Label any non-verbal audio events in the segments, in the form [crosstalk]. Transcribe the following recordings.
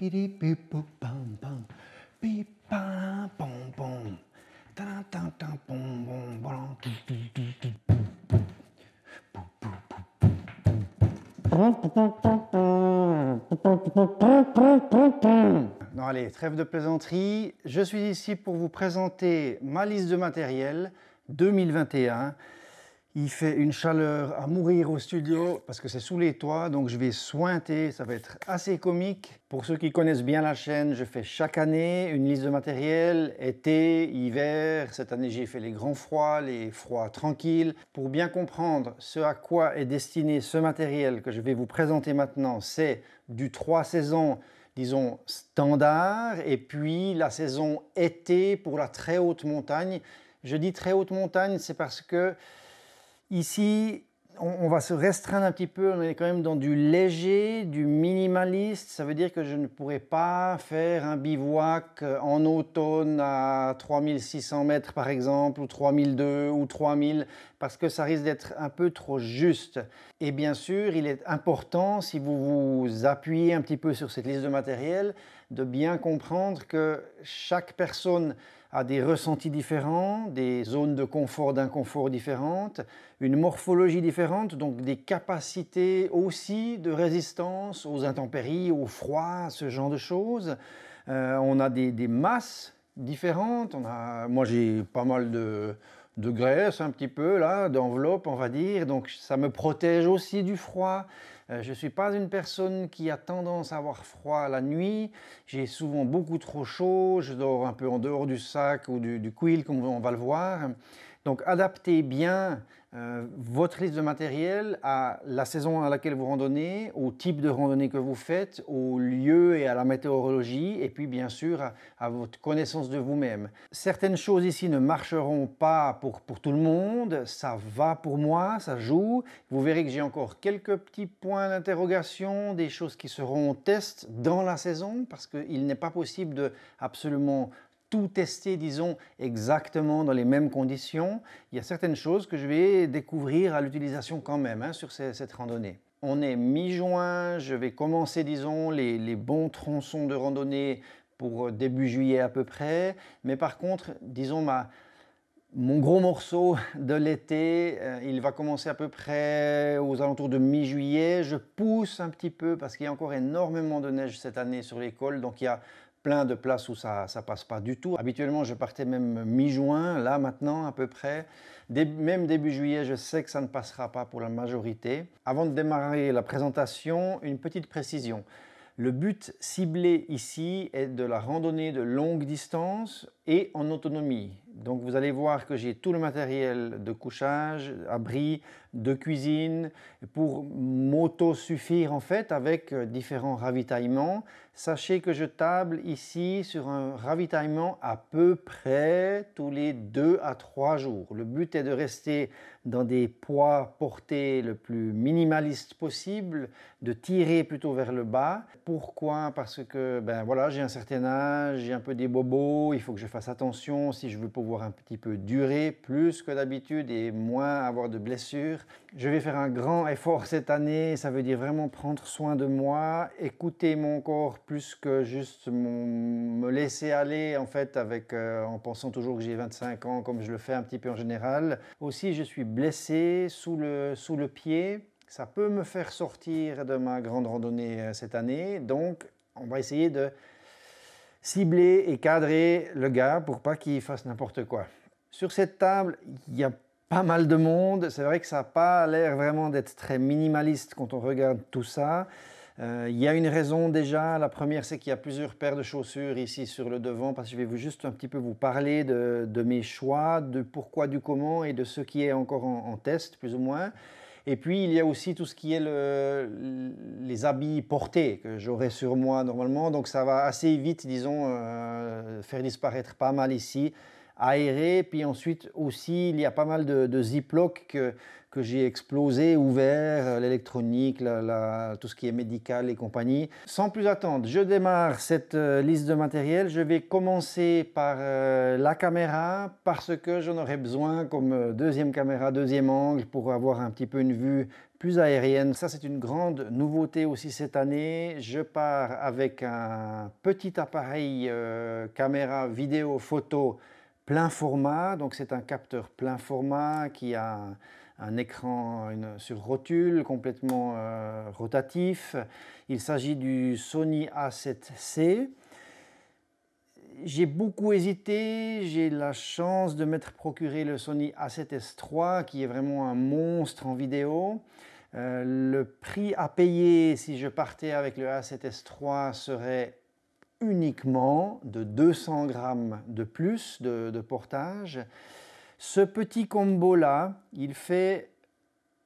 Non allez, trêve de plaisanterie, je suis ici pour vous présenter ma liste de matériel 2021 il fait une chaleur à mourir au studio parce que c'est sous les toits, donc je vais sointer, ça va être assez comique. Pour ceux qui connaissent bien la chaîne, je fais chaque année une liste de matériel, été, hiver. Cette année, j'ai fait les grands froids, les froids tranquilles. Pour bien comprendre ce à quoi est destiné ce matériel que je vais vous présenter maintenant, c'est du trois saisons disons, standard, et puis la saison été pour la très haute montagne. Je dis très haute montagne, c'est parce que Ici, on, va se restreindre un petit peu, on est quand même dans du léger, du minimaliste, ça veut dire que je ne pourrais pas faire un bivouac en automne à 3600 mètres par exemple, ou 3002 ou 3000, parce que ça risque d'être un peu trop juste. Et bien sûr, il est important, si vous vous appuyez un petit peu sur cette liste de matériel, de bien comprendre que chaque personne à des ressentis différents, des zones de confort, d'inconfort différentes, une morphologie différente, donc des capacités aussi de résistance aux intempéries, au froid, ce genre de choses. Euh, on a des, masses différentes. moi, j'ai pas mal de, de graisse, un petit peu, là, d'enveloppe, on va dire. Donc, ça me protège aussi du froid. Euh, je ne suis pas une personne qui a tendance à avoir froid la nuit. J'ai souvent beaucoup trop chaud. Je dors un peu en dehors du sac ou du, du quill, comme on va le voir. Donc adaptez bien euh, votre liste de matériel à la saison à laquelle vous randonnez, au type de randonnée que vous faites, au lieu et à la météorologie, et puis bien sûr à, votre connaissance de vous-même. Certaines choses ici ne marcheront pas pour, tout le monde, ça va pour moi, ça joue. Vous verrez que j'ai encore quelques petits points d'interrogation, des choses qui seront en test dans la saison, parce qu'il n'est pas possible de absolument tout tester, disons, exactement dans les mêmes conditions, il y a certaines choses que je vais découvrir à l'utilisation quand même hein, sur cette randonnée. On est mi-juin, je vais commencer, disons, les, bons tronçons de randonnée pour euh, début juillet à peu près. Mais par contre, disons, ma, mon gros morceau de l'été, euh, il va commencer à peu près aux alentours de mi-juillet. Je pousse un petit peu parce qu'il y a encore énormément de neige cette année sur l'école Donc il y a plein de places où ça passe pas du tout. Habituellement, je partais même mi-juin, là maintenant à peu près. même début juillet, je sais que ça ne passera pas pour la majorité. Avant de démarrer la présentation, une petite précision. Le but ciblé ici est de la randonnée de longue distance et en autonomie. Donc vous allez voir que j'ai tout le matériel de couchage, abri, de cuisine, pour m'auto-suffire en fait avec euh, différents ravitaillements. Sachez que je table ici sur un ravitaillement à peu près tous les deux à trois jours. Le but est de rester dans des poids portés le plus minimaliste possible, de tirer plutôt vers le bas. Pourquoi Parce que ben voilà, j'ai un certain âge, j'ai un peu des bobos, il faut que je fasse attention si je veux pouvoir un petit peu durer plus que d'habitude et moins avoir de blessures. Je vais faire un grand effort cette année, ça veut dire vraiment prendre soin de moi, écouter mon corps plus que juste me laisser aller en fait avec euh, en pensant toujours que j'ai 25 ans comme je le fais un petit peu en général. Aussi, je suis blessé sous le, sous le pied. Ça peut me faire sortir de ma grande randonnée euh, cette année. Donc, on va essayer de cibler et cadrer le gars pour pas qu'il fasse n'importe quoi. Sur cette table, il y a pas mal de monde. C'est vrai que ça n'a pas l'air vraiment d'être très minimaliste quand on regarde tout ça. Euh, il y a une raison déjà. La première, c'est qu'il y a plusieurs paires de chaussures ici sur le devant, parce que je vais vous juste un petit peu vous parler de, mes choix, de pourquoi, du comment et de ce qui est encore en test, plus ou moins. Et puis, il y a aussi tout ce qui est le, les habits portés que j'aurai sur moi normalement. Donc, ça va assez vite, disons, euh, faire disparaître pas mal ici, aérer. Puis ensuite aussi, il y a pas mal de, de ziplocs que, j'ai explosé, ouvert, euh, l'électronique, tout ce qui est médical et compagnie. Sans plus attendre, je démarre cette euh, liste de matériel. Je vais commencer par euh, la caméra parce que j'en aurai besoin comme deuxième caméra, deuxième angle pour avoir un petit peu une vue plus aérienne. Ça, c'est une grande nouveauté aussi cette année. Je pars avec un petit appareil caméra vidéo photo plein format. Donc, c'est un capteur plein format qui a un écran sur rotule complètement euh, rotatif. Il s'agit du Sony A7C. J'ai beaucoup hésité, j'ai la chance de m'être procuré le Sony A7S3 qui est vraiment un monstre en vidéo. Euh, le prix à payer si je partais avec le A7S3 serait uniquement de 200 grammes de plus de portage ce petit combo-là, il fait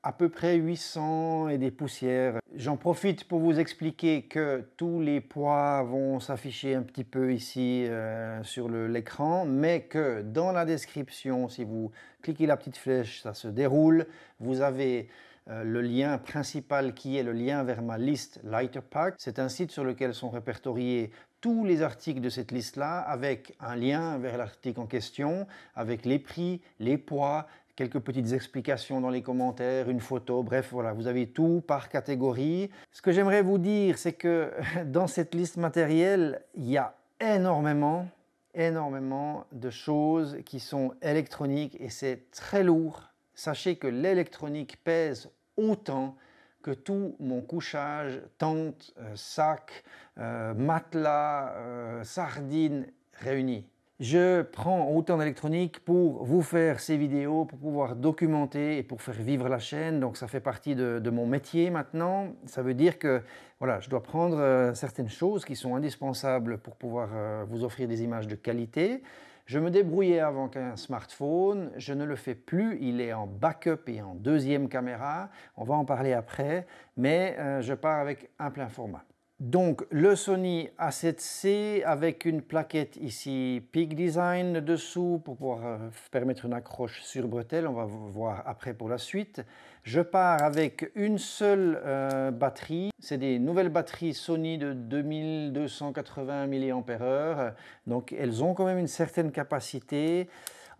à peu près 800 et des poussières. J'en profite pour vous expliquer que tous les poids vont s'afficher un petit peu ici euh, sur l'écran, mais que dans la description, si vous cliquez la petite flèche, ça se déroule. Vous avez euh, le lien principal qui est le lien vers ma liste Lighter Pack. C'est un site sur lequel sont répertoriés tous les articles de cette liste-là avec un lien vers l'article en question, avec les prix, les poids, quelques petites explications dans les commentaires, une photo, bref, voilà, vous avez tout par catégorie. Ce que j'aimerais vous dire, c'est que [laughs] dans cette liste matérielle, il y a énormément, énormément de choses qui sont électroniques et c'est très lourd. Sachez que l'électronique pèse autant que tout mon couchage, tente, euh, sac, euh, matelas, sardine euh, sardines réunis. Je prends autant d'électronique pour vous faire ces vidéos, pour pouvoir documenter et pour faire vivre la chaîne. Donc ça fait partie de, de mon métier maintenant. Ça veut dire que voilà, je dois prendre certaines choses qui sont indispensables pour pouvoir vous offrir des images de qualité je me débrouillais avant qu'un smartphone, je ne le fais plus, il est en backup et en deuxième caméra, on va en parler après, mais euh, je pars avec un plein format. Donc le Sony A7C avec une plaquette ici Peak Design dessous pour pouvoir euh, permettre une accroche sur bretelle, on va voir après pour la suite. Je pars avec une seule euh, batterie, c'est des nouvelles batteries Sony de 2280 mAh, donc elles ont quand même une certaine capacité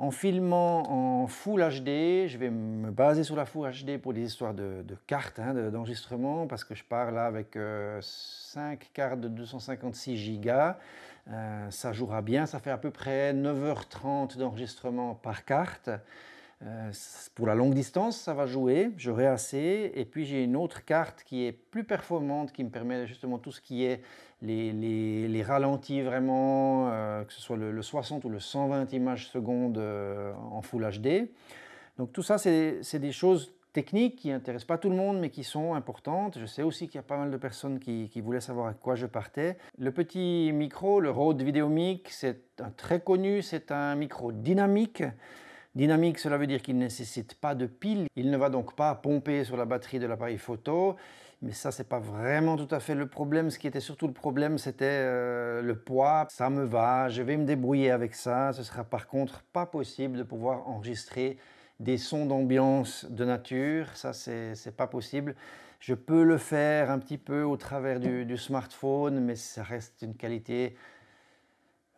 en filmant en Full HD, je vais me baser sur la Full HD pour des histoires de, cartes hein, d'enregistrement, parce que je pars là avec 5 euh, cartes de 256 gigas. Euh, ça jouera bien, ça fait à peu près 9h30 d'enregistrement par carte. Euh, pour la longue distance, ça va jouer, j'aurai assez. Et puis j'ai une autre carte qui est plus performante, qui me permet justement tout ce qui est les, ralentis vraiment, euh, que ce soit le, 60 ou le 120 images secondes euh, en Full HD. Donc tout ça, c'est des choses techniques qui n'intéressent pas tout le monde, mais qui sont importantes. Je sais aussi qu'il y a pas mal de personnes qui, voulaient savoir à quoi je partais. Le petit micro, le Rode VideoMic, c'est un très connu, c'est un micro dynamique. Dynamique, cela veut dire qu'il ne nécessite pas de pile. Il ne va donc pas pomper sur la batterie de l'appareil photo. Mais ça, n'est pas vraiment tout à fait le problème. Ce qui était surtout le problème, c'était euh, le poids. Ça me va, je vais me débrouiller avec ça. Ce sera par contre pas possible de pouvoir enregistrer des sons d'ambiance de nature. Ça, c'est pas possible. Je peux le faire un petit peu au travers du smartphone, mais ça reste une qualité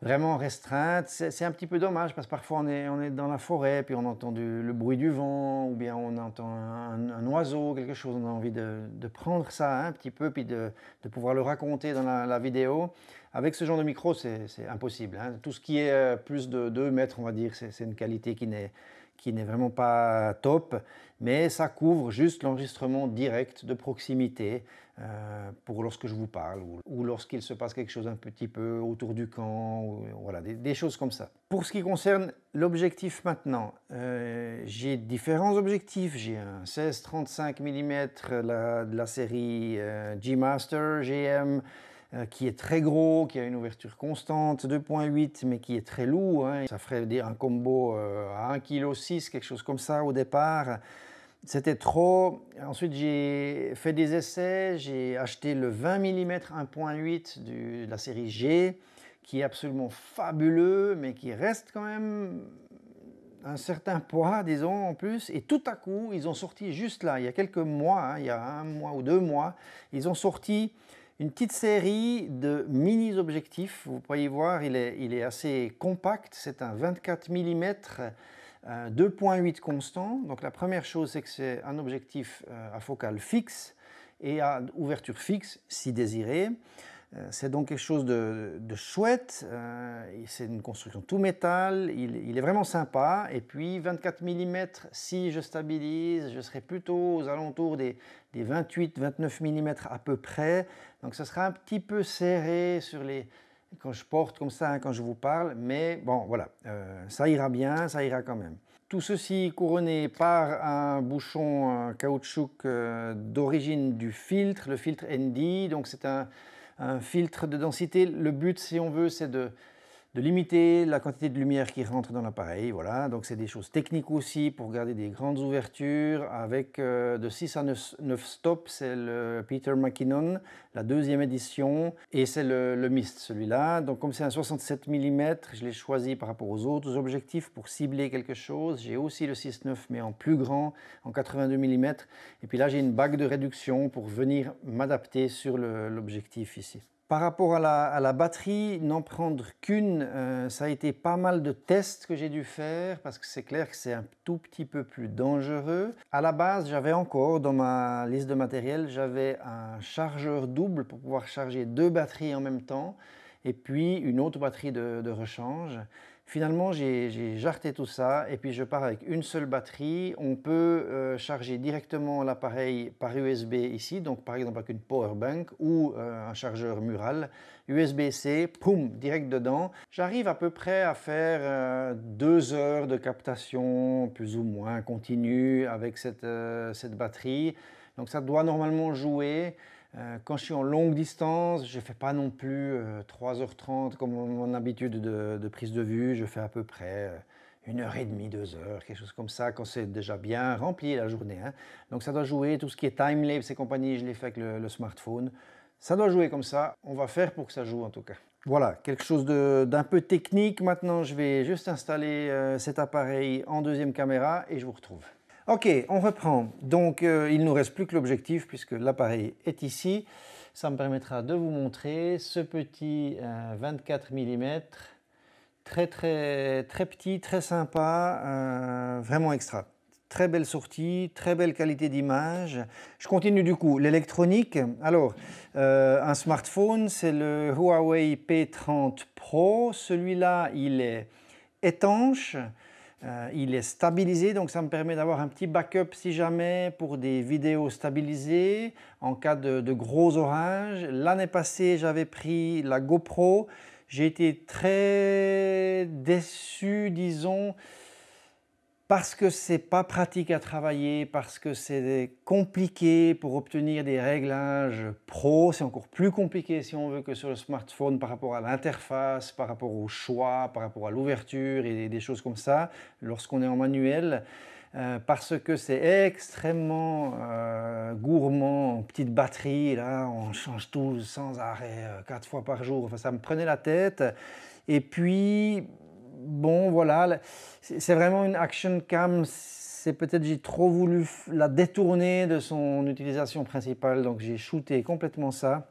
vraiment restreinte. C'est un petit peu dommage parce que parfois on est, on est dans la forêt, puis on entend du, le bruit du vent, ou bien on entend un, oiseau, quelque chose. On a envie de, de prendre ça hein, un petit peu, puis de, de pouvoir le raconter dans la, vidéo. Avec ce genre de micro, c'est impossible. Hein. Tout ce qui est euh, plus de 2 mètres, on va dire, c'est une qualité qui n'est qui n'est vraiment pas top, mais ça couvre juste l'enregistrement direct de proximité. Euh, pour lorsque je vous parle ou, lorsqu'il se passe quelque chose un petit peu autour du camp, voilà, des, choses comme ça. Pour ce qui concerne l'objectif maintenant, euh, j'ai différents objectifs. J'ai un 16-35 mm de la série euh, G-Master GM qui est très gros, qui a une ouverture constante 2.8 mais qui est très lourd. Hein. Ça ferait dire un combo à 1,6 kg, quelque chose comme ça au départ c'était trop. Ensuite, j'ai fait des essais. J'ai acheté le 20 mm 1.8 de la série G, qui est absolument fabuleux, mais qui reste quand même un certain poids, disons, en plus. Et tout à coup, ils ont sorti juste là, il y a quelques mois, hein, il y a un mois ou deux mois, ils ont sorti une petite série de mini-objectifs. Vous pourriez voir, il est, il est assez compact. C'est un 24 mm 2.8 constant. Donc la première chose, c'est que c'est un objectif à euh, focale fixe et à ouverture fixe, si désiré. Euh, c'est donc quelque chose de, de chouette, euh, c'est une construction tout métal, il, est vraiment sympa, et puis 24 mm, si je stabilise, je serai plutôt aux alentours des, des 28-29 mm à peu près, donc ça sera un petit peu serré sur les, quand je porte comme ça, hein, quand je vous parle, mais bon, voilà, euh, ça ira bien, ça ira quand même. Tout ceci couronné par un bouchon caoutchouc euh, d'origine du filtre, le filtre ND, donc c'est un filtre de densité. Le but, si on veut, c'est de de limiter la quantité de lumière qui rentre dans l'appareil. Voilà, donc c'est des choses techniques aussi pour garder des grandes ouvertures avec euh, de 6 à 9, 9 stops. C'est le Peter McKinnon, la deuxième édition, et c'est le, Mist celui-là. Donc comme c'est un 67 mm, je l'ai choisi par rapport aux autres objectifs pour cibler quelque chose. J'ai aussi le 6-9 mais en plus grand, en 82 mm. Et puis là j'ai une bague de réduction pour venir m'adapter sur l'objectif ici. Par rapport à la, batterie, n'en prendre qu'une, euh, ça a été pas mal de tests que j'ai dû faire parce que c'est clair que c'est un tout petit peu plus dangereux. À la base, j'avais encore dans ma liste de matériel, j'avais un chargeur double pour pouvoir charger deux batteries en même temps et puis une autre batterie de rechange. Finalement, j'ai jarté tout ça et puis je pars avec une seule batterie. On peut euh, charger directement l'appareil par USB ici, donc par exemple avec une power bank ou euh, un chargeur mural. USB-C, poum, direct dedans. J'arrive à peu près à faire euh, deux heures de captation, plus ou moins continue, avec cette, cette batterie. Donc ça doit normalement jouer. Euh, quand je suis en longue distance, je ne fais pas non plus 3h30 euh, comme mon habitude de, prise de vue. Je fais à peu près 1 euh, h et demie, h heures, quelque chose comme ça, quand c'est déjà bien rempli la journée. Hein. Donc ça doit jouer, tout ce qui est timelapse et compagnie, je l'ai fait avec le, smartphone. Ça doit jouer comme ça, on va faire pour que ça joue en tout cas. Voilà, quelque chose d'un peu technique. Maintenant, je vais juste installer cet appareil en deuxième caméra et je vous retrouve. Ok, on reprend. Donc, euh, il ne nous reste plus que l'objectif puisque l'appareil est ici. Ça me permettra de vous montrer ce petit 24 euh, mm, très très très petit, très sympa, euh, vraiment extra. Très belle sortie, très belle qualité d'image. Je continue du coup, l'électronique. Alors, un smartphone, c'est le Huawei P30 Pro. Celui-là, il est étanche. Euh, il est stabilisé, donc ça me permet d'avoir un petit backup si jamais pour des vidéos stabilisées en cas de, de gros orages. L'année passée, j'avais pris la GoPro. J'ai été très déçu, disons, parce que c'est pas pratique à travailler, parce que c'est compliqué pour obtenir des réglages pro, c'est encore plus compliqué si on veut que sur le smartphone par rapport à l'interface, par rapport au choix, par rapport à l'ouverture et des choses comme ça, lorsqu'on est en manuel, euh, parce que c'est extrêmement euh, gourmand petite batterie, là on change tout sans arrêt, euh, quatre fois par jour, enfin ça me prenait la tête, et puis bon, voilà, c'est vraiment une action cam. C'est peut-être j'ai trop voulu la détourner de son utilisation principale, donc j'ai shooté complètement ça.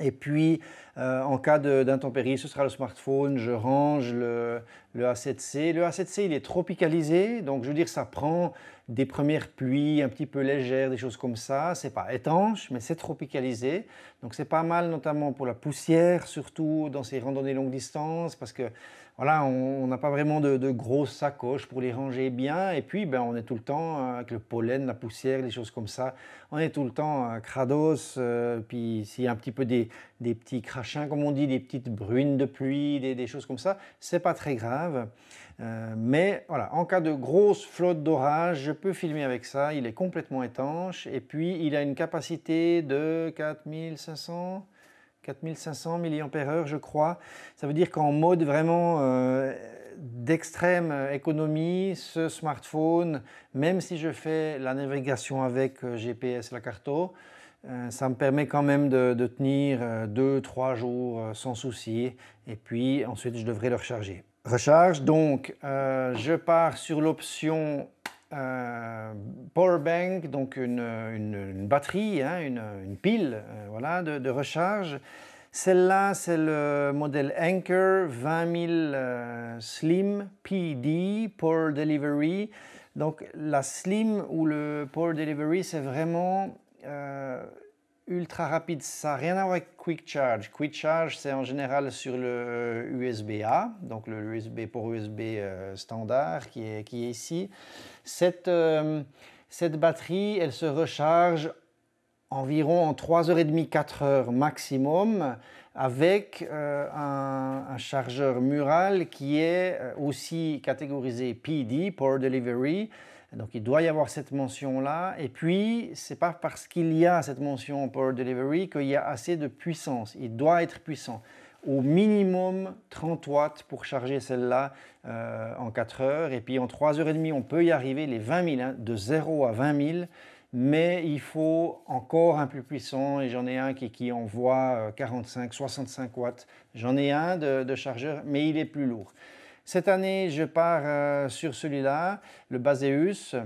Et puis, euh, en cas d'intempérie, ce sera le smartphone, je range le, le, A7C. Le A7C, il est tropicalisé, donc je veux dire, ça prend des premières pluies un petit peu légères, des choses comme ça. C'est pas étanche, mais c'est tropicalisé. Donc c'est pas mal, notamment pour la poussière, surtout dans ces randonnées longues distances, parce que voilà, on n'a pas vraiment de, grosses sacoches pour les ranger bien. Et puis, ben, on est tout le temps euh, avec le pollen, la poussière, les choses comme ça. On est tout le temps à euh, crados. Euh, puis, s'il y a un petit peu des, petits crachins, comme on dit, des petites brunes de pluie, des, choses comme ça, c'est pas très grave. mais voilà, en cas de grosse flotte d'orage, je peux filmer avec ça. Il est complètement étanche. Et puis, il a une capacité de 4500 4500 mAh, je crois. Ça veut dire qu'en mode vraiment euh, d'extrême économie, ce smartphone, même si je fais la navigation avec euh, GPS, la carto, euh, ça me permet quand même de, tenir 2-3 jours sans souci. Et puis ensuite, je devrais le recharger. Recharge, donc je pars sur l'option power bank, donc une, une, batterie, hein, une, une, pile euh, voilà, de, recharge. Celle-là, c'est le modèle Anchor 20000 000 Slim PD Power Delivery. Donc la Slim ou le Power Delivery, c'est vraiment euh, ultra rapide, ça n'a rien à voir avec Quick Charge. Quick Charge, c'est en général sur le USB-A, euh, donc le USB pour USB euh, standard qui est, ici. Euh, cette, batterie, elle se recharge environ en 3h30, 4h maximum, avec un, un, chargeur mural qui est aussi catégorisé PD, Power Delivery, donc il doit y avoir cette mention-là. Et puis, ce n'est pas parce qu'il y a cette mention Power Delivery qu'il y a assez de puissance. Il doit être puissant. Au minimum 30 watts pour charger celle-là euh, en 4 heures. Et puis en 3 heures et demie, on peut y arriver, les 20 000, hein, de 0 à 20 000. Mais il faut encore un plus puissant. Et j'en ai un qui, envoie 45, euh, 65 watts. J'en ai un de chargeur, mais il est plus lourd. Cette année, je pars euh, sur celui-là, le Baseus.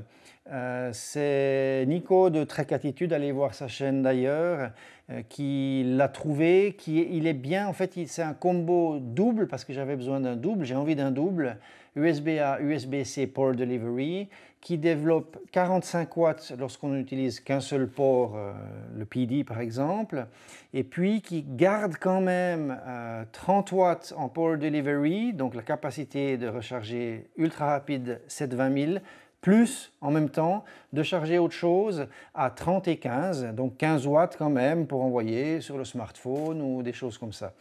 Euh, c'est Nico de Trek Attitude, allez voir sa chaîne d'ailleurs, euh, qui l'a trouvé, qui il est bien, en fait c'est un combo double parce que j'avais besoin d'un double, j'ai envie d'un double, USB-A, USB-C Power Delivery, qui développe 45 watts lorsqu'on n'utilise qu'un seul port, euh, le PD par exemple, et puis qui garde quand même 30 euh, watts en power delivery, donc la capacité de recharger ultra rapide 720 000, plus en même temps de charger autre chose à 30 et 15, donc 15 watts quand même pour envoyer sur le smartphone ou des choses comme ça.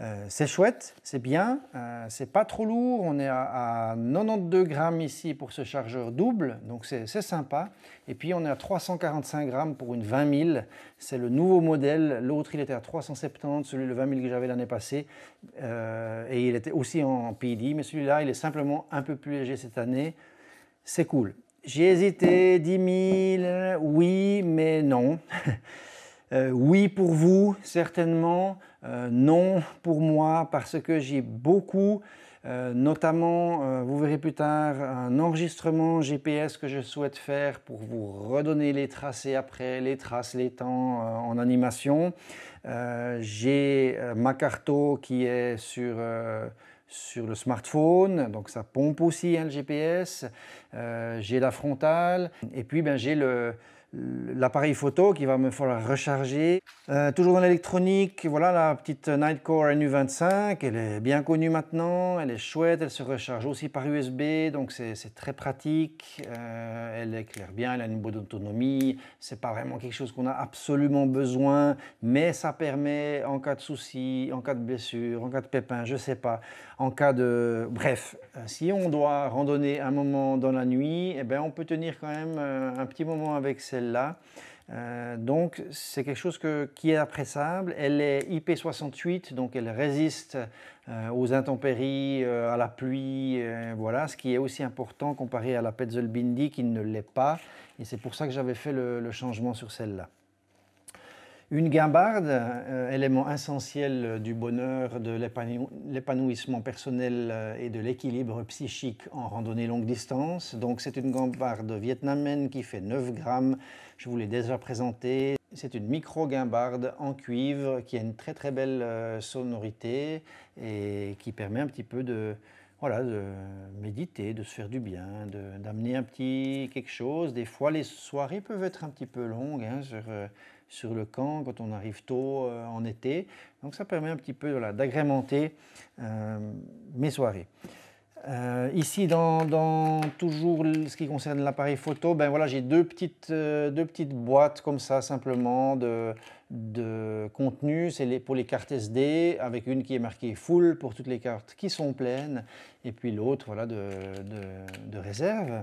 Euh, c'est chouette, c'est bien, euh, c'est pas trop lourd. On est à, 92 grammes ici pour ce chargeur double, donc c'est sympa. Et puis on est à 345 grammes pour une 20 000. C'est le nouveau modèle. L'autre il était à 370, celui le 20 000 que j'avais l'année passée, euh, et il était aussi en PID. Mais celui-là, il est simplement un peu plus léger cette année. C'est cool. J'ai hésité, 10 000, oui, mais non. [laughs] oui pour vous, certainement. Euh, non pour moi parce que j'ai beaucoup, euh, notamment, euh, vous verrez plus tard, un enregistrement GPS que je souhaite faire pour vous redonner les tracés après, les traces, les temps en animation. j'ai ma qui est sur le smartphone, donc ça pompe aussi hein, le GPS. j'ai la frontale et puis ben, j'ai le, l'appareil photo qui va me falloir recharger. Euh, toujours dans l'électronique, voilà la petite Nightcore NU25, elle est bien connue maintenant, elle est chouette, elle se recharge aussi par USB, donc c'est très pratique, euh, elle éclaire bien, elle a une bonne autonomie, c'est pas vraiment quelque chose qu'on a absolument besoin, mais ça permet en cas de souci, en cas de blessure, en cas de pépin, je sais pas, en cas de... Bref, euh, si on doit randonner un moment dans la nuit, eh ben on peut tenir quand même un petit moment avec cette là euh, donc c'est quelque chose qui est appréciable. Elle est IP68, donc elle résiste euh, aux intempéries, euh, à la pluie, voilà, ce qui est aussi important comparé à la Petzl Bindi qui ne l'est pas. Et c'est pour ça que j'avais fait le changement sur celle-là. Une guimbarde, euh, élément essentiel euh, du bonheur, de l'épanouissement personnel euh, et de l'équilibre psychique en randonnée longue distance. Donc c'est une guimbarde vietnamienne qui fait 9 grammes. Je vous l'ai déjà présentée. C'est une micro-guimbarde en cuivre qui a une très très belle sonorité et qui permet un petit peu de, voilà, de méditer, de se faire du bien, d'amener un petit quelque chose. Des fois, les soirées peuvent être un petit peu longues. Hein, sur le camp quand on arrive tôt euh, en été. Donc ça permet un petit peu d'agrémenter euh, mes soirées. Euh, ici, dans, toujours ce qui concerne l'appareil photo, ben voilà, j'ai deux, petites, boîtes comme ça simplement de, contenu. C'est pour les cartes SD, avec une qui est marquée full pour toutes les cartes qui sont pleines, et puis l'autre voilà, de, de réserve.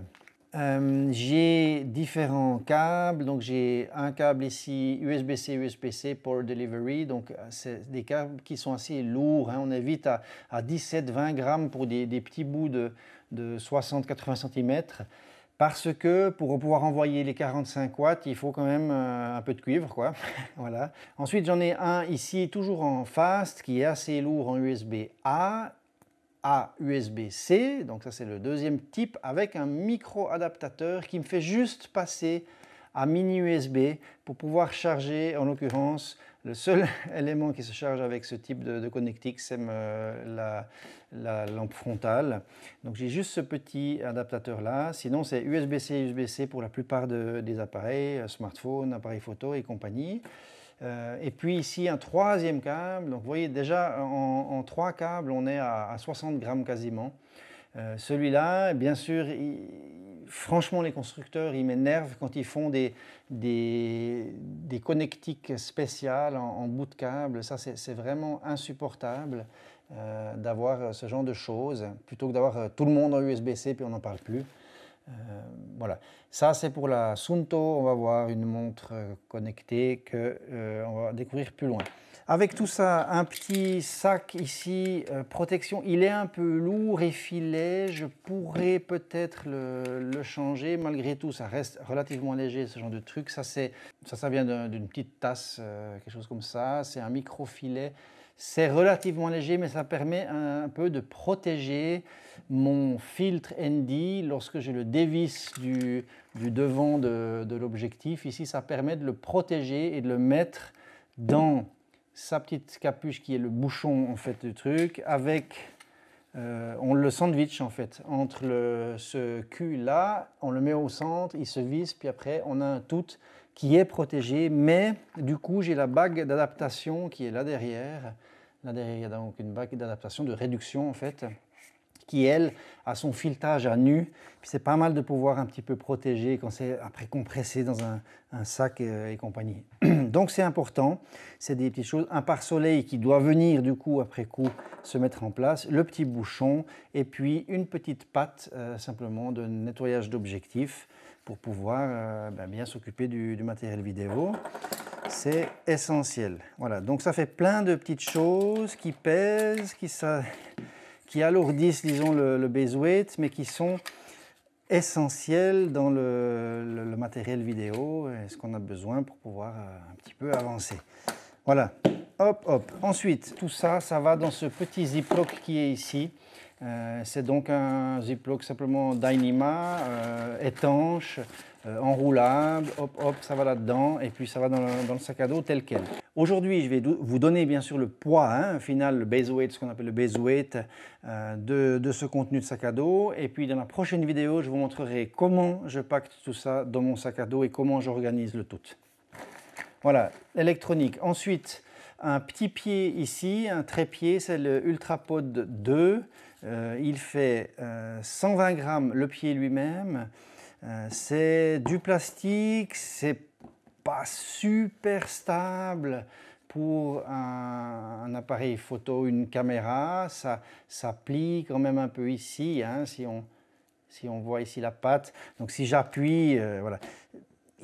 Euh, j'ai différents câbles, donc j'ai un câble ici USB-C, USB-C pour delivery, donc euh, c'est des câbles qui sont assez lourds, hein. on est vite à, 17-20 grammes pour des, petits bouts de, 60-80 cm, parce que pour pouvoir envoyer les 45 watts, il faut quand même euh, un peu de cuivre, quoi. [laughs] voilà. Ensuite j'en ai un ici, toujours en fast, qui est assez lourd en USB-A, à USB-C, donc ça c'est le deuxième type, avec un micro-adaptateur qui me fait juste passer à mini USB pour pouvoir charger, en l'occurrence, le seul [laughs] élément qui se charge avec ce type de, de connectique, c'est euh, la, lampe frontale. Donc j'ai juste ce petit adaptateur là. Sinon c'est USB-C, USB-C pour la plupart des appareils, euh, smartphone, appareils photo et compagnie. Euh, et puis ici, un troisième câble. Donc vous voyez déjà en, trois câbles, on est à, 60 grammes quasiment. Euh, celui-là, bien sûr, franchement, les constructeurs, ils m'énervent quand ils font des, connectiques spéciales en, bout de câble. Ça, c'est vraiment insupportable. Euh, d'avoir ce genre de choses, plutôt que d'avoir tout le monde en USB-C puis on n'en parle plus. Euh, voilà, ça c'est pour la Sunto, on va voir une montre euh, connectée que euh, on va découvrir plus loin. Avec tout ça, un petit sac ici, protection, il est un peu lourd et filet, je pourrais peut-être le, changer, malgré tout ça reste relativement léger ce genre de truc, ça, ça, ça vient d'une petite tasse, quelque chose comme ça, c'est un micro-filet, c'est relativement léger, mais ça permet un, peu de protéger mon filtre ND lorsque je le dévis du, devant de, l'objectif. Ici, ça permet de le protéger et de le mettre dans sa petite capuche qui est le bouchon en fait du truc, avec euh, on le sandwich en fait entre ce cul là, on le met au centre, il se visse, puis après on a un tout qui est protégé, mais du coup j'ai la bague d'adaptation qui est là derrière. Là derrière, il y a donc une bague d'adaptation, de réduction en fait, qui elle a son filetage à nu. c'est pas mal de pouvoir un petit peu protéger quand c'est après compressé dans un, sac euh, et, compagnie. [clears throat] Donc c'est important, c'est des petites choses. Un pare-soleil qui doit venir du coup après coup se mettre en place, le petit bouchon et puis une petite patte euh, simplement de nettoyage d'objectifs pour pouvoir euh, ben, bien s'occuper du, matériel vidéo. C'est essentiel. Voilà, donc ça fait plein de petites choses qui pèsent, qui, ça, qui alourdissent, disons, le, le, base weight, mais qui sont essentielles dans le, matériel vidéo et ce qu'on a besoin pour pouvoir euh, un petit peu avancer. Voilà, hop, hop. Ensuite, tout ça, ça va dans ce petit Ziploc qui est ici. Euh, c'est donc un Ziploc simplement Dynima, euh, étanche, euh, enroulable, hop hop, ça va là-dedans, et puis ça va dans le, sac à dos tel quel. Aujourd'hui, je vais vous donner bien sûr le poids hein, final, le base weight, ce qu'on appelle le base weight de, ce contenu de sac à dos, et puis dans la prochaine vidéo, je vous montrerai comment je pacte tout ça dans mon sac à dos et comment j'organise le tout. Voilà, l'électronique. Ensuite, un petit pied ici, un trépied, c'est le Ultrapod 2. Euh, il fait 120 euh, grammes le pied lui-même. Euh, c'est du plastique, c'est pas super stable pour un, appareil photo, une caméra. Ça, ça plie quand même un peu ici, hein, si, on, voit ici la patte. Donc si j'appuie, voilà.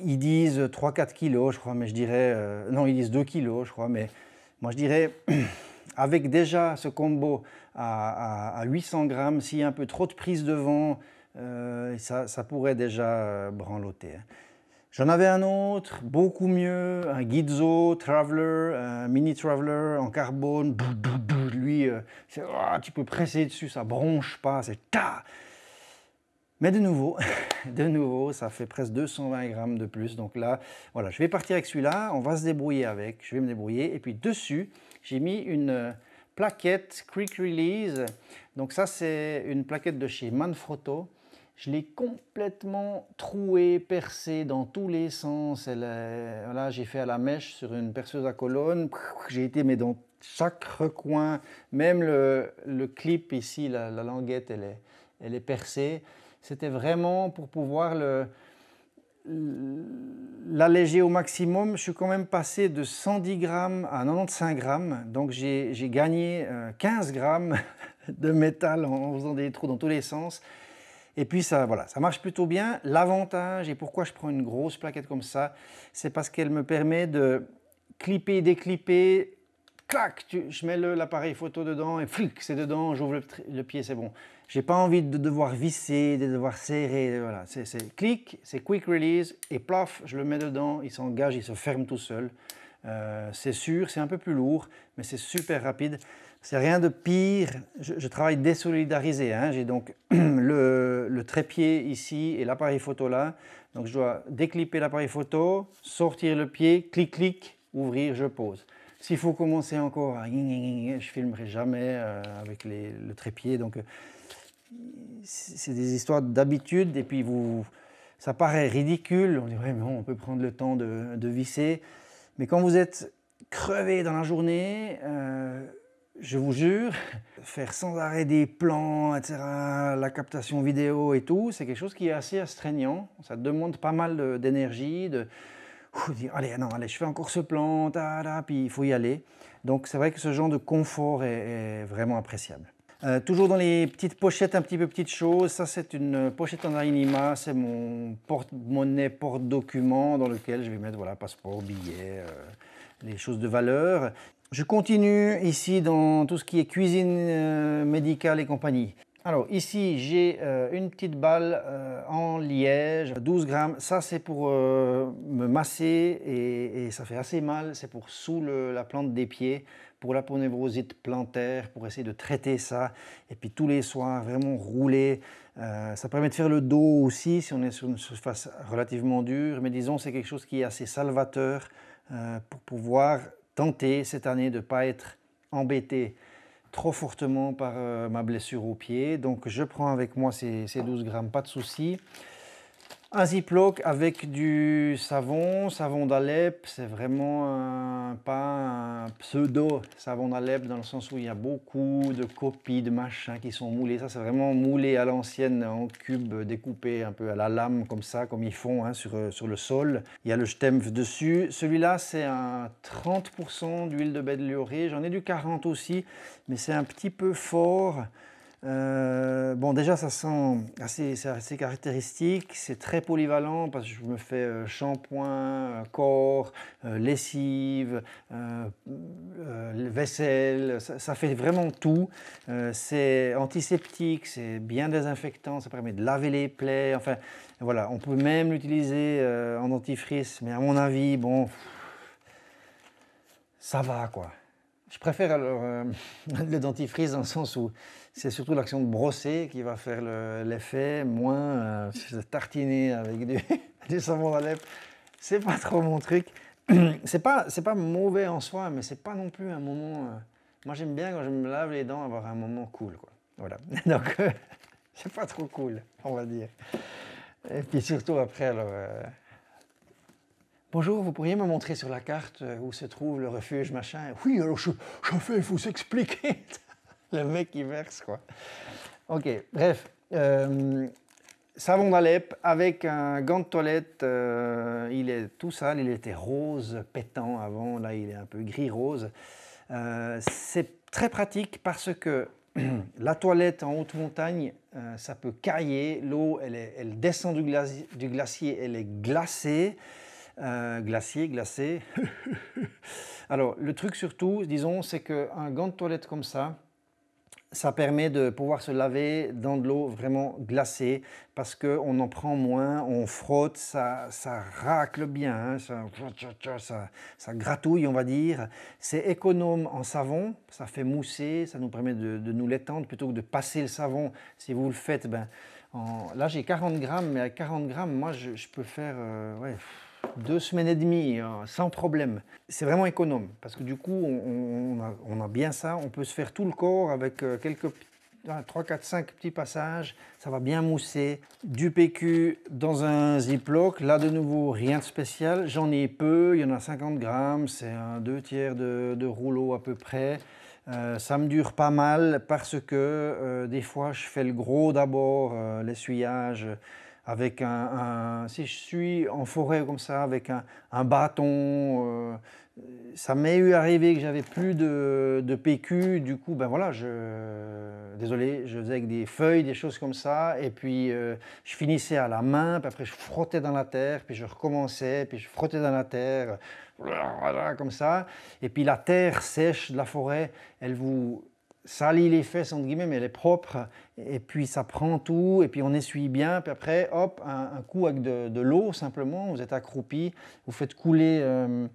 Ils disent 3-4 kilos, je crois, mais je dirais... non, ils disent 2 kilos, je crois, mais moi je dirais, [clears throat] avec déjà ce combo à, 800 grammes, s'il y a un peu trop de prise de vent, euh, ça, pourrait déjà euh, branloter. Hein. J'en avais un autre, beaucoup mieux, un Gizzo Traveler, un Mini Traveler en carbone. Lui, euh, oh, tu peux presser dessus, ça bronche pas, c'est ta. Mais de nouveau, [laughs] de nouveau, ça fait presque 220 grammes de plus. Donc là, voilà, je vais partir avec celui-là, on va se débrouiller avec, je vais me débrouiller. Et puis dessus, j'ai mis une, plaquette Quick Release. Donc ça, c'est une plaquette de chez Manfrotto. Je l'ai complètement trouée, percée dans tous les sens. Elle j'ai fait à la mèche sur une perceuse à colonne. J'ai été mais dans chaque recoin, même le, clip ici, la, la, languette, elle est, elle est percée. C'était vraiment pour pouvoir le, l'alléger au maximum. Je suis quand même passé de 110 grammes à 95 grammes. Donc j'ai gagné 15 euh, grammes [laughs] de métal en faisant des trous dans tous les sens. Et puis ça, voilà, ça marche plutôt bien. L'avantage, et pourquoi je prends une grosse plaquette comme ça, c'est parce qu'elle me permet de clipper, déclipper, clac, je mets l'appareil photo dedans et flic, c'est dedans, j'ouvre le pied, c'est bon. J'ai pas envie de devoir visser, de devoir serrer. Voilà, c'est clic, c'est quick release et plaf, je le mets dedans, il s'engage, il se ferme tout seul. Euh, c'est sûr, c'est un peu plus lourd, mais c'est super rapide. C'est rien de pire. Je, travaille désolidarisé. Hein. J'ai donc [clears throat] le, le, trépied ici et l'appareil photo là. Donc je dois déclipper l'appareil photo, sortir le pied, clic clic, ouvrir, je pose. S'il faut commencer encore, à... Ah, je filmerai jamais euh, avec le trépied. Donc euh, c'est des histoires d'habitude et puis vous, ça paraît ridicule. On dit vraiment, on peut prendre le temps de, visser. Mais quand vous êtes crevé dans la journée, euh, je vous jure, faire sans arrêt des plans, etc., la captation vidéo et tout, c'est quelque chose qui est assez astreignant. Ça demande pas mal d'énergie, de, allez, non, allez, je fais encore ce plan, ta, puis il faut y aller. Donc c'est vrai que ce genre de confort est vraiment appréciable. Euh, toujours dans les petites pochettes, un petit peu petites choses. Ça, c'est une pochette en anima. C'est mon porte-monnaie, porte-document dans lequel je vais mettre voilà, passeport, billets, euh, les choses de valeur. Je continue ici dans tout ce qui est cuisine euh, médicale et compagnie. Alors ici, j'ai une petite balle en liège, 12 grammes. Ça, c'est pour me masser et, ça fait assez mal. C'est pour sous la plante des pieds pour la plantaire, pour essayer de traiter ça. Et puis tous les soirs, vraiment rouler. Euh, ça permet de faire le dos aussi si on est sur une surface relativement dure. Mais disons, c'est quelque chose qui est assez salvateur euh, pour pouvoir tenter cette année de ne pas être embêté trop fortement par euh, ma blessure au pied. Donc je prends avec moi ces, ces 12 grammes, pas de souci. Un ziploc avec du savon, savon d'Alep, c'est vraiment pas un pseudo savon d'Alep dans le sens où il y a beaucoup de copies de machins qui sont moulés. Ça, c'est vraiment moulé à l'ancienne en cube découpé un peu à la lame comme ça, comme ils font hein, sur, le sol. Il y a le Stempf dessus. Celui-là, c'est un 30% d'huile de bête J'en ai du 40 aussi, mais c'est un petit peu fort. Euh, bon, déjà, ça sent assez, caractéristique. C'est très polyvalent parce que je me fais euh, shampoing, euh, corps, lessive, vaisselle. Ça, ça, fait vraiment tout. c'est antiseptique, c'est bien désinfectant. Ça permet de laver les plaies. Enfin, voilà, on peut même l'utiliser en dentifrice. Mais à mon avis, bon, ça va quoi. Je préfère euh, alors [laughs] le dentifrice dans le sens où c'est surtout l'action de brosser qui va faire l'effet, moins de euh, tartiner avec du, [laughs] du savon à lèvres. C'est pas trop mon truc. [clears throat] C'est pas, pas mauvais en soi, mais c'est pas non plus un moment. Euh, moi j'aime bien quand je me lave les dents avoir un moment cool. Quoi. Voilà. [laughs] Donc c'est pas trop cool, on va dire. Et puis surtout après, alors. Bonjour, vous pourriez me montrer sur la carte euh, où se trouve le refuge, machin Oui, alors je, fais, il faut s'expliquer. [laughs] le mec, qui verse, quoi. Ok, bref. Euh, savon d'Alep avec un gant de toilette. Euh, il est tout sale, il était rose pétant avant. Là, il est un peu gris-rose. Euh, c'est très pratique parce que [clears throat] la toilette en haute montagne, ça peut cailler. L'eau, elle, descend du, glacier, elle est glacée. Euh, glacier, glacé. [laughs] Alors, le truc surtout, disons, c'est qu'un gant de toilette comme ça, ça permet de pouvoir se laver dans de l'eau vraiment glacée parce qu'on en prend moins, on frotte, ça, ça racle bien, hein, ça, ça, gratouille on va dire. C'est économe en savon, ça fait mousser, ça nous permet de, nous l'étendre plutôt que de passer le savon. Si vous le faites, ben, là j'ai 40 grammes, mais à 40 grammes, moi je, peux faire... Euh, ouais, deux semaines et demie, euh, sans problème. C'est vraiment économe, parce que du coup, on, a, bien ça, on peut se faire tout le corps avec euh, quelques 3, 4, 5 petits passages, ça va bien mousser. Du PQ dans un Ziploc, là de nouveau, rien de spécial, j'en ai peu, il y en a 50 grammes, c'est un deux tiers de, rouleau à peu près. Euh, ça me dure pas mal parce que des fois je fais le gros d'abord, l'essuyage, avec un, si je suis en forêt comme ça, avec un, bâton. Euh, ça m'est eu arrivé que j'avais plus de, PQ, du coup, ben voilà, je, désolé, je faisais avec des feuilles, des choses comme ça, et puis euh, je finissais à la main, puis après je frottais dans la terre, puis je recommençais, puis je frottais dans la terre, comme ça, et puis la terre sèche de la forêt, elle vous, salit les fesses, entre guillemets, mais elle est propre, et puis ça prend tout, et puis on essuie bien, puis après, hop, un, coup avec de, de l'eau, simplement, vous êtes accroupi, vous faites couler... Euh,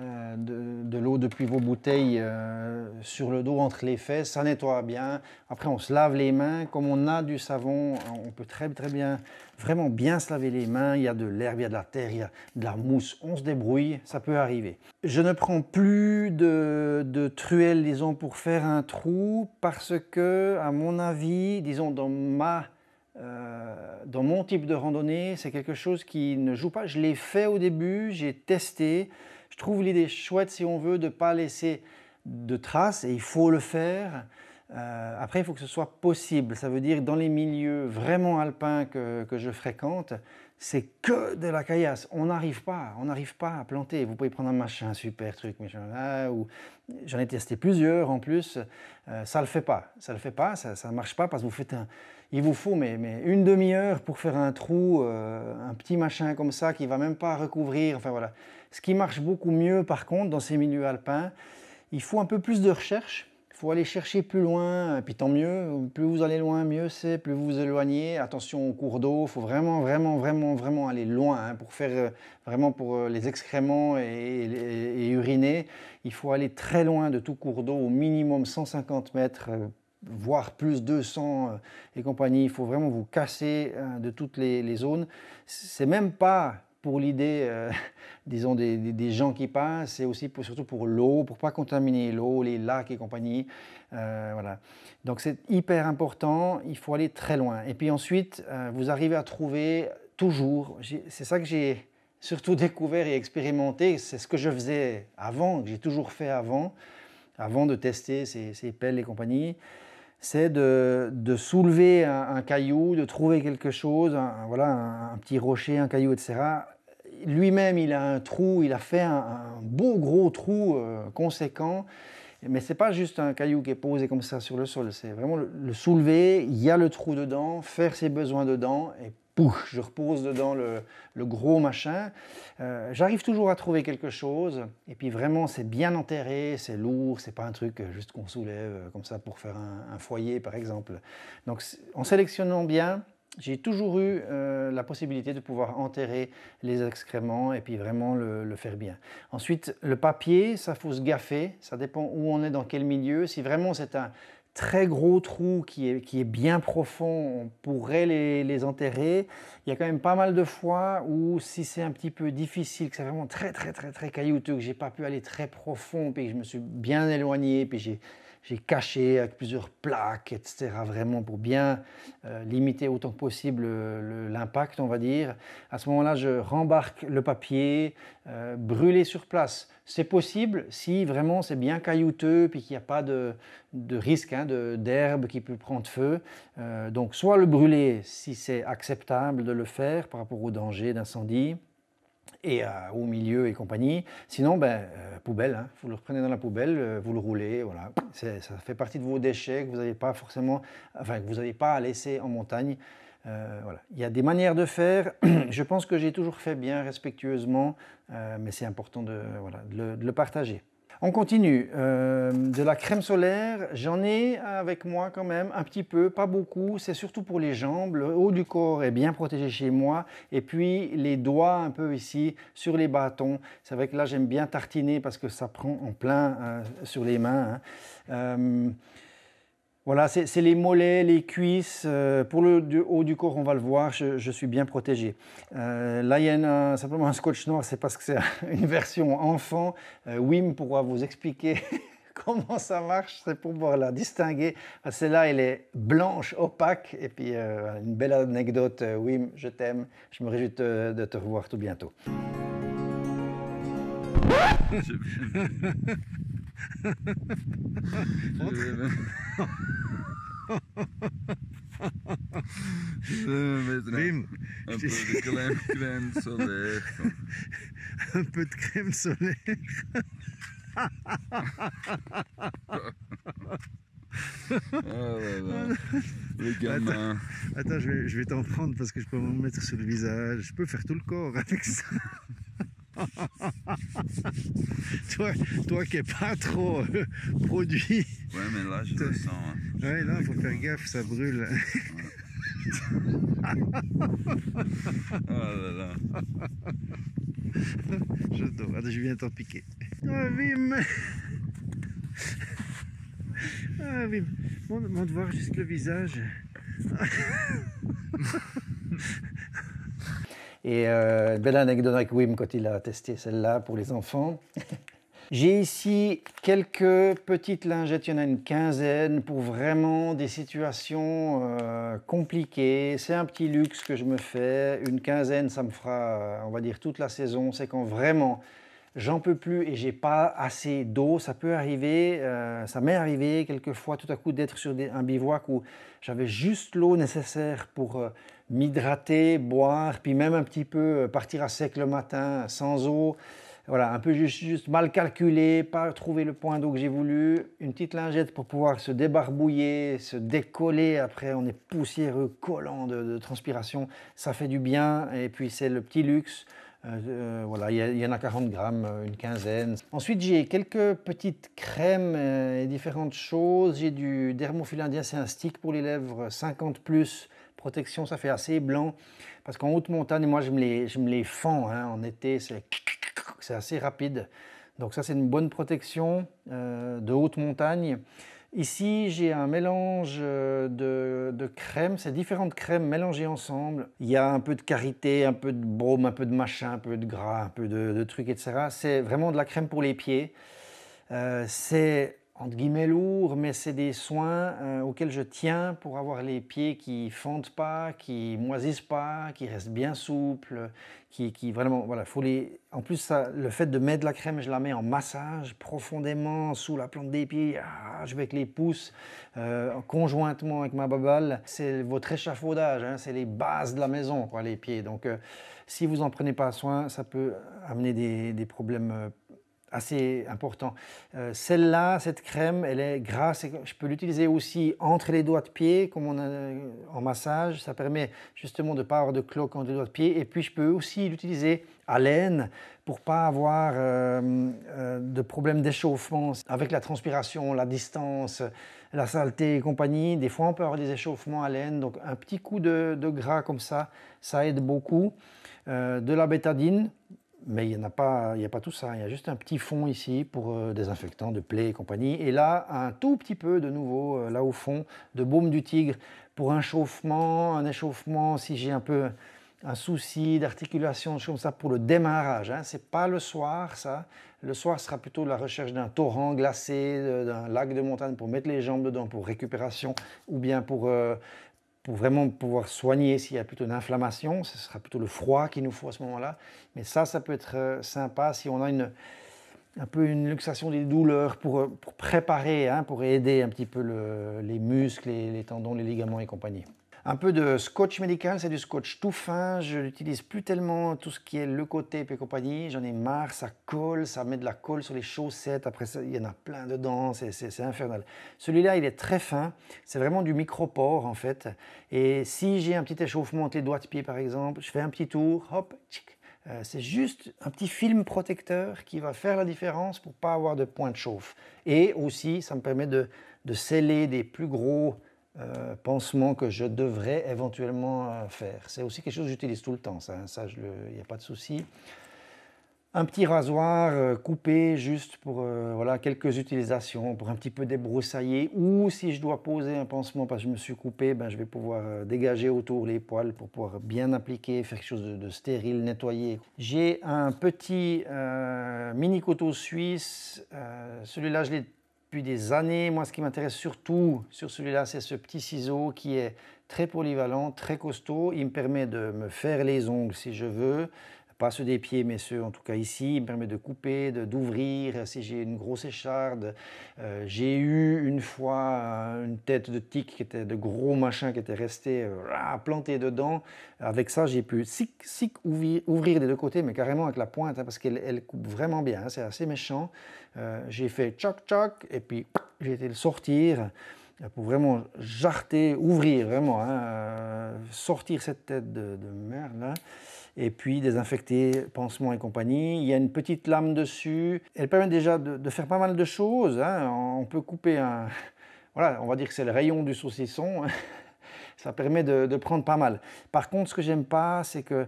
euh, de, l'eau depuis vos bouteilles euh, sur le dos, entre les fesses, ça nettoie bien. Après, on se lave les mains. Comme on a du savon, on peut très, très bien, vraiment bien se laver les mains. Il y a de l'herbe, il y a de la terre, il y a de la mousse. On se débrouille, ça peut arriver. Je ne prends plus de, de truelle, disons, pour faire un trou parce que, à mon avis, disons, dans ma... Euh, dans mon type de randonnée, c'est quelque chose qui ne joue pas. Je l'ai fait au début, j'ai testé, je trouve l'idée chouette, si on veut, de ne pas laisser de traces, et il faut le faire. Euh, après, il faut que ce soit possible. Ça veut dire dans les milieux vraiment alpins que, que je fréquente, c'est que de la caillasse. On n'arrive pas, on n'arrive pas à planter. Vous pouvez prendre un machin, super truc, ou j'en ai testé plusieurs en plus. Euh, ça le fait pas, ça le fait pas, ça ne marche pas parce que vous faites un. Il vous faut mais, mais une demi-heure pour faire un trou, euh, un petit machin comme ça qui va même pas recouvrir. Enfin voilà. Ce qui marche beaucoup mieux, par contre, dans ces milieux alpins, il faut un peu plus de recherche. Il faut aller chercher plus loin, et puis tant mieux. Plus vous allez loin, mieux c'est. Plus vous vous éloignez, attention au cours d'eau. Il faut vraiment, vraiment, vraiment, vraiment aller loin hein, pour faire euh, vraiment pour euh, les excréments et, uriner. Il faut aller très loin de tout cours d'eau, au minimum 150 mètres. Euh, voire plus 200 et compagnie. Il faut vraiment vous casser de toutes les, les zones. C'est même pas pour l'idée, euh, [laughs] disons, des, gens qui passent et aussi pour, surtout pour l'eau, pour ne pas contaminer l'eau, les lacs et compagnie. Euh, voilà. Donc c'est hyper important, il faut aller très loin. Et puis ensuite, euh, vous arrivez à trouver toujours, c'est ça que j'ai surtout [laughs] découvert et expérimenté, c'est ce que je faisais avant, que j'ai toujours fait avant, avant de tester ces, pelles et compagnie c'est de, soulever un, caillou, de trouver quelque chose, voilà, un, petit rocher, un caillou, etc., lui-même, il a un trou, il a fait un, beau gros trou euh, conséquent. Mais ce n'est pas juste un caillou qui est posé comme ça sur le sol, c'est vraiment le, soulever, il y a le trou dedans, faire ses besoins dedans, et pouf, je repose dedans le, gros machin. Euh, j'arrive toujours à trouver quelque chose, et puis vraiment c'est bien enterré, c'est lourd, c'est pas un truc euh, juste qu'on soulève comme ça pour faire un foyer par exemple. Donc en sélectionnant bien, j'ai toujours eu euh, la possibilité de pouvoir enterrer les excréments et puis vraiment le, faire bien. Ensuite, le papier, ça faut se gaffer, ça dépend où on est, dans quel milieu. Si vraiment c'est un très gros trou qui est, qui est bien profond, on pourrait les, les, enterrer. Il y a quand même pas mal de fois où si c'est un petit peu difficile, que c'est vraiment très très très très caillouteux, que j'ai pas pu aller très profond, puis que je me suis bien éloigné, puis j'ai j'ai caché avec plusieurs plaques, etc., vraiment pour bien euh, limiter autant que possible euh, l'impact, on va dire. À ce moment-là, je rembarque le papier, euh, brûler sur place. C'est possible si vraiment c'est bien caillouteux, puis qu'il n'y a pas de, de risque hein, d'herbe qui peut prendre feu. donc soit le brûler si c'est acceptable de le faire par rapport au danger d'incendie et euh, au milieu et compagnie. Sinon, ben, euh, poubelle, hein. vous le reprenez dans la poubelle, euh, vous le roulez, voilà. Ça fait partie de vos déchets que vous n'avez pas forcément, enfin, que vous n'avez pas à laisser en montagne. voilà. Il y a des manières de faire. [clears throat] Je pense que j'ai toujours fait bien, respectueusement, mais c'est important de, voilà, de le partager. On continue. Euh, de la crème solaire, j'en ai avec moi quand même un petit peu, pas beaucoup. C'est surtout pour les jambes. Le haut du corps est bien protégé chez moi. Et puis les doigts un peu ici sur les bâtons. C'est vrai que là j'aime bien tartiner parce que ça prend en plein euh, sur les mains. Hein. Euh, voilà, c'est les mollets, les cuisses. Euh, pour le haut du corps, on va le voir, je, suis bien protégé. Euh, là, il y a simplement un scotch noir, c'est parce que c'est [laughs] une version enfant. Euh, Wim pourra vous expliquer [laughs] comment ça marche, c'est pour pouvoir la distinguer. Celle-là, elle est blanche, opaque. Et puis, une belle anecdote, Wim, je t'aime. Je me réjouis de te revoir tout bientôt. [laughs] Je vais mettre Un peu de crème, solaire. Un peu de crème solaire. Ah, Les gamins. Attends, je vais, je vais t'en prendre parce que je peux me mettre sur le visage. Je peux faire tout le corps avec ça. [laughs] toi, qui n'es pas trop euh, produit. Ouais, mais là, je le sens. Hein. Ouais, là, faut faire gaffe, ça brûle. oh [laughs] là là. Je Attends, je viens t'en piquer. Ah, Vim Ah, Vim Monte, voir juste le visage. [laughs] Et euh, belle anecdote avec Wim quand il a testé celle-là pour les enfants. [laughs] J'ai ici quelques petites lingettes, il y en a une quinzaine, pour vraiment des situations euh, compliquées. C'est un petit luxe que je me fais. Une quinzaine, ça me fera, euh, on va dire, toute la saison. C'est quand vraiment j'en peux plus et j'ai pas assez d'eau, ça peut arriver, ça m'est arrivé quelquefois tout à coup d'être sur un bivouac où j'avais juste l'eau nécessaire pour m'hydrater, boire, puis même un petit peu euh, partir à sec le matin, sans eau. Voilà, un peu juste, mal calculé, pas trouver le point d'eau que j'ai voulu. Une petite lingette pour pouvoir se débarbouiller, se décoller. Après, on est poussiéreux, collant de, transpiration. Ça fait du bien. Et puis, c'est le petit luxe. Euh, euh, voilà, il y, en a 40 grammes, une quinzaine. Ensuite, j'ai quelques petites crèmes et différentes choses. J'ai du dermophile indien, c'est un stick pour les lèvres 50+, plus, protection, ça fait assez blanc. Parce qu'en haute montagne, moi, je me les, je me les fends. Hein. En été, [laughs] c'est assez rapide. Donc ça, c'est une bonne protection euh, de haute montagne. Ici, j'ai un mélange euh, de, crème c'est différentes crèmes mélangées ensemble. Il y a un peu de carité, un peu de brome, un peu de machin, un peu de gras, un peu de, trucs, etc. C'est vraiment de la crème pour les pieds. Euh, c'est entre guillemets lourds, mais c'est des soins euh, auxquels je tiens pour avoir les pieds qui fendent pas, qui moisissent pas, qui restent bien souples, qui, vraiment, voilà, faut les. En plus, ça, le fait de mettre la crème, je la mets en massage profondément sous la plante des pieds. Ah, je vais avec les pouces, euh, conjointement avec ma baballe. C'est votre échafaudage, hein, c'est les bases de la maison, quoi, les pieds. Donc, euh, si vous en prenez pas soin, ça peut amener des problèmes assez important. Euh, celle-là, cette crème, elle est grasse. je peux l'utiliser aussi entre les doigts de pied, comme on a euh, en massage. Ça permet justement de ne pas avoir de cloques entre les doigts de pied. Et puis, je peux aussi l'utiliser à laine pour pas avoir euh, de problème d'échauffement avec la transpiration, la distance, la saleté et compagnie. Des fois, on peut avoir des échauffements à laine. Donc, un petit coup de, de gras comme ça, ça aide beaucoup. de la bétadine, mais il n'y a, pas, il a pas tout ça. Il y a juste un petit fond ici pour euh, désinfectant de plaies et compagnie. Et là, un tout petit peu de nouveau, euh, là au fond, de baume du tigre pour un chauffement, un échauffement, si j'ai un peu un souci d'articulation, comme ça, pour le démarrage. Hein. Ce n'est pas le soir, ça. Le soir sera plutôt la recherche d'un torrent glacé, d'un lac de montagne pour mettre les jambes dedans, pour récupération, ou bien pour, euh, pour vraiment pouvoir soigner s'il y a plutôt une inflammation, ce sera plutôt le froid qu'il nous faut à ce moment-là. Mais ça, ça peut être euh, sympa si on a une, un peu une luxation des douleurs pour, euh, préparer, hein, pour aider un petit peu les muscles, les tendons, les ligaments et compagnie un peu de scotch médical, c'est du scotch tout fin, je l'utilise plus tellement tout ce qui est le côté et compagnie, j'en ai marre, ça colle, ça met de la colle sur les chaussettes, après ça, il y en a plein dedans, c'est infernal. Celui-là, il est très fin, c'est vraiment du micropore en fait, et si j'ai un petit échauffement entre les doigts de pied par exemple, je fais un petit tour, hop, euh, c'est juste un petit film protecteur qui va faire la différence pour pas avoir de point de chauffe. Et aussi, ça me permet de sceller des plus gros euh, pansement que je devrais éventuellement euh, faire. C'est aussi quelque chose que j'utilise tout le temps, ça, hein. il n'y a pas de souci. Un petit rasoir euh, coupé juste pour voilà, quelques utilisations, pour un petit peu débroussailler, ou si je dois poser un pansement parce que je me suis coupé, ben, je vais pouvoir dégager autour les poils pour pouvoir bien appliquer, faire quelque chose de, de stérile, nettoyer. J'ai un petit mini couteau suisse, celui-là je l'ai depuis des années. Moi, ce qui m'intéresse surtout sur celui-là, c'est ce petit ciseau qui est très polyvalent, très costaud. Il me permet de me faire les ongles si je veux, pas ceux des pieds, mais ceux en tout cas ici, il me permet de couper, d'ouvrir, si j'ai une grosse écharde. Euh, j'ai eu une fois euh, une tête de tic qui était de gros machin qui était resté euh, planté dedans. Avec ça, j'ai pu sic, sic, ouvrir, des deux côtés, mais carrément avec la pointe, hein, parce qu'elle elle coupe vraiment bien, hein, c'est assez méchant. j'ai fait choc choc, et puis j'ai été le sortir pour vraiment jarter, ouvrir, vraiment, hein, sortir cette tête de, merde et puis désinfecter, pansements et compagnie. Il y a une petite lame dessus. Elle permet déjà de, faire pas mal de choses. Hein. On peut couper un... [laughs] Voilà, on va dire que c'est le rayon du saucisson. [laughs] Ça permet de, prendre pas mal. Par contre, ce que j'aime pas, c'est que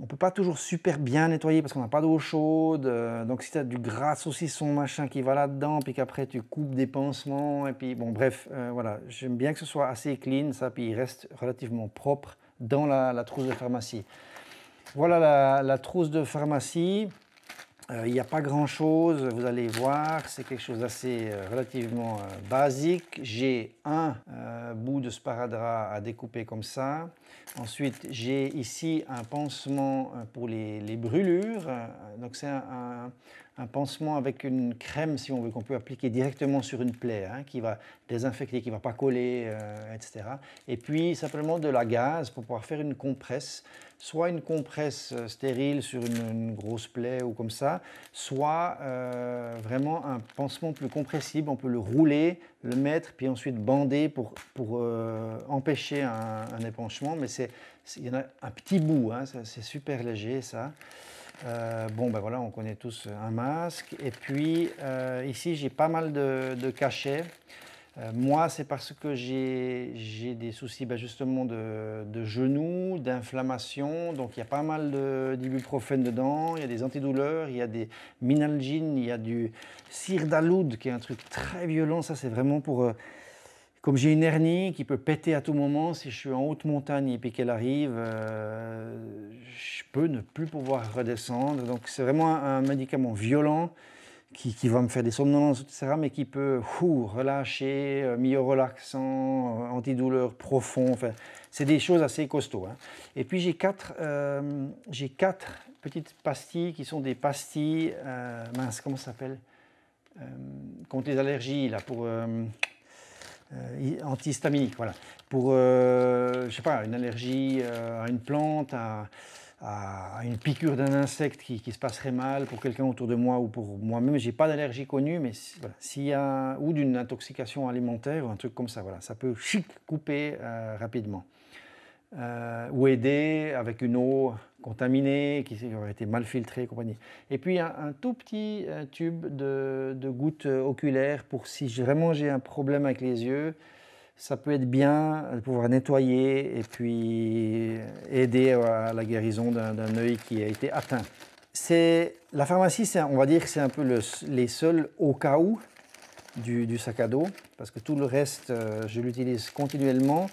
on peut pas toujours super bien nettoyer parce qu'on n'a pas d'eau chaude. Euh, donc si tu as du gras saucisson machin qui va là-dedans, puis qu'après tu coupes des pansements, et puis bon bref, euh, voilà, j'aime bien que ce soit assez clean, ça, puis il reste relativement propre dans la trousse de pharmacie. Voilà la, trousse de pharmacie. Euh, il n'y a pas grand-chose, vous allez voir, c'est quelque chose d'assez euh, relativement euh, basique. J'ai un bout de sparadrap à découper comme ça. Ensuite, j'ai ici un pansement euh, pour les, brûlures. Euh, donc c'est un, pansement avec une crème, si on veut, qu'on peut appliquer directement sur une plaie, hein, qui va désinfecter, qui ne va pas coller, euh, etc. Et puis simplement de la gaze pour pouvoir faire une compresse. Soit une compresse stérile sur une, grosse plaie ou comme ça, soit vraiment un pansement plus compressible. On peut le rouler le mettre, puis ensuite bander pour, pour euh, empêcher un, épanchement. Mais c'est, il y a un petit bout, hein, c'est super léger ça. Euh, bon, ben voilà, on connaît tous un masque. Et puis, euh, ici, j'ai pas mal de, de cachets. Euh, moi, c'est parce que j'ai des soucis bah, justement de, genoux, d'inflammation. Donc, il y a pas mal d'ibuprofène dedans. Il y a des antidouleurs, il y a des minalgines, il y a du sirdaloud qui est un truc très violent. Ça, c'est vraiment pour. Euh, comme j'ai une hernie qui peut péter à tout moment, si je suis en haute montagne et puis qu'elle arrive, euh, je peux ne plus pouvoir redescendre. Donc, c'est vraiment un médicament violent qui, va me faire des somnolences, etc., mais qui peut relâcher, mieux relaxant, euh, antidouleur profond. Enfin, c'est des choses assez costauds. Hein. Et puis j'ai quatre, euh, j'ai quatre petites pastilles qui sont des pastilles, euh, mince, comment ça s'appelle Contre les allergies, là, pour. antihistaminique, voilà. Pour, je sais pas, une allergie à une plante, à à une piqûre d'un insecte qui, se passerait mal pour quelqu'un autour de moi ou pour moi-même. Je n'ai pas d'allergie connue, mais voilà, s'il y a ou d'une intoxication alimentaire ou un truc comme ça, voilà, ça peut chic couper euh, rapidement. Euh, ou aider avec une eau contaminée qui aurait été mal filtrée et compagnie. Et puis un, un tout petit euh, tube de, de, gouttes oculaires pour si vraiment j'ai un problème avec les yeux, ça peut être bien de pouvoir nettoyer et puis aider à la guérison d'un œil qui a été atteint. C'est la pharmacie, on va dire que c'est un peu le, les seuls au cas où du, sac à dos, parce que tout le reste, euh, je l'utilise continuellement.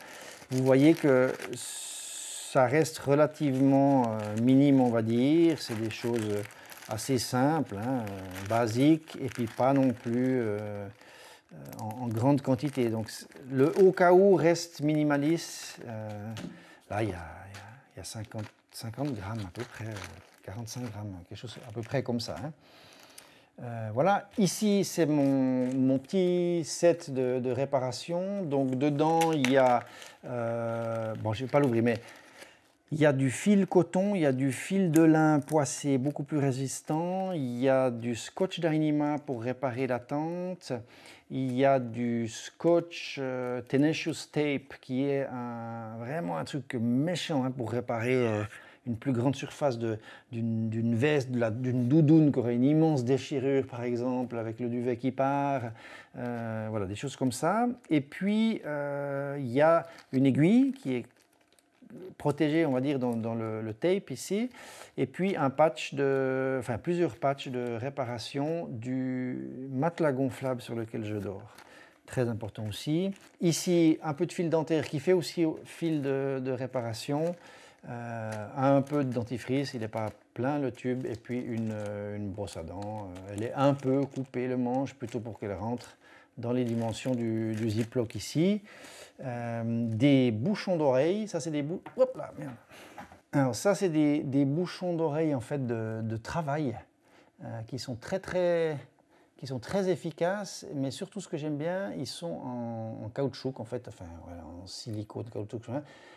Vous voyez que ça reste relativement euh, minime, on va dire. C'est des choses assez simples, hein, euh, basiques, et puis pas non plus euh, en, grande quantité. Donc le où reste minimaliste. Euh, là, il y a, 50, grammes à peu près, 45 euh, grammes, quelque chose à peu près comme ça. Hein. voilà, ici c'est mon, petit set de, réparation. Donc dedans il y a, bon je ne vais pas l'ouvrir, mais il y a du fil coton, il y a du fil de lin poissé beaucoup plus résistant, il y a du scotch d'anima pour réparer la tente, il y a du scotch euh, Tenacious Tape qui est vraiment un truc méchant hein, pour réparer euh, une plus grande surface d'une veste, d'une doudoune qui aurait une immense déchirure par exemple avec le duvet qui part. Euh, voilà, des choses comme ça. Et puis il y a une aiguille qui est protégé, on va dire, dans, le, tape ici, et puis un patch de, enfin plusieurs patchs de réparation du matelas gonflable sur lequel je dors. Très important aussi. Ici, un peu de fil dentaire qui fait aussi fil de, réparation. Euh, un peu de dentifrice, il n'est pas plein le tube, et puis une, brosse à dents. Euh, elle est un peu coupée le manche, plutôt pour qu'elle rentre dans les dimensions du, du ziploc ici. Euh, des bouchons d'oreilles. Ça, c'est des Alors ça, c'est des, des, bouchons d'oreilles en fait de, de travail euh, qui sont très très qui sont très efficaces, mais surtout ce que j'aime bien, ils sont en, caoutchouc en fait, enfin en silicone, caoutchouc,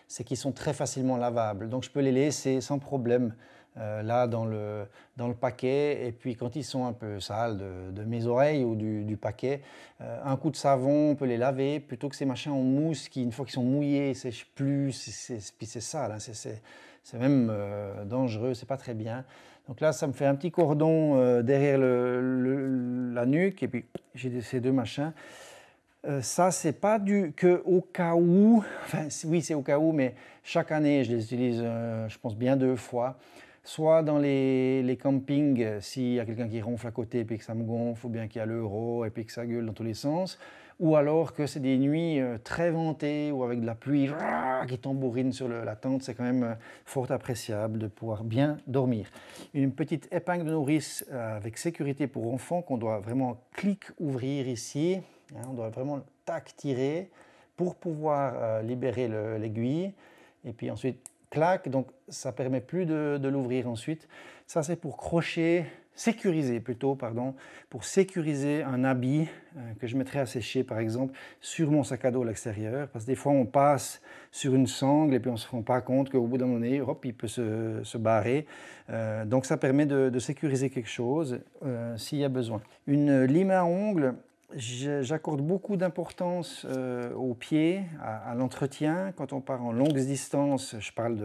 c'est qu'ils sont très facilement lavables. Donc je peux les laisser sans problème euh, là dans le, dans le paquet. Et puis quand ils sont un peu sales de, de mes oreilles ou du, du paquet, euh, un coup de savon, on peut les laver plutôt que ces machins en mousse qui, une fois qu'ils sont mouillés, sèchent plus. puis c'est sale, hein, c'est même euh, dangereux, c'est pas très bien. Donc là, ça me fait un petit cordon derrière le, la nuque et puis j'ai ces deux machins. ça, c'est pas du que au cas où, enfin oui, c'est au cas où, mais chaque année, je les utilise, je pense, bien deux fois soit dans les, campings, euh, s'il y a quelqu'un qui ronfle à côté et puis que ça me gonfle, ou bien qu'il y a l'euro et puis que ça gueule dans tous les sens, ou alors que c'est des nuits euh, très ventées ou avec de la pluie qui tambourine sur la tente, c'est quand même euh, fort appréciable de pouvoir bien dormir. Une petite épingle de nourrice avec sécurité pour enfants qu'on doit vraiment clic ouvrir ici, hein, on doit vraiment tac tirer pour pouvoir libérer l'aiguille et puis ensuite claque, donc ça permet plus de, l'ouvrir ensuite. Ça c'est pour crocher, sécuriser plutôt, pardon, pour sécuriser un habit euh, que je mettrai à sécher par exemple sur mon sac à dos à l'extérieur, parce que des fois on passe sur une sangle et puis on ne se rend pas compte qu'au bout d'un moment il peut se, barrer. Euh, donc ça permet de, sécuriser quelque chose euh, s'il y a besoin. Une lime à ongles, J'accorde beaucoup d'importance euh, aux pieds, à, l'entretien. Quand on part en longues distances, je parle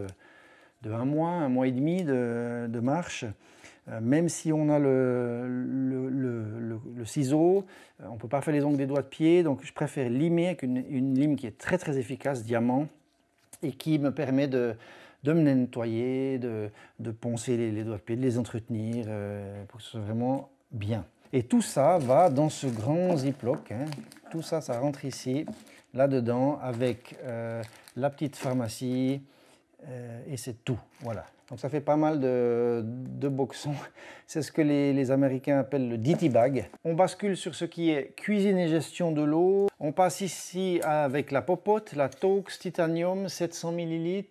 de, mois, un mois et demi de, marche, euh, même si on a le, ciseau, euh, on ne peut pas faire les ongles des doigts de pied, donc je préfère limer avec une, lime qui est très très efficace, diamant, et qui me permet de, me nettoyer, de, poncer les, doigts de pied, de les entretenir, pour que ce soit vraiment bien. Et tout ça va dans ce grand ziploc. Hein. Tout ça, ça rentre ici, là-dedans, avec euh, la petite pharmacie, euh, et c'est tout. Voilà. Donc ça fait pas mal de, boxons. [laughs] C'est ce que les, Américains appellent le ditty bag. On bascule sur ce qui est cuisine et gestion de l'eau. On passe ici avec la popote, la Tox Titanium 700 ml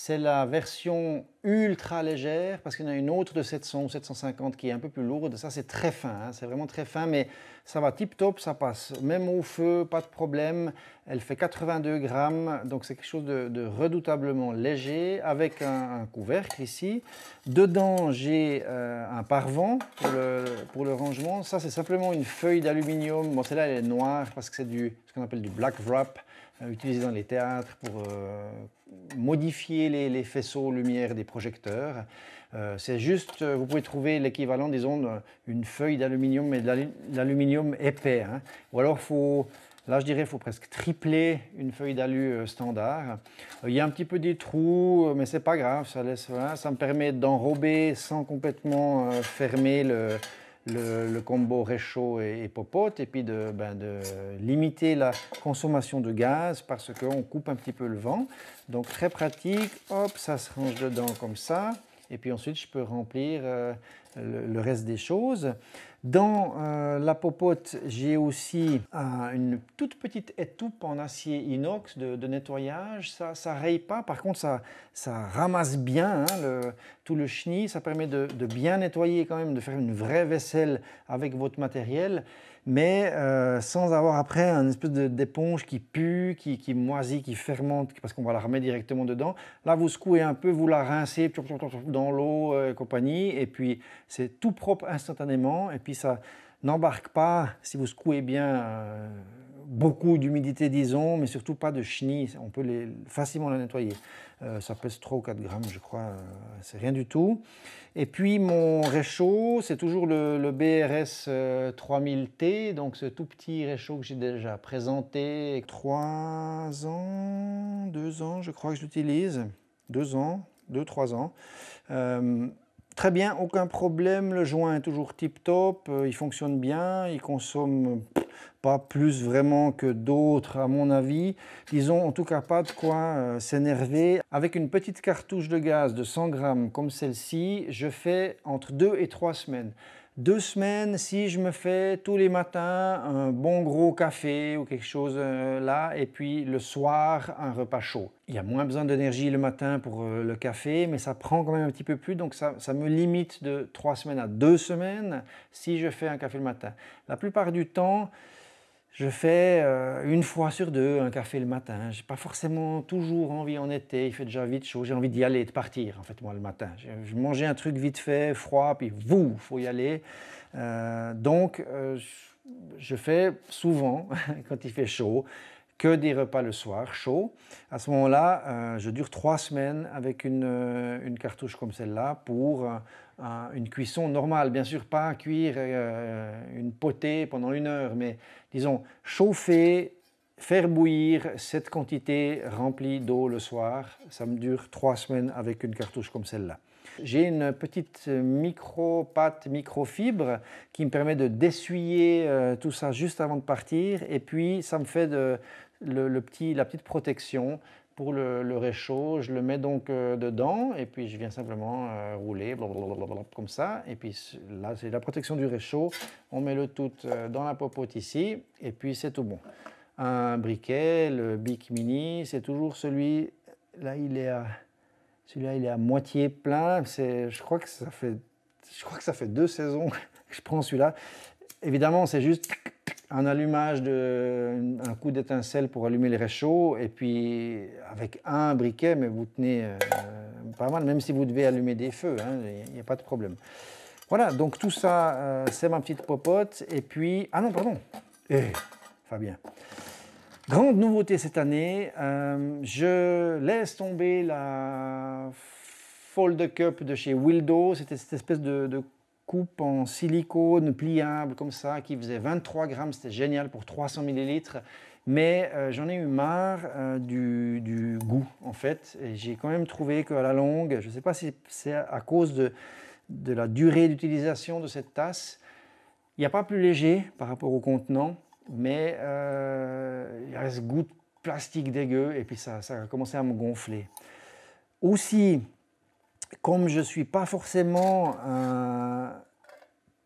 c'est la version ultra légère, parce qu'il y en a une autre de 700 ou 750 qui est un peu plus lourde. Ça, c'est très fin, hein. c'est vraiment très fin, mais ça va tip-top, ça passe. Même au feu, pas de problème. Elle fait 82 grammes, donc c'est quelque chose de, redoutablement léger, avec un, couvercle ici. Dedans, j'ai euh, un parvent pour le, pour le rangement. Ça, c'est simplement une feuille d'aluminium. Bon, celle-là, elle est noire, parce que c'est ce qu'on appelle du black wrap. Euh, utilisé dans les théâtres pour euh, modifier les, faisceaux lumière des projecteurs. Euh, c'est juste, vous pouvez trouver l'équivalent, disons, d'une feuille d'aluminium, mais de l'aluminium épais. Hein. Ou alors, faut, là, je dirais, il faut presque tripler une feuille d'alu standard. Il y a un petit peu des trous, mais c'est pas grave, ça, laisse, ça me permet d'enrober sans complètement fermer le, le, combo réchaud et, popote, et puis ben, de, limiter la consommation de gaz parce qu'on coupe un petit peu le vent. Donc très pratique, hop, ça se range dedans comme ça, et puis ensuite je peux remplir euh, le, reste des choses. Dans euh, la popote, j'ai aussi euh, une toute petite étoupe en acier inox de, nettoyage. Ça ne raye pas, par contre, ça, ça ramasse bien hein, tout le chenille. Ça permet de, de bien nettoyer quand même, de faire une vraie vaisselle avec votre matériel mais euh, sans avoir après un espèce d'éponge qui pue, qui, qui, moisit, qui fermente, parce qu'on va la remettre directement dedans. Là, vous secouez un peu, vous la rincez dans l'eau euh, et compagnie, et puis c'est tout propre instantanément, et puis ça n'embarque pas, si vous secouez bien... Euh, beaucoup d'humidité, disons, mais surtout pas de chenilles. On peut les, facilement la nettoyer. Euh, ça pèse 3 ou 4 grammes, je crois. Euh, c'est rien du tout. Et puis mon réchaud, c'est toujours le, BRS 3000T, euh, donc ce tout petit réchaud que j'ai déjà présenté. 3 ans, 2 ans, je crois que j'utilise, 2 ans, 2-3 ans. Très bien, aucun problème, le joint est toujours tip-top, il fonctionne bien, il consomme pas plus vraiment que d'autres à mon avis. Ils ont en tout cas pas de quoi euh, s'énerver. Avec une petite cartouche de gaz de 100 grammes comme celle-ci, je fais entre 2 et 3 semaines. Deux semaines, si je me fais tous les matins un bon gros café ou quelque chose euh, là, et puis le soir, un repas chaud. Il y a moins besoin d'énergie le matin pour euh, le café, mais ça prend quand même un petit peu plus, donc ça, ça me limite de trois semaines à deux semaines si je fais un café le matin. La plupart du temps, je fais euh, une fois sur deux un café le matin. n'ai pas forcément toujours envie en été. Il fait déjà vite chaud. J'ai envie d'y aller, de partir en fait moi le matin. Je mangeais un truc vite fait, froid, puis vous, faut y aller. Euh, donc euh, je fais souvent [laughs] quand il fait chaud que des repas le soir chaud. À ce moment-là, je dure trois semaines avec une, une cartouche comme celle-là pour une cuisson normale. Bien sûr, pas cuire une potée pendant une heure, mais disons, chauffer, faire bouillir cette quantité remplie d'eau le soir. Ça me dure trois semaines avec une cartouche comme celle-là. J'ai une petite micro-pâte microfibre qui me permet de d'essuyer euh, tout ça juste avant de partir. Et puis, ça me fait la petite protection pour le, réchaud, je le mets donc euh, dedans et puis je viens simplement euh, rouler comme ça. Et puis là, c'est la protection du réchaud. On met le tout euh, dans la popote ici et puis c'est tout bon. Un briquet, le Bic Mini, c'est toujours celui. Là, il est à, celui-là, il est à moitié plein. C'est, je crois que ça fait, je crois que ça fait deux saisons [laughs] que je prends celui-là évidemment, c'est juste un allumage, de, un coup d'étincelle pour allumer les réchauds, et puis avec un briquet, mais vous tenez euh, pas mal, même si vous devez allumer des feux, hein, il n'y a pas de problème. Voilà, donc tout ça, euh, c'est ma petite popote, et puis... Ah non, pardon Eh, Fabien Grande nouveauté cette année, euh, je laisse tomber la Fold Cup de chez Wildo, c'était cette espèce de, de coupe en silicone pliable comme ça qui faisait 23 grammes, c'était génial pour 300 millilitres. Mais euh, j'en ai eu marre euh, du, goût en fait. Et j'ai quand même trouvé qu'à la longue, je ne sais pas si c'est à cause de, la durée d'utilisation de cette tasse, il n'y a pas plus léger par rapport au contenant, mais euh, il reste goût plastique dégueu et puis ça, ça a commencé à me gonfler. Aussi, comme je ne suis pas forcément euh,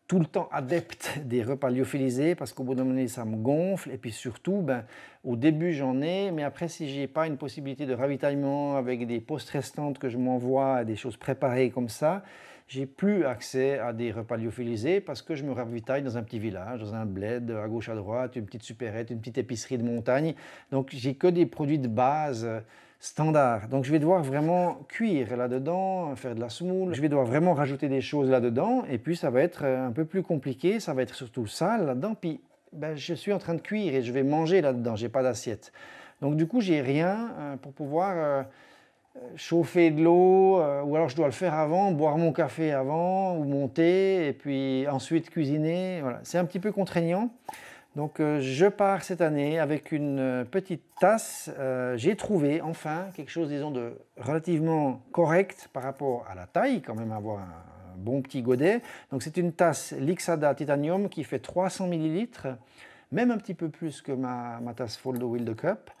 tout le temps adepte [laughs] des repas lyophilisés, parce qu'au bout d'un moment, ça me gonfle, et puis surtout, ben, au début j'en ai, mais après, si je n'ai pas une possibilité de ravitaillement avec des postes restantes que je m'envoie, des choses préparées comme ça, j'ai plus accès à des repas lyophilisés parce que je me ravitaille dans un petit village, dans un bled, à gauche, à droite, une petite supérette, une petite épicerie de montagne. Donc j'ai que des produits de base standard. Donc je vais devoir vraiment cuire là-dedans, faire de la semoule, je vais devoir vraiment rajouter des choses là-dedans, et puis ça va être euh, un peu plus compliqué, ça va être surtout sale là-dedans, puis ben, je suis en train de cuire et je vais manger là-dedans, j'ai pas d'assiette. Donc du coup, j'ai rien euh, pour pouvoir euh, chauffer de l'eau, ou alors je dois le faire avant, boire mon café avant, ou monter et puis ensuite cuisiner. C'est un petit peu contraignant. Donc euh, je pars cette année avec une euh, petite tasse. Euh, j'ai trouvé enfin quelque chose, disons, de relativement correct par rapport à la taille, quand même avoir un, bon petit godet. Donc c'est une tasse Lixada Titanium qui fait 300 ml, même un petit peu plus que ma, tasse Foldo Wilde Cup.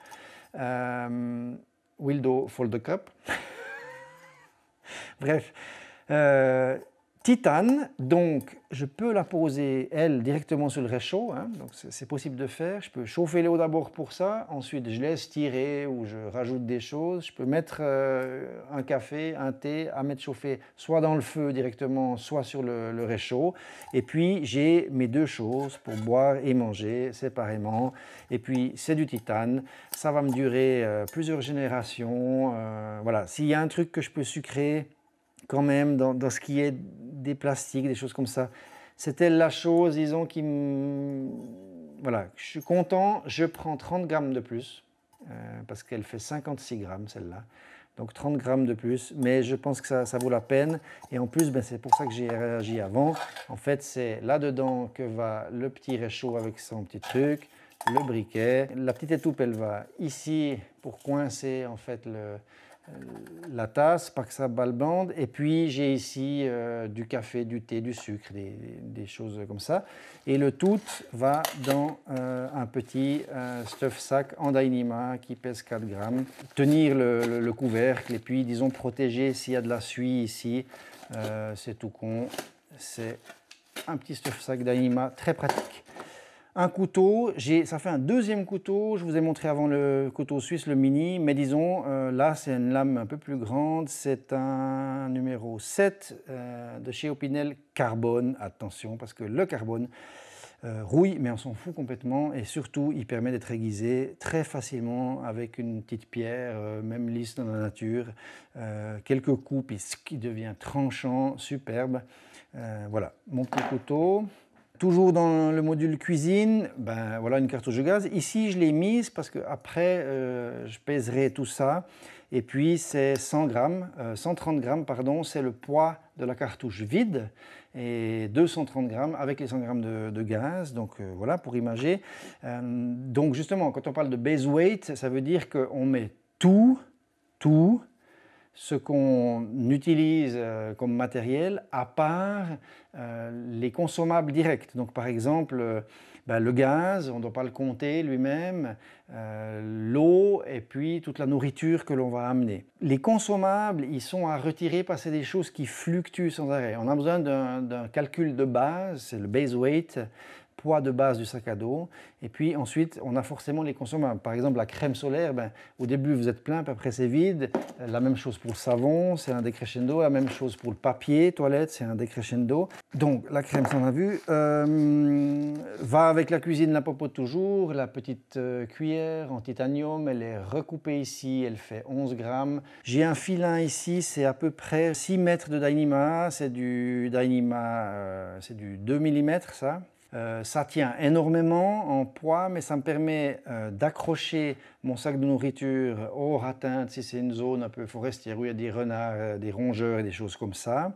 Wildo Foldo Cup. [laughs] Bref titane, donc je peux la poser, elle, directement sur le réchaud. Hein, donc c'est possible de faire. Je peux chauffer l'eau d'abord pour ça. Ensuite, je laisse tirer ou je rajoute des choses. Je peux mettre euh, un café, un thé à mettre chauffer soit dans le feu directement, soit sur le, réchaud. Et puis, j'ai mes deux choses pour boire et manger séparément. Et puis, c'est du titane. Ça va me durer euh, plusieurs générations. Euh, voilà, s'il y a un truc que je peux sucrer, quand même dans, ce qui est des plastiques, des choses comme ça. C'était la chose, disons, qui me... Voilà, je suis content, je prends 30 grammes de plus, euh, parce qu'elle fait 56 grammes, celle-là. Donc 30 grammes de plus, mais je pense que ça, ça vaut la peine. Et en plus, ben, c'est pour ça que j'ai réagi avant. En fait, c'est là-dedans que va le petit réchaud avec son petit truc, le briquet. La petite étoupe, elle va ici pour coincer en fait le, euh, la tasse, pas que balbande. Et puis j'ai ici euh, du café, du thé, du sucre, des, choses comme ça. Et le tout va dans euh, un petit stuff sac en Dainima qui pèse 4 grammes. Tenir le, couvercle et puis, disons, protéger s'il y a de la suie ici. c'est tout con. C'est un petit stuff sac d'anima très pratique un couteau, ça fait un deuxième couteau. Je vous ai montré avant le couteau suisse, le mini, mais disons, euh, là, c'est une lame un peu plus grande. C'est un numéro 7 euh, de chez Opinel Carbone. Attention, parce que le carbone euh, rouille, mais on s'en fout complètement. Et surtout, il permet d'être aiguisé très facilement avec une petite pierre, même lisse dans la nature. quelques coupes, et ce qui devient tranchant, superbe. voilà, mon petit couteau. Toujours dans le module cuisine, ben voilà une cartouche de gaz. Ici, je l'ai mise parce que après, euh, je pèserai tout ça. Et puis, c'est 100 grammes, 130 euh, grammes, pardon, c'est le poids de la cartouche vide et 230 grammes avec les 100 grammes de, gaz. Donc euh, voilà pour imager. donc justement, quand on parle de base weight, ça veut dire qu'on met tout, tout ce qu'on utilise euh, comme matériel à part euh, les consommables directs. Donc par exemple, euh, ben, le gaz, on ne doit pas le compter lui-même, l'eau et puis toute la nourriture que l'on va amener. Les consommables, ils sont à retirer parce que c'est des choses qui fluctuent sans arrêt. On a besoin d'un calcul de base, c'est le base weight, poids de base du sac à dos. Et puis ensuite, on a forcément les consommables. Par exemple, la crème solaire, ben, au début vous êtes plein, puis après c'est vide. Euh, la même chose pour le savon, c'est un décrescendo. La même chose pour le papier toilette, c'est un décrescendo. Donc la crème, ça on a vu, va avec la cuisine, la popote toujours. La petite euh, cuillère en titanium, elle est recoupée ici, elle fait 11 grammes. J'ai un filin ici, c'est à peu près 6 mètres de Dynima, c'est du Dynima, euh, c'est du 2 mm ça. Euh, ça tient énormément en poids, mais ça me permet euh, d'accrocher mon sac de nourriture aux atteinte si c'est une zone un peu forestière où il y a des renards, euh, des rongeurs et des choses comme ça.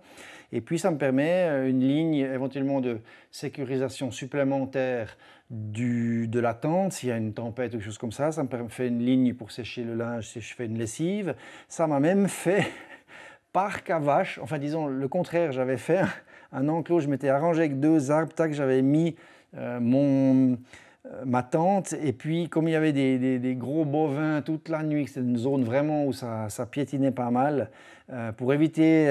Et puis ça me permet une ligne éventuellement de sécurisation supplémentaire du, de la tente, s'il y a une tempête ou quelque chose comme ça. Ça me fait une ligne pour sécher le linge si je fais une lessive. Ça m'a même fait [laughs] par cavache, enfin disons le contraire, j'avais fait un enclos. Je m'étais arrangé avec deux arbres, tac, j'avais mis euh, mon euh, ma tente. Et puis, comme il y avait des, gros bovins toute la nuit, c'est une zone vraiment où ça, ça piétinait pas mal, euh, pour éviter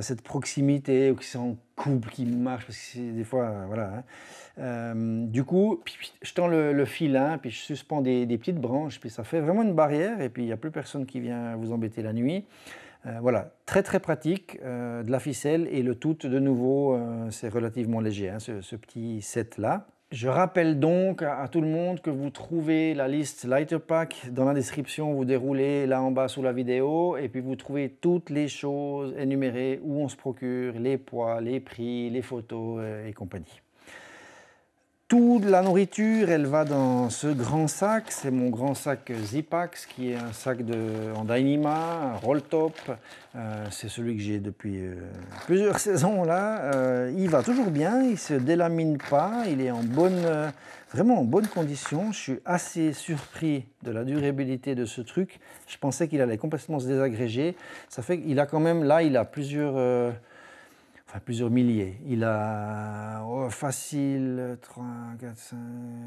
cette proximité, ou qui sont en couple, qui marche, parce que des fois, voilà. Hein. du coup, je tends le, filin, hein, puis je suspends des, des, petites branches, puis ça fait vraiment une barrière, et puis il n'y a plus personne qui vient vous embêter la nuit. Euh, voilà, très très pratique, euh, de la ficelle et le tout de nouveau, euh, c'est relativement léger, hein, ce, petit set là. Je rappelle donc à tout le monde que vous trouvez la liste Lighter Pack dans la description, vous déroulez là en bas sous la vidéo et puis vous trouvez toutes les choses énumérées où on se procure, les poids, les prix, les photos et compagnie toute la nourriture, elle va dans ce grand sac. C'est mon grand sac Zipax, qui est un sac de, en Dyneema, un roll top. Euh, c'est celui que j'ai depuis euh, plusieurs [laughs] saisons là. Euh, il va toujours bien, il ne se délamine pas, il est en bonne, vraiment en bonne condition. Je suis assez surpris de la durabilité de ce truc. Je pensais qu'il allait complètement se désagréger. Ça fait qu'il a quand même là, il a plusieurs enfin plusieurs milliers. Il a oh, facile 3, 4, 5,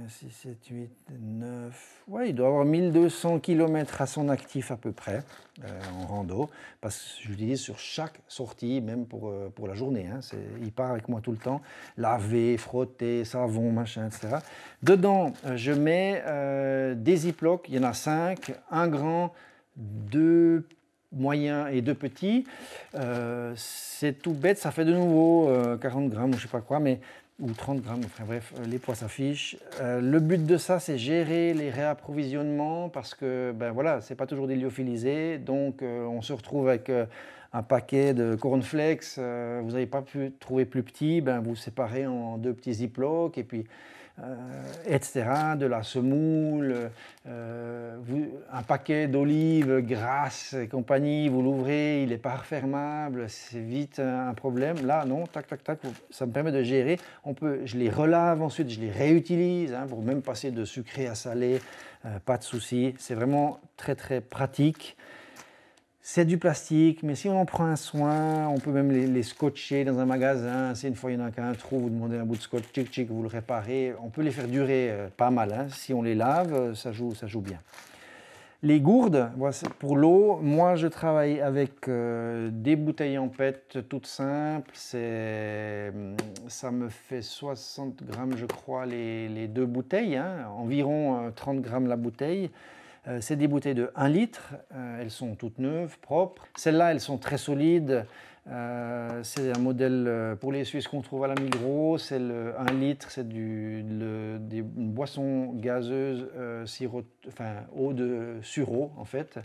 6, 7, 8, 9. Ouais, il doit avoir 1200 km à son actif à peu près euh, en rando, parce que l'utilise sur chaque sortie, même pour, euh, pour la journée. Hein. il part avec moi tout le temps, laver, frotter, savon, machin, etc. Dedans, je mets euh, des ziplocs, il y en a 5, un grand, deux moyen et deux petits, euh, c'est tout bête, ça fait de nouveau 40 euh, grammes ou je sais pas quoi, mais ou 30 grammes, enfin bref, euh, les poids s'affichent. le but de ça, c'est gérer les réapprovisionnements parce que, ben voilà, c'est pas toujours des lyophilisés, donc on se retrouve avec un paquet de cornflakes, vous n'avez pas pu trouver plus petit, ben vous séparez en deux petits ziplocs et puis euh, etc., de la semoule, euh, un paquet d'olives grasses et compagnie, vous l'ouvrez, il n'est pas refermable, c'est vite un problème. Là, non, tac, tac, tac, ça me permet de gérer. On peut, je les relave ensuite, je les réutilise, hein, pour même passer de sucré à salé, euh, pas de souci. C'est vraiment très, très pratique c'est du plastique, mais si on en prend un soin, on peut même les, scotcher dans un magasin. Si une fois il y en a un trou, vous demandez un bout de scotch, tchic, tchic, vous le réparez. On peut les faire durer euh, pas mal. Hein. Si on les lave, euh, ça joue, ça joue bien. Les gourdes, pour l'eau, moi je travaille avec euh, des bouteilles en pète toutes simples. Hum, ça me fait 60 grammes, je crois, les, deux bouteilles, hein. environ 30 grammes la bouteille. Euh, c'est des bouteilles de 1 litre, euh, elles sont toutes neuves, propres. Celles-là, elles sont très solides. Euh, c'est un modèle pour les Suisses qu'on trouve à la Migros. C'est le 1 litre, c'est du, une boisson gazeuse, enfin, eau de sureau en fait.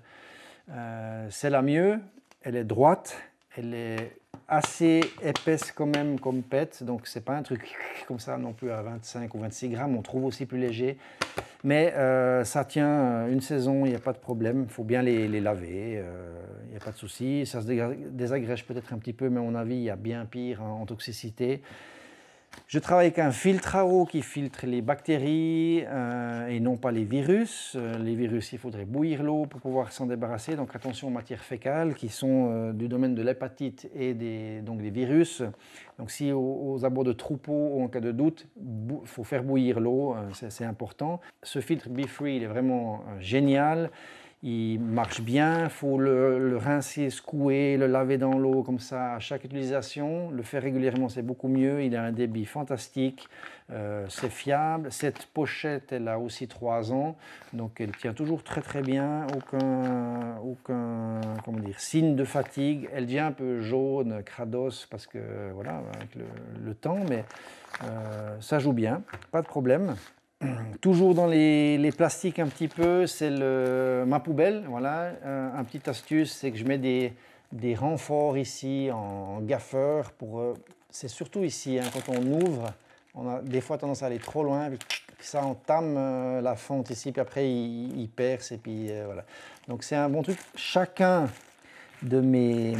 celle c'est mieux, elle est droite, elle est assez épaisse quand même comme pète, donc c'est pas un truc [laughs] comme ça non plus à 25 ou 26 grammes. On trouve aussi plus léger. Mais euh, ça tient euh, une saison, il n'y a pas de problème. Il faut bien les, laver, euh, il n'y a pas de souci. Ça se désagrège peut-être un petit peu, mais à mon avis, il y a bien pire hein, en toxicité. Je travaille avec un filtre à eau qui filtre les bactéries euh, et non pas les virus. Euh, les virus, il faudrait bouillir l'eau pour pouvoir s'en débarrasser. Donc attention aux matières fécales qui sont euh, du domaine de l'hépatite et des, donc des virus. Donc si aux, abords de troupeaux ou en cas de doute, il faut faire bouillir l'eau, c'est important. Ce filtre BeFree, Free, il est vraiment génial il marche bien, il faut le, le, rincer, secouer, le laver dans l'eau comme ça à chaque utilisation. Le faire régulièrement, c'est beaucoup mieux. Il a un débit fantastique, euh, c'est fiable. Cette pochette, elle a aussi 3 ans, donc elle tient toujours très très bien. Aucun, aucun comment dire, signe de fatigue. Elle devient un peu jaune, crados, parce que voilà, avec le, temps, mais euh, ça joue bien, pas de problème. [clears throat] toujours dans les, les, plastiques un petit peu, c'est ma poubelle. Voilà, euh, un, petite astuce, c'est que je mets des, des renforts ici en gaffeur. Pour, euh, c'est surtout ici, hein, quand on ouvre, on a des fois tendance à aller trop loin, ça entame euh, la fente ici, puis après il, perce, et puis voilà. Donc c'est un bon truc. Chacun de mes,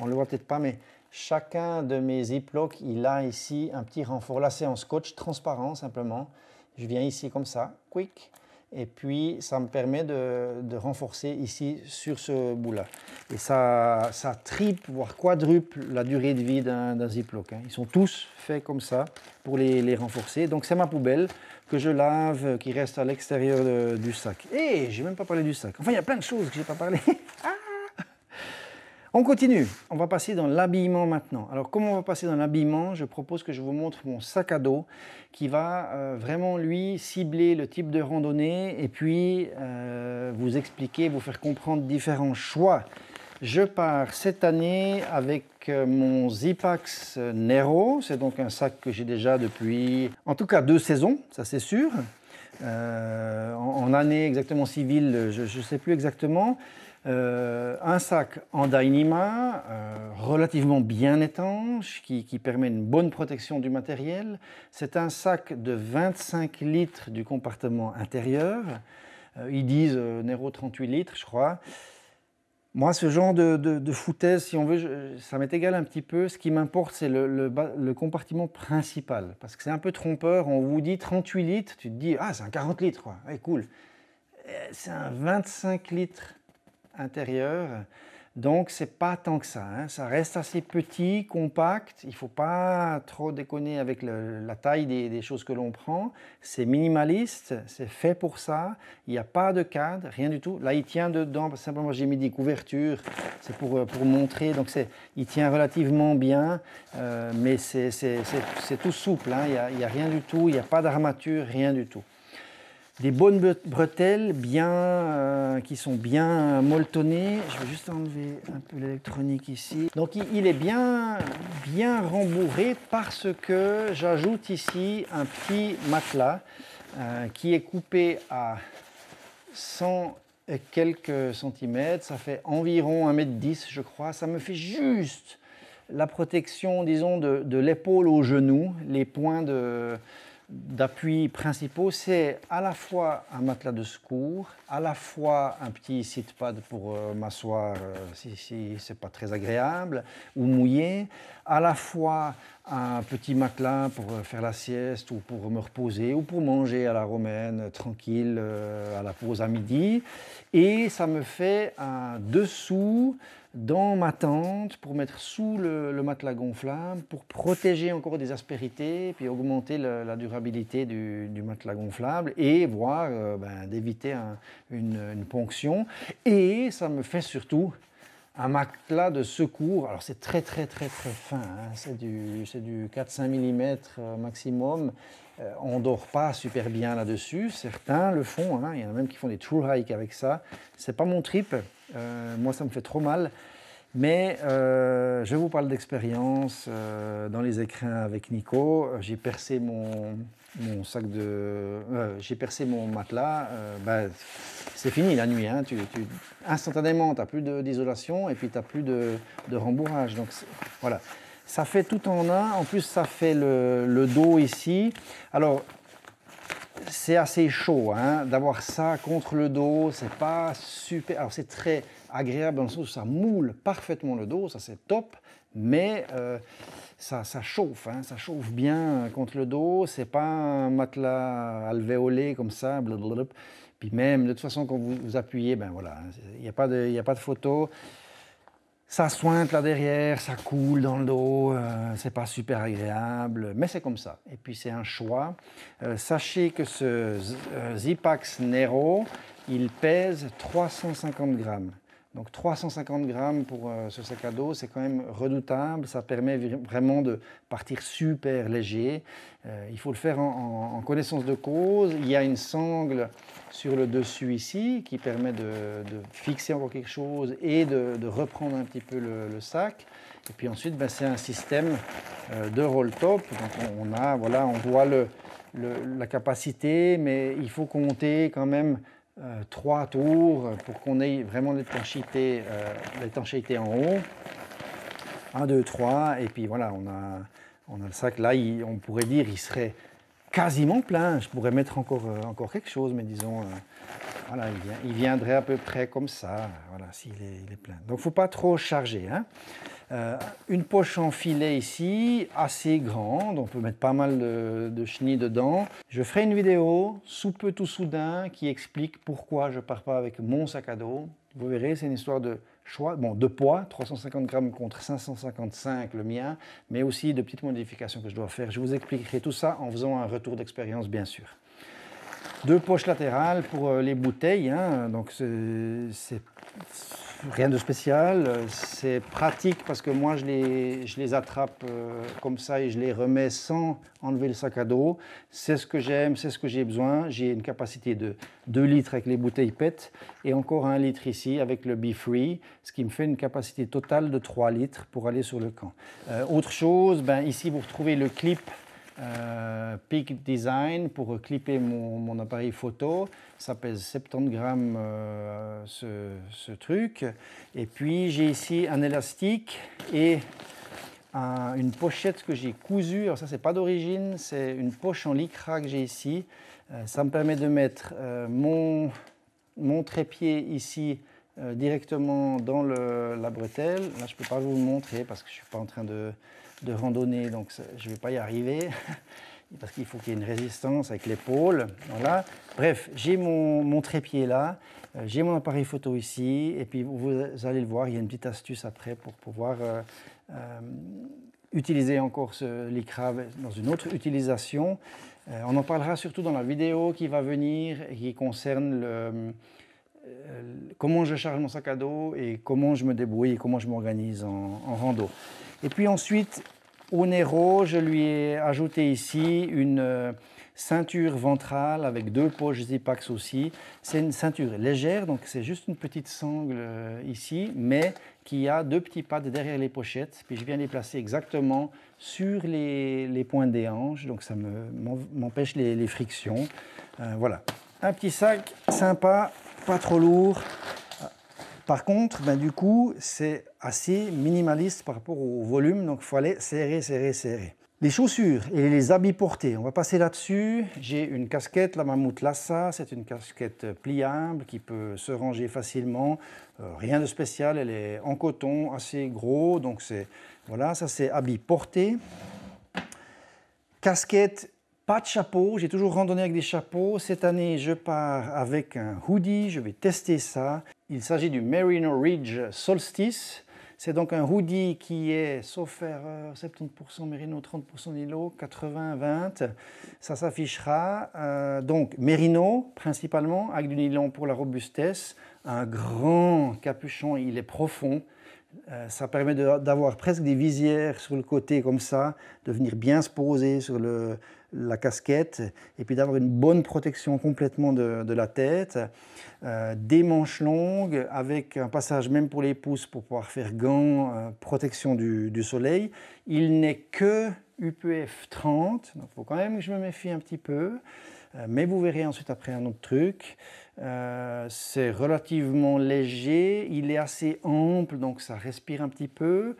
on le voit peut-être pas, mais Chacun de mes ziplocs, il a ici un petit renfort c'est en scotch transparent simplement. Je viens ici comme ça, quick, et puis ça me permet de, renforcer ici sur ce bout-là. Et ça, ça triple, voire quadruple la durée de vie d'un ziploc. Hein. Ils sont tous faits comme ça pour les, renforcer. Donc c'est ma poubelle que je lave, qui reste à l'extérieur du sac. Et j'ai même pas parlé du sac. Enfin, il y a plein de choses que j'ai pas parlé. [laughs] Ah on continue, on va passer dans l'habillement maintenant. Alors comment on va passer dans l'habillement Je propose que je vous montre mon sac à dos qui va euh, vraiment lui cibler le type de randonnée et puis euh, vous expliquer, vous faire comprendre différents choix. Je pars cette année avec euh, mon Zipax Nero, c'est donc un sac que j'ai déjà depuis en tout cas deux saisons, ça c'est sûr. en, en, année exactement civile, je ne sais plus exactement. Euh, un sac en Dyneema, euh, relativement bien étanche, qui, permet une bonne protection du matériel. C'est un sac de 25 litres du compartiment intérieur. Euh, ils disent Nero 38 litres, je crois. Moi, ce genre de, foutaise, si on veut, ça m'est égal un petit peu. Ce qui m'importe, c'est le, compartiment principal. Parce que c'est un peu trompeur. On vous dit 38 litres, tu te dis, ah, c'est un 40 litres, quoi. cool. Eh, c'est un 25 litres intérieur, Donc, c'est pas tant que ça. Hein. Ça reste assez petit, compact. Il faut pas trop déconner avec la taille des, choses que l'on prend. C'est minimaliste, c'est fait pour ça. Il n'y a pas de cadre, rien du tout. Là, il tient dedans. Simplement, j'ai mis des couvertures. C'est pour, euh, pour montrer. Donc, c'est il tient relativement bien. Euh, mais c'est tout souple. Hein. Il n'y a, rien du tout. Il n'y a pas d'armature, rien du tout des bonnes bretelles bien, euh, qui sont bien molletonnées. Je vais juste enlever un peu l'électronique ici. Donc il est bien, bien rembourré parce que j'ajoute ici un petit matelas euh, qui est coupé à 100 et quelques centimètres. Ça fait environ 1m10 je crois. Ça me fait juste la protection, disons, de, de l'épaule au genou, les points de d'appui principaux, c'est à la fois un matelas de secours, à la fois un petit pad pour euh, m'asseoir euh, si, ce c'est pas très agréable ou mouillé, à la fois un petit matelas pour euh, faire la sieste ou pour me reposer ou pour manger à la romaine tranquille à la pause à midi, et ça me fait un dessous dans ma tente pour mettre sous le, matelas gonflable, pour protéger encore des aspérités, puis augmenter la durabilité du, matelas gonflable et voir euh, ben, d'éviter une, ponction. Et ça me fait surtout un matelas de secours. Alors c'est très très très très fin, hein. c'est du, du 4-5 mm euh, maximum. Euh, on ne dort pas super bien là-dessus, certains le font, hein. il y en a même qui font des true hikes avec ça. C'est pas mon trip. Euh, moi, ça me fait trop mal. Mais euh, je vous parle d'expérience euh, dans les écrins avec Nico. J'ai percé mon, sac de. J'ai percé mon matelas. Bah, c'est fini la nuit. Hein. instantanément, tu n'as plus d'isolation et puis tu n'as plus de, rembourrage. Donc voilà. Ça fait tout en un. En plus, ça fait le, le dos ici. Alors, c'est assez chaud hein, d'avoir ça contre le dos, c'est pas super. c'est très agréable dans le sens où ça moule parfaitement le dos, ça c'est top, mais euh, ça, ça, chauffe, hein, ça chauffe bien euh, contre le dos, c'est pas un matelas alvéolé comme ça, Puis même, de toute façon, quand vous, vous appuyez, ben voilà, hein, il n'y a, pas de, a pas de photo ça sointe là derrière, ça coule dans le dos, euh, c'est pas super agréable, mais c'est comme ça. Et puis c'est un choix. Euh, sachez que ce euh, Zipax Nero, il pèse 350 grammes. Donc 350 grammes pour euh, ce sac à dos, c'est quand même redoutable. Ça permet vraiment de partir super léger. Euh, il faut le faire en, connaissance de cause. Il y a une sangle sur le dessus ici qui permet de, fixer encore quelque chose et de, reprendre un petit peu le, sac. Et puis ensuite, ben, c'est un système euh, de roll top. Donc on, a, voilà, on voit la capacité, mais il faut compter quand même euh, trois tours pour qu'on ait vraiment l'étanchéité, euh, l'étanchéité en haut. Un, deux, trois, et puis voilà, on a, on a le sac. Là, on pourrait dire il serait quasiment plein. Je pourrais mettre encore, euh, encore quelque chose, mais disons, voilà, il, viendrait à peu près comme ça, voilà, s'il est, plein. Donc, il ne faut pas trop charger. Hein. Euh, une poche en filet ici, assez grande, on peut mettre pas mal de, chenilles dedans. Je ferai une vidéo, sous peu tout soudain, qui explique pourquoi je pars pas avec mon sac à dos. Vous verrez, c'est une histoire de choix, bon, de poids, 350 grammes contre 555 le mien, mais aussi de petites modifications que je dois faire. Je vous expliquerai tout ça en faisant un retour d'expérience, bien sûr. Deux poches latérales pour euh, les bouteilles, hein, donc c'est Rien de spécial. C'est pratique parce que moi, je les, je les attrape euh, comme ça et je les remets sans enlever le sac à dos. C'est ce que j'aime, c'est ce que j'ai besoin. J'ai une capacité de 2 litres avec les bouteilles PET et encore 1 litre ici avec le B Free, ce qui me fait une capacité totale de 3 litres pour aller sur le camp. Euh, autre chose, ben, ici, vous retrouvez le clip euh, peak Design pour clipper mon, mon appareil photo. Ça pèse 70 grammes euh, ce, truc. Et puis j'ai ici un élastique et une pochette que j'ai cousue. Alors ça c'est pas d'origine, c'est une poche en lycra que j'ai ici. Euh, ça me permet de mettre mon, mon trépied ici directement dans la bretelle. Là je peux pas vous le montrer parce que je suis pas en train de de randonnée, donc je ne vais pas y arriver, [laughs] parce qu'il faut qu'il y ait une résistance avec l'épaule. Voilà. Bref, j'ai mon, trépied là, euh, j'ai mon appareil photo ici, et puis vous allez le voir, il y a une petite astuce après pour pouvoir euh, euh, utiliser encore l'ICRA dans une autre utilisation. on en parlera surtout dans la vidéo qui va venir, et qui concerne le euh, comment je charge mon sac à dos et comment je me débrouille et comment je m'organise en, en, rando. Et puis ensuite, au Nero, je lui ai ajouté ici une euh, ceinture ventrale avec deux poches Zipax aussi. C'est une ceinture légère, donc c'est juste une petite sangle euh, ici, mais qui a deux petits pattes derrière les pochettes. Puis je viens les placer exactement sur les, points des hanches, donc ça m'empêche les, frictions. voilà. Un petit sac sympa pas trop lourd. Par contre, ben, du coup, c'est assez minimaliste par rapport au volume, donc il faut aller serrer, serrer, serrer. Les chaussures et les habits portés, on va passer là-dessus. J'ai une casquette, la Mammouth Lassa, c'est une casquette pliable qui peut se ranger facilement. Euh, rien de spécial, elle est en coton, assez gros, donc c'est... Voilà, ça c'est habits portés. Casquette pas de chapeau, j'ai toujours randonné avec des chapeaux. Cette année, je pars avec un hoodie, je vais tester ça. Il s'agit du Merino Ridge Solstice. C'est donc un hoodie qui est, sauf 70% Merino, 30% nilo, 80-20. Ça s'affichera. Euh, donc Merino, principalement, avec du nylon pour la robustesse. Un grand capuchon, il est profond. Euh, ça permet d'avoir presque des visières sur le côté comme ça, de venir bien se poser sur le, la casquette, et puis d'avoir une bonne protection complètement de, la tête, euh, des manches longues, avec un passage même pour les pouces pour pouvoir faire gants, euh, protection du, soleil. Il n'est que UPF 30, donc il faut quand même que je me méfie un petit peu, euh, mais vous verrez ensuite après un autre truc. c'est relativement léger, il est assez ample, donc ça respire un petit peu.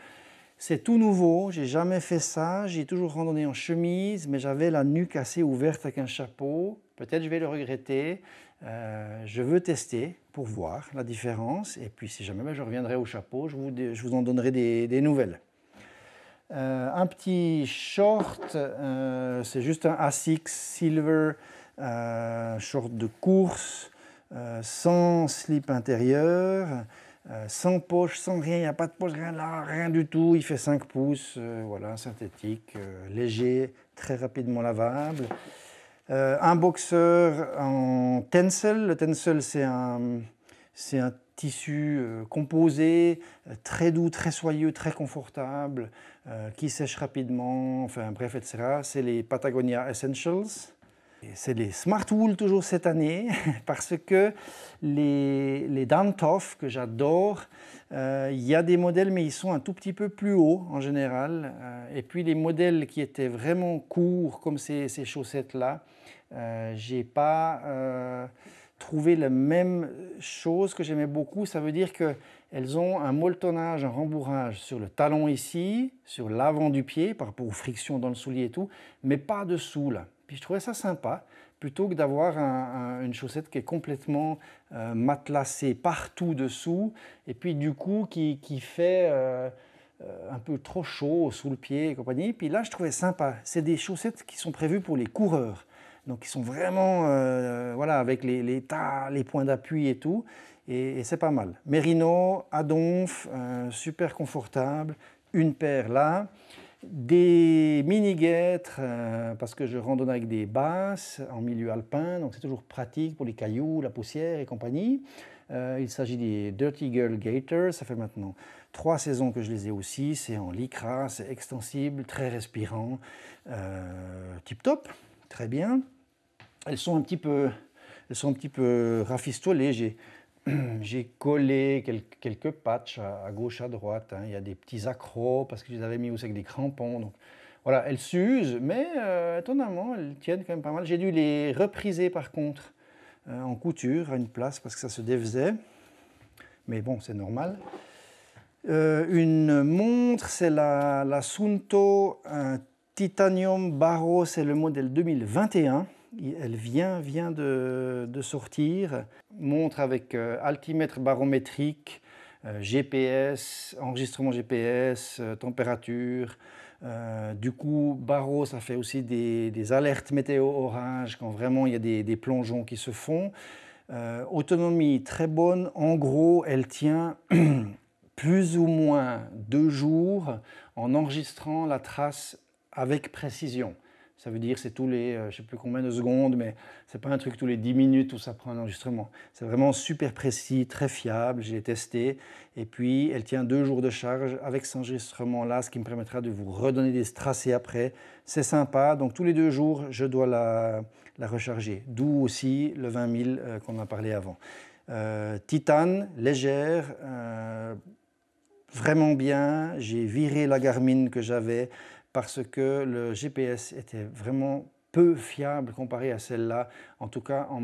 C'est tout nouveau, j'ai jamais fait ça, j'ai toujours randonné en chemise, mais j'avais la nuque assez ouverte avec un chapeau. Peut-être je vais le regretter. Euh, je veux tester pour voir la différence, et puis si jamais ben, je reviendrai au chapeau, je vous, en donnerai des, nouvelles. Euh, un petit short, euh, c'est juste un ASICS Silver, short de course, sans slip intérieur. Euh, sans poche, sans rien, il n'y a pas de poche, rien là, rien du tout. Il fait 5 pouces, euh, voilà, synthétique, euh, léger, très rapidement lavable. un boxeur en tencel. Le tencel, c'est un, un tissu composé, très doux, très soyeux, très confortable, qui sèche rapidement, enfin bref, etc. C'est les Patagonia Essentials c'est les smart toujours cette année [laughs] parce que les, les Dantoff que j'adore, euh, il y a des modèles mais ils sont un tout petit peu plus hauts en général. Euh, et puis les modèles qui étaient vraiment courts comme ces, ces chaussettes-là, euh, j'ai pas euh, trouvé la même chose que j'aimais beaucoup. Ça veut dire qu'elles ont un molletonnage, un rembourrage sur le talon ici, sur l'avant du pied par rapport aux frictions dans le soulier et tout, mais pas dessous là. Puis je trouvais ça sympa, plutôt que d'avoir une chaussette qui est complètement euh, matelassée partout dessous, et puis du coup qui, fait euh, euh, un peu trop chaud sous le pied et compagnie. Puis là, je trouvais sympa. C'est des chaussettes qui sont prévues pour les coureurs. Donc ils sont vraiment, voilà, avec les, tas, les points d'appui et tout. et c'est pas mal. Merino, Adonf, super confortable. Une paire là des mini-guêtres, euh, parce que je randonne avec des basses en milieu alpin, donc c'est toujours pratique pour les cailloux, la poussière et compagnie. Euh, il s'agit des Dirty Girl Gaiters, ça fait maintenant trois saisons que je les ai aussi, c'est en lycra, c'est extensible, très respirant, euh, tip top, très bien. Elles sont un petit peu, elles sont un petit peu rafistolées, [clears throat] j'ai collé quelques, patchs à, gauche, à droite. Hein. Il y a des petits accros parce que je les avais mis aussi avec des crampons. Donc voilà, elles s'usent, mais euh, étonnamment, elles tiennent quand même pas mal. J'ai dû les repriser par contre euh, en couture à une place parce que ça se défaisait. Mais bon, c'est normal. Euh, une montre, c'est la, la Sunto Titanium Baro, c'est le modèle 2021 elle vient, vient de, sortir, montre avec euh, altimètre barométrique, euh, GPS, enregistrement GPS, euh, température. du coup, Barreau, ça fait aussi des, alertes météo orange quand vraiment il y a des plongeons qui se font. autonomie très bonne. En gros, elle tient [clears throat] plus ou moins deux jours en enregistrant la trace avec précision. Ça veut dire c'est tous les, je euh, je sais plus combien de secondes, mais c'est pas un truc tous les 10 minutes où ça prend un enregistrement. C'est vraiment super précis, très fiable. J'ai testé. Et puis, elle tient deux jours de charge avec cet enregistrement-là, ce qui me permettra de vous redonner des tracés après. C'est sympa. Donc, tous les deux jours, je dois la, recharger. D'où aussi le 20 000 euh, qu'on a parlé avant. Euh, titane, légère, vraiment bien. J'ai viré la Garmin que j'avais parce que le GPS était vraiment peu fiable comparé à celle-là, en tout cas en,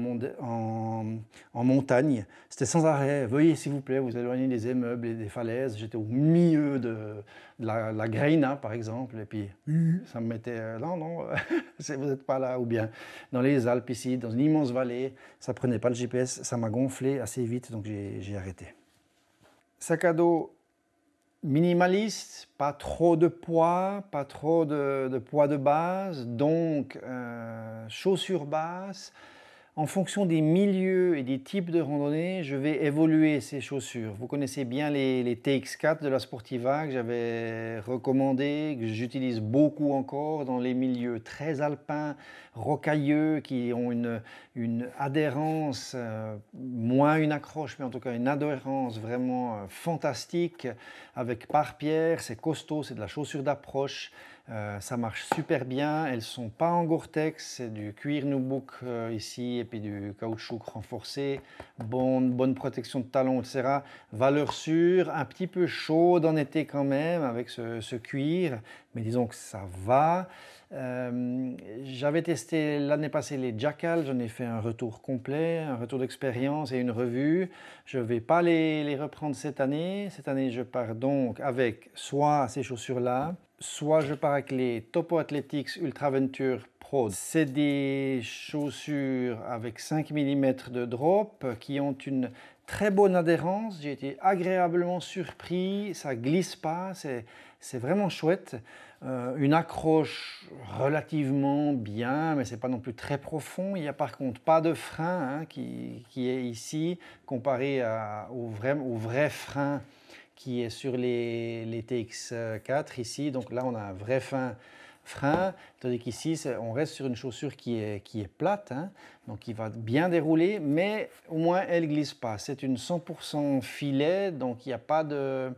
en montagne. C'était sans arrêt. Veuillez, s'il vous plaît, vous éloignez des immeubles et des falaises. J'étais au milieu de, la, la Graina, hein, par exemple, et puis mm. ça me mettait euh, non, non, [laughs] vous n'êtes pas là, ou bien dans les Alpes ici, dans une immense vallée. Ça prenait pas le GPS, ça m'a gonflé assez vite, donc j'ai arrêté. Sac à dos minimaliste, pas trop de poids, pas trop de, poids de base, donc euh, chaussures basses, en fonction des milieux et des types de randonnées, je vais évoluer ces chaussures. Vous connaissez bien les, TX4 de la Sportiva que j'avais recommandé, que j'utilise beaucoup encore dans les milieux très alpins, rocailleux, qui ont une, adhérence, euh, moins une accroche, mais en tout cas une adhérence vraiment euh, fantastique, avec par pierre, c'est costaud, c'est de la chaussure d'approche. Euh, ça marche super bien, elles sont pas en Gore-Tex, c'est du cuir nubuck euh, ici et puis du caoutchouc renforcé, Bonne bonne protection de talons, etc. Valeur sûre, un petit peu chaude en été quand même avec ce, cuir, mais disons que ça va. Euh, j'avais testé l'année passée les Jackal, j'en ai fait un retour complet, un retour d'expérience et une revue. Je ne vais pas les, les reprendre cette année. Cette année, je pars donc avec soit ces chaussures-là, soit je pars avec les Topo Athletics Ultra Venture Pro. C'est des chaussures avec 5 mm de drop qui ont une très bonne adhérence. J'ai été agréablement surpris, ça glisse pas, c'est vraiment chouette. Euh, une accroche relativement bien, mais c'est pas non plus très profond. Il n'y a par contre pas de frein hein, qui, est ici comparé à, au, vrai, au vrai frein qui est sur les, TX4 ici. Donc là, on a un vrai fin frein, tandis qu'ici, on reste sur une chaussure qui est, qui est plate, hein, donc qui va bien dérouler, mais au moins elle glisse pas. C'est une 100% filet, donc il n'y a pas de,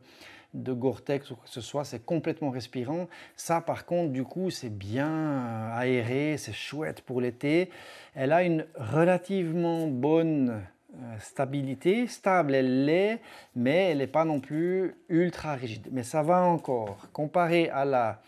de Gore-Tex ou quoi que ce soit, c'est complètement respirant. Ça, par contre, du coup, c'est bien euh, aéré, c'est chouette pour l'été. Elle a une relativement bonne euh, stabilité. Stable, elle l'est, mais elle n'est pas non plus ultra rigide. Mais ça va encore. Comparé à la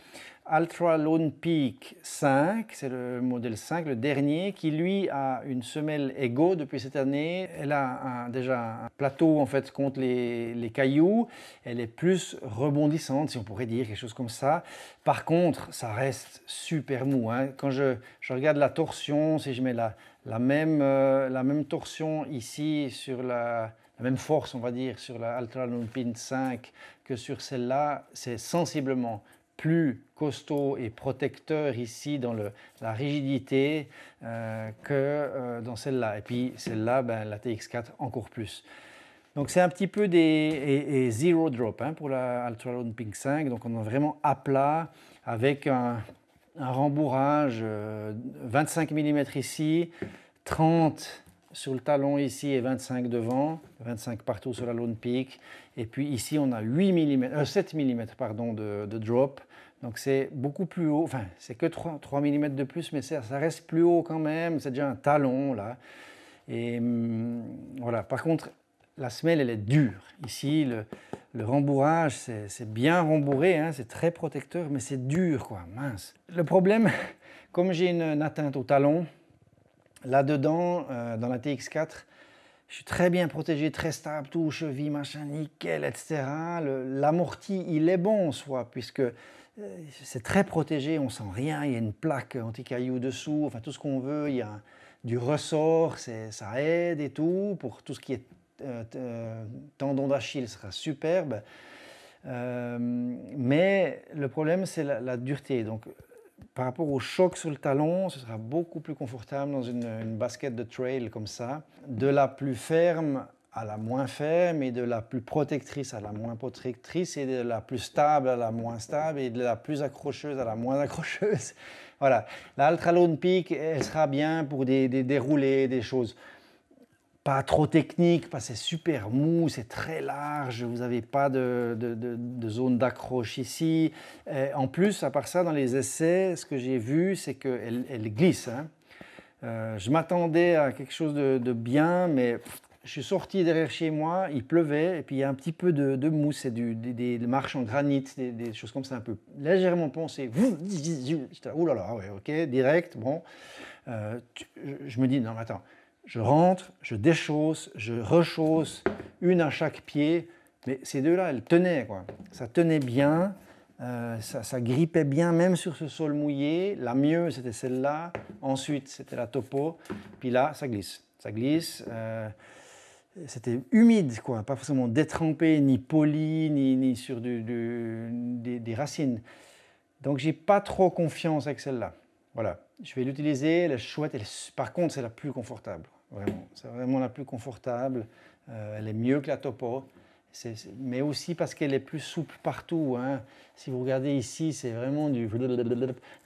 Ultra Lone Peak 5, c'est le modèle 5, le dernier, qui lui a une semelle Ego depuis cette année. Elle a déjà un plateau en fait contre les, les, cailloux. Elle est plus rebondissante, si on pourrait dire, quelque chose comme ça. Par contre, ça reste super mou. Hein. Quand je, je regarde la torsion, si je mets la, la même, euh, la même torsion ici sur la, même force, on va dire, sur la Ultra Lone Pin 5 que sur celle-là, c'est sensiblement plus costaud et protecteur ici dans le, la rigidité euh, que euh, dans celle-là. Et puis celle-là, ben, la TX4 encore plus. Donc c'est un petit peu des et, zero drop hein, pour la Ultra Pink 5. Donc on est vraiment à plat avec un un rembourrage, 25 euh, mm ici, 30 sur le talon ici et 25 devant, 25 partout sur la lone peak. Et puis ici, on a 8 mm, 7 mm pardon, de, drop. Donc c'est beaucoup plus haut, enfin c'est que 3, mm de plus, mais ça, reste plus haut quand même, c'est déjà un talon là. Et hum, voilà, par contre, la semelle elle est dure. Ici, le, le rembourrage, c'est bien rembourré, hein, c'est très protecteur, mais c'est dur, quoi, mince. Le problème, [laughs] comme j'ai une, atteinte au talon, là-dedans, euh, dans la TX4, je suis très bien protégé, très stable, tout, cheville, machin, nickel, etc. L'amorti, il est bon soit, soi, puisque euh, c'est très protégé, on sent rien, il y a une plaque anti-caillou dessous, enfin tout ce qu'on veut, il y a du ressort, ça aide et tout, pour tout ce qui est euh, euh, tendon d'Achille sera superbe. Euh, mais le problème, c'est la, dureté. Donc, par rapport au choc sur le talon, ce sera beaucoup plus confortable dans une, basket de trail comme ça. De la plus ferme à la moins ferme, et de la plus protectrice à la moins protectrice, et de la plus stable à la moins stable, et de la plus accrocheuse à la moins accrocheuse. [laughs] voilà. La Lone Peak, elle sera bien pour des, des des choses pas trop technique, pas c'est super mou, c'est très large, vous n'avez pas de, zone d'accroche ici. en plus, à part ça, dans les essais, ce que j'ai vu, c'est qu'elle elle glisse. je m'attendais à quelque chose de, bien, mais je suis sorti derrière chez moi, il pleuvait, et puis il y a un petit peu de, mousse, c'est des, marches en granit, des, choses comme ça, un peu légèrement poncées. Ouh là là, ouais, ok, direct, bon. je, je me dis, non, mais attends, je rentre, je déchausse, je rechausse, une à chaque pied. Mais ces deux-là, elles tenaient, quoi. Ça tenait bien, euh, ça, grippait bien, même sur ce sol mouillé. La mieux, c'était celle-là. Ensuite, c'était la topo. Puis là, ça glisse. Ça glisse. Euh, c'était humide, quoi. Pas forcément détrempé, ni poli, ni, sur des, racines. Donc, j'ai pas trop confiance avec celle-là. Voilà. Je vais l'utiliser. Elle chouette. Elle par contre, c'est la plus confortable. C'est vraiment la plus confortable. Euh, elle est mieux que la Topo. mais aussi parce qu'elle est plus souple partout. Hein. Si vous regardez ici, c'est vraiment du...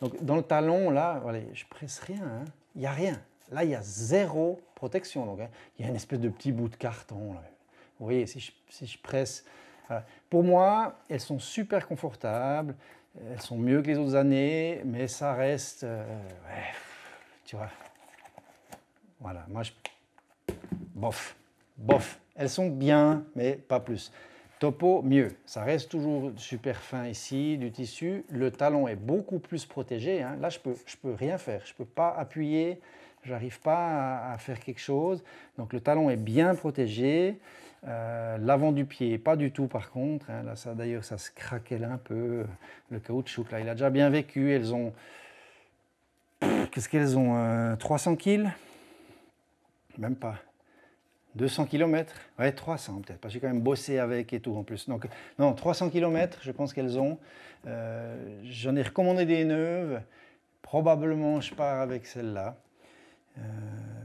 Donc dans le talon, là, je presse rien. Hein. Il n'y a rien. Là, il y a zéro protection. Hein. il y a une espèce de petit bout de carton. Vous voyez, si je, presse... Pour moi, elles sont super confortables. Elles sont mieux que les autres années, mais ça reste... Euh, tu vois, voilà, moi je... Bof, bof. Elles sont bien, mais pas plus. Topo, mieux. Ça reste toujours super fin ici, du tissu. Le talon est beaucoup plus protégé. Hein. Là, je peux, je peux rien faire. Je ne peux pas appuyer. n'arrive pas à, faire quelque chose. Donc, le talon est bien protégé. Euh, l'avant du pied, pas du tout par contre. Hein. Là, ça d'ailleurs, ça se craquait un peu. Le caoutchouc, là, il a déjà bien vécu. Elles ont... Qu'est-ce qu'elles ont 300 euh, kilos même pas. 200 km Ouais, 300 peut-être, parce que j'ai quand même bossé avec et tout en plus. Donc, non, 300 km, je pense qu'elles ont. Euh, j'en ai recommandé des neuves. Probablement, je pars avec celle-là. Euh,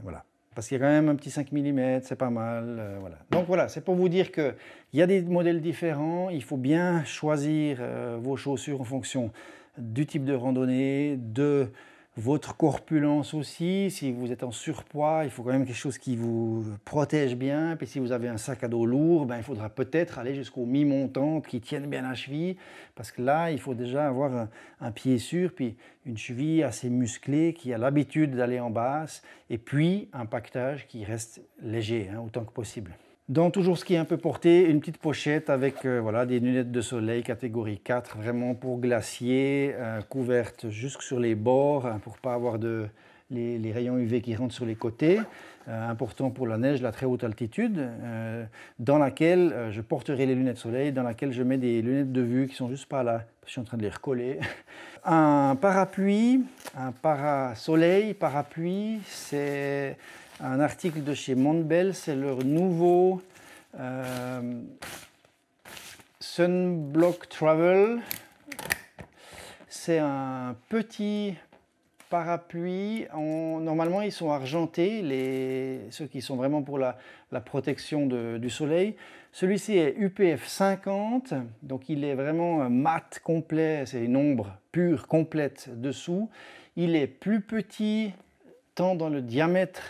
voilà. Parce qu'il y a quand même un petit 5 mm, c'est pas mal. Euh, voilà. Donc voilà, c'est pour vous dire qu'il y a des modèles différents. Il faut bien choisir vos chaussures en fonction du type de randonnée, de votre corpulence aussi. Si vous êtes en surpoids, il faut quand même quelque chose qui vous protège bien. Puis si vous avez un sac à dos lourd, ben, il faudra peut-être aller jusqu'au mi-montant qui tiennent bien la cheville. Parce que là, il faut déjà avoir un, pied sûr, puis une cheville assez musclée qui a l'habitude d'aller en basse. Et puis un pactage qui reste léger, hein, autant que possible. Dans toujours ce qui est un peu porté, une petite pochette avec euh, voilà, des lunettes de soleil catégorie 4, vraiment pour glacier, euh, couverte jusque sur les bords hein, pour pas avoir de, les, rayons UV qui rentrent sur les côtés, euh, important pour la neige, la très haute altitude, dans laquelle je porterai les lunettes de soleil, dans laquelle je mets des lunettes de vue qui sont juste pas là, je suis en train de les recoller. [laughs] un parapluie, un parasoleil, parapluie, c'est un article de chez Montbell. c'est leur nouveau euh, Sunblock Travel. C'est un petit parapluie. En, normalement, ils sont argentés, ceux qui sont vraiment pour la, protection du soleil. Celui-ci est UPF 50, donc il est vraiment euh, mat complet, c'est une ombre pure, complète dessous. Il est plus petit, tant dans le diamètre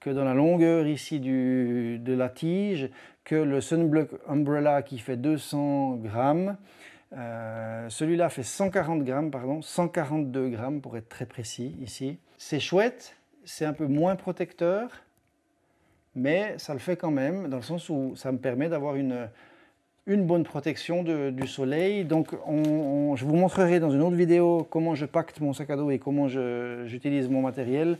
que dans la longueur ici de la tige, que le Sunblock Umbrella qui fait 200 grammes, euh, celui-là fait 140 grammes, pardon, 142 grammes pour être très précis ici. C'est chouette, c'est un peu moins protecteur, mais ça le fait quand même, dans le sens où ça me permet d'avoir une, bonne protection du soleil. Donc je vous montrerai dans une autre vidéo comment je pacte mon sac à dos et comment j'utilise mon matériel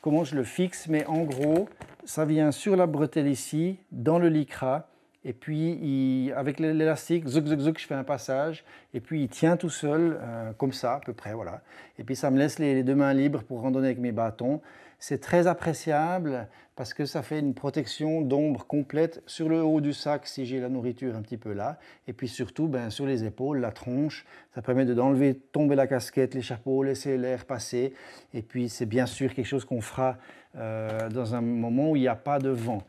comment je le fixe, mais en gros, ça vient sur la bretelle ici, dans le lycra, et puis avec l'élastique, zouk, zouk, je fais un passage, et puis il tient tout seul, euh, comme ça, à peu près, voilà. Et puis ça me laisse les deux mains libres pour randonner avec mes bâtons. C'est très appréciable, parce que ça fait une protection d'ombre complète sur le haut du sac si j'ai la nourriture un petit peu là. Et puis surtout, ben, sur les épaules, la tronche, ça permet d'enlever, tomber la casquette, les chapeaux, laisser l'air passer. Et puis c'est bien sûr quelque chose qu'on fera euh, dans un moment où il n'y a pas de vent.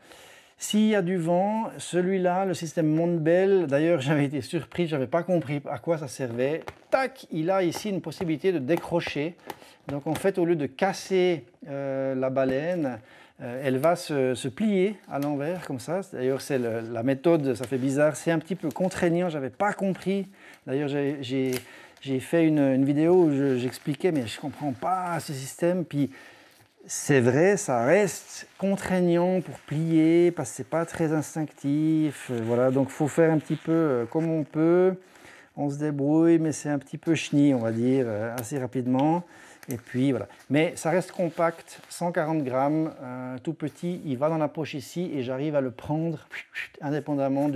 S'il y a du vent, celui-là, le système Montbell, d'ailleurs [laughs] j'avais été surpris, je n'avais pas compris à quoi ça servait. Tac, il a ici une possibilité de décrocher. Donc en fait, au lieu de casser euh, la baleine, euh, elle va se, plier à l'envers comme ça. D'ailleurs, c'est la méthode, ça fait bizarre, c'est un petit peu contraignant, j'avais pas compris. D'ailleurs, j'ai fait une, vidéo où j'expliquais, mais je comprends pas ce système. Puis c'est vrai, ça reste contraignant pour plier parce que c'est pas très instinctif. Euh, voilà, donc faut faire un petit peu euh, comme on peut. On se débrouille, mais c'est un petit peu chenille, on va dire, assez rapidement. Et puis voilà. Mais ça reste compact, 140 grammes, euh, tout petit. Il va dans la poche ici et j'arrive à le prendre [laughs] indépendamment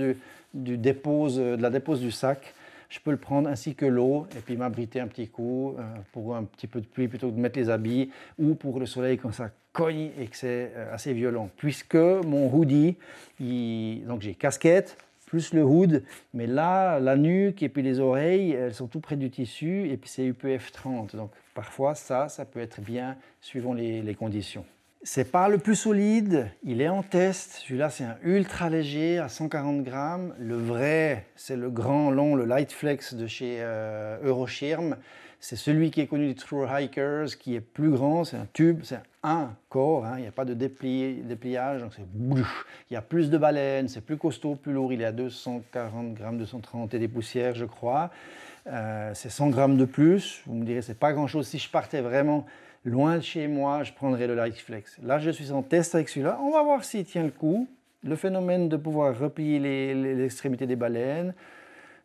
du dépose, de la dépose du sac. Je peux le prendre ainsi que l'eau et puis m'abriter un petit coup euh, pour un petit peu de pluie plutôt que de mettre les habits ou pour le soleil quand ça cogne et que c'est euh, assez violent. Puisque mon hoodie, il... donc j'ai casquette, plus le hood. Mais là, la nuque et puis les oreilles, elles sont tout près du tissu et puis c'est UPF 30. Donc Parfois, ça, ça peut être bien suivant les, les conditions. C'est pas le plus solide, il est en test. Celui-là, c'est un ultra léger à 140 grammes. Le vrai, c'est le grand long, le Light Flex de chez euh, Euroshirm. C'est celui qui est connu des True Hikers, qui est plus grand. C'est un tube, c'est un corps. Hein. Il n'y a pas de dépliage, donc c'est Il y a plus de baleines, c'est plus costaud, plus lourd. Il est à 240 grammes, 230 et des poussières, je crois. Euh, c'est 100 grammes de plus. Vous me direz, c'est pas grand-chose. Si je partais vraiment loin de chez moi, je prendrais le Lightflex. Là, je suis en test avec celui-là. On va voir s'il tient le coup. Le phénomène de pouvoir replier les, extrémités des baleines,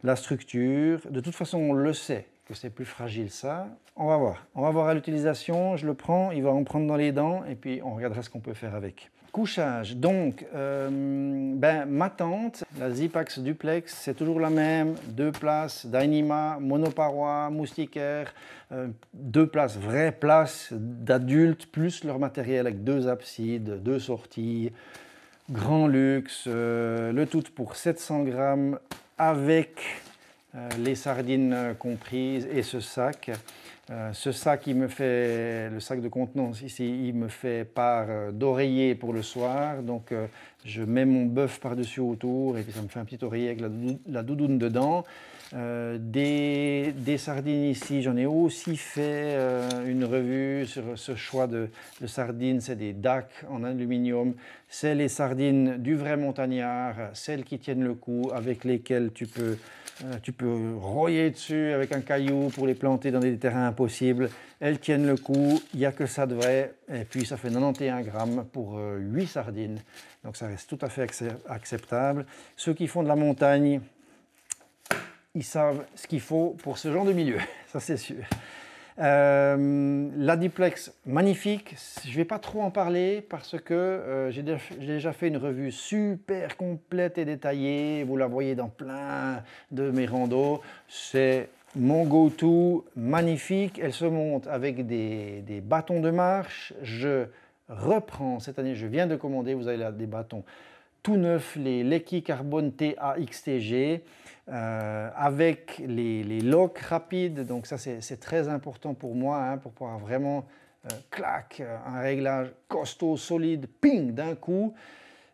la structure. De toute façon, on le sait que c'est plus fragile ça. On va voir. On va voir à l'utilisation. Je le prends, il va en prendre dans les dents et puis on regardera ce qu'on peut faire avec. Couchage. Donc, euh, ben, ma tente, la Zipax Duplex, c'est toujours la même. Deux places, d'anima, monoparoi, moustiquaire. Euh, deux places, vraies places d'adultes, plus leur matériel avec deux absides, deux sorties. Grand luxe, euh, le tout pour 700 grammes avec les sardines comprises et ce sac. Euh, ce sac, me fait, le sac de contenance ici, il me fait part euh, d'oreiller pour le soir. Donc, euh, je mets mon bœuf par-dessus autour et puis ça me fait un petit oreiller avec la, doudoune dedans. Des, des, sardines ici, j'en ai aussi fait une revue sur ce choix de, de sardines. C'est des DAC en aluminium. C'est les sardines du vrai montagnard, celles qui tiennent le coup, avec lesquelles tu peux, tu peux royer dessus avec un caillou pour les planter dans des terrains elles tiennent le coup, il n'y a que ça devrait. vrai. Et puis ça fait 91 grammes pour 8 euh, sardines. Donc ça reste tout à fait acceptable. Ceux qui font de la montagne, ils savent ce qu'il faut pour ce genre de milieu, [laughs] ça c'est sûr. Euh, la diplex magnifique. Je ne vais pas trop en parler parce que euh, j'ai déjà fait une revue super complète et détaillée. Vous la voyez dans plein de mes randos. C'est mon go-to, magnifique, elle se monte avec des, bâtons de marche. Je reprends, cette année je viens de commander, vous avez là des bâtons tout neufs, les Lecky Carbone TAXTG, euh, avec les, les locks rapides, donc ça c'est très important pour moi, hein, pour pouvoir vraiment, euh, clac, un réglage costaud, solide, ping, d'un coup.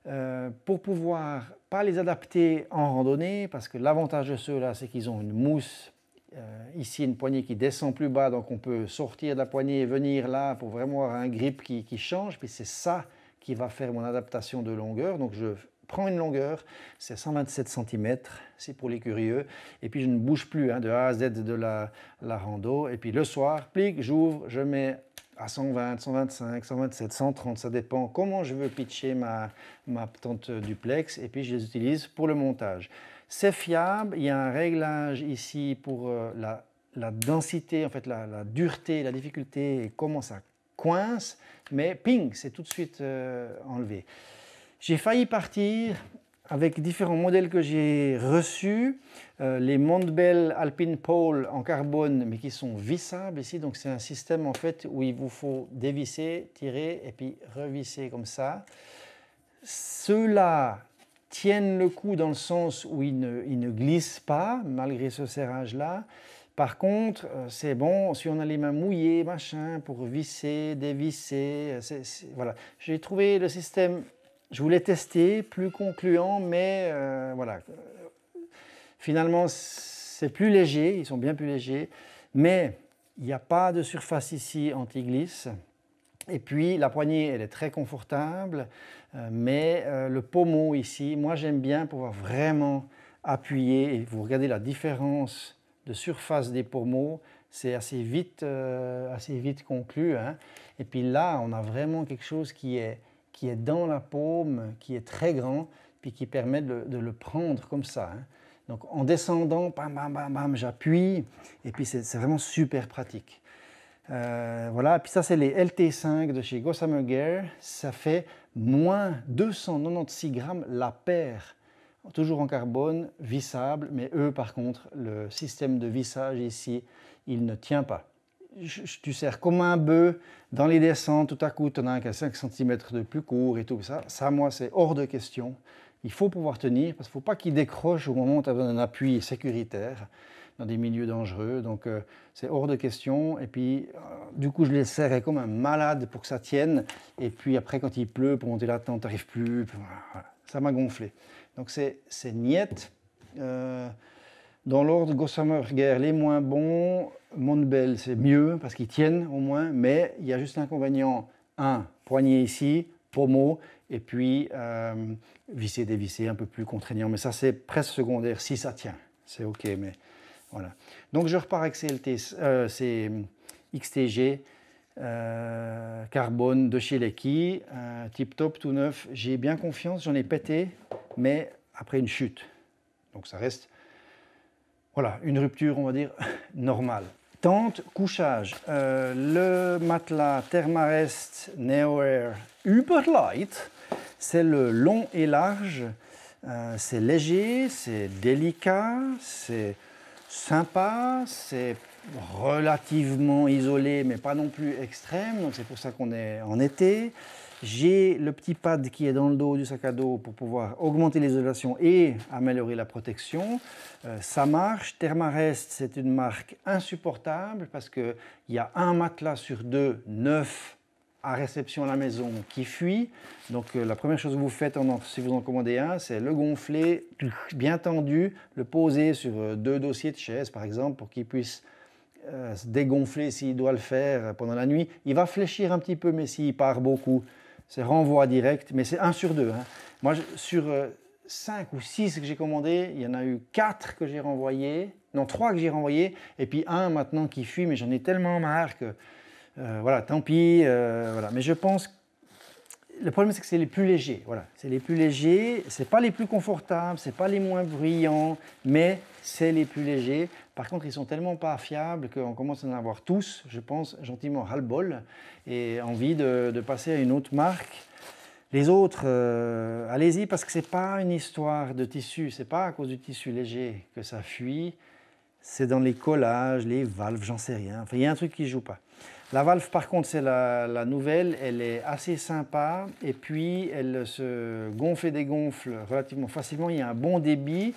Euh, pour pouvoir pas les adapter en randonnée, parce que l'avantage de ceux-là, c'est qu'ils ont une mousse euh, ici, une poignée qui descend plus bas, donc on peut sortir de la poignée et venir là pour vraiment avoir un grip qui, qui change. Puis c'est ça qui va faire mon adaptation de longueur. Donc je prends une longueur, c'est 127 cm, c'est pour les curieux. Et puis je ne bouge plus hein, de A à Z de la, la rando. Et puis le soir, plique, j'ouvre, je mets à 120, 125, 127, 130, ça dépend comment je veux pitcher ma, ma tente duplex. Et puis je les utilise pour le montage. C'est fiable, il y a un réglage ici pour euh, la, densité, en fait la, dureté, la difficulté et comment ça coince, mais ping, c'est tout de suite euh, enlevé. J'ai failli partir avec différents modèles que j'ai reçus, euh, les Montbell Alpine Pole en carbone, mais qui sont vissables ici, donc c'est un système en fait où il vous faut dévisser, tirer et puis revisser comme ça. ceux tiennent le coup dans le sens où ils ne, glissent pas malgré ce serrage-là. Par contre, euh, c'est bon si on a les mains mouillées, machin, pour visser, dévisser. Euh, voilà. J'ai trouvé le système, je voulais tester, plus concluant, mais euh, voilà. Finalement, c'est plus léger, ils sont bien plus légers, mais il n'y a pas de surface ici anti-glisse. Et puis, la poignée, elle est très confortable. Euh, mais euh, le pommeau ici, moi j'aime bien pouvoir vraiment appuyer vous regardez la différence de surface des pommeaux, c'est assez vite, euh, assez vite conclu. Hein. Et puis là, on a vraiment quelque chose qui est, qui est dans la paume, qui est très grand, puis qui permet de, le prendre comme ça. Hein. Donc en descendant, bam, bam, bam, j'appuie, et puis c'est vraiment super pratique. Euh, voilà, puis ça c'est les LT5 de chez Gossamer ça fait moins 296 grammes la paire, toujours en carbone, vissable, mais eux par contre, le système de vissage ici, il ne tient pas. tu sers comme un bœuf dans les descentes, tout à coup tu en as un qui 5 cm de plus court et tout ça, ça moi c'est hors de question. Il faut pouvoir tenir parce qu'il ne faut pas qu'il décroche au moment où tu as besoin d'un appui sécuritaire dans des milieux dangereux. Donc euh, c'est hors de question. Et puis euh, du coup, je les serrais comme un malade pour que ça tienne. Et puis après, quand il pleut, pour monter là, t'en t'arrives plus. Ça m'a gonflé. Donc c'est niette. Euh, dans l'ordre, Gossamer les moins bons. Montbel, c'est mieux parce qu'ils tiennent au moins. Mais il y a juste l'inconvénient. Un, poignée ici, pommeau, et puis euh, visser, dévisser, un peu plus contraignant. Mais ça, c'est presque secondaire si ça tient. C'est OK, mais donc je repars avec CLT, euh, c'est XTG, euh, carbone de chez Lecky, euh, tip top, tout neuf. J'ai bien confiance, j'en ai pété, mais après une chute. Donc ça reste, voilà, une rupture, on va dire, [laughs] normale. Tente, couchage, le matelas Thermarest NeoAir Light. c'est le long et large, c'est léger, c'est délicat, c'est sympa, c'est relativement isolé, mais pas non plus extrême, donc c'est pour ça qu'on est en été. J'ai le petit pad qui est dans le dos du sac à dos pour pouvoir augmenter l'isolation et améliorer la protection. Euh, ça marche. Thermarest, c'est une marque insupportable parce qu'il y a un matelas sur deux neuf à réception à la maison qui fuit. Donc euh, la première chose que vous faites si vous en commandez un, c'est le gonfler bien tendu, le poser sur euh, deux dossiers de chaise par exemple pour qu'il puisse euh, se dégonfler s'il doit le faire pendant la nuit. Il va fléchir un petit peu mais s'il part beaucoup, c'est renvoi direct, mais c'est un sur deux. Hein. Moi sur cinq ou six que j'ai commandés, il y en a eu quatre que j'ai renvoyés, non trois que j'ai renvoyés et puis un maintenant qui fuit mais j'en ai tellement marre que euh, voilà, tant pis. Euh, voilà. Mais je pense. Le problème, c'est que c'est les plus légers. Voilà. C'est les plus légers. C'est pas les plus confortables, c'est pas les moins brillants, mais c'est les plus légers. Par contre, ils sont tellement pas fiables qu'on commence à en avoir tous, je pense, gentiment ras-le-bol et envie de, passer à une autre marque. Les autres, euh, allez-y parce que c'est pas une histoire de tissu. C'est pas à cause du tissu léger que ça fuit. C'est dans les collages, les valves, j'en sais rien. Enfin, il y a un truc qui joue pas. La valve, par contre, c'est la, nouvelle. Elle est assez sympa. Et puis, elle se gonfle et dégonfle relativement facilement. Il y a un bon débit.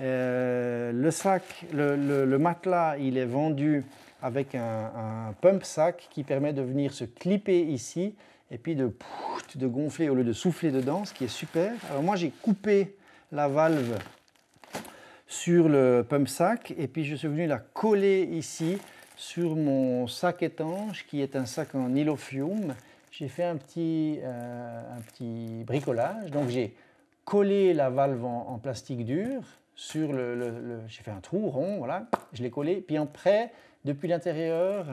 Euh, le sac, le, matelas, il est vendu avec un, pump sac qui permet de venir se clipper ici et puis de, de gonfler au lieu de souffler dedans, ce qui est super. Alors moi, j'ai coupé la valve sur le pump sac et puis je suis venu la coller ici sur mon sac étanche qui est un sac en nilofium J'ai fait euh, un petit, bricolage. Donc j'ai collé la valve en, plastique dur sur le, j'ai fait un trou rond, voilà, je l'ai collé. Puis après, depuis l'intérieur,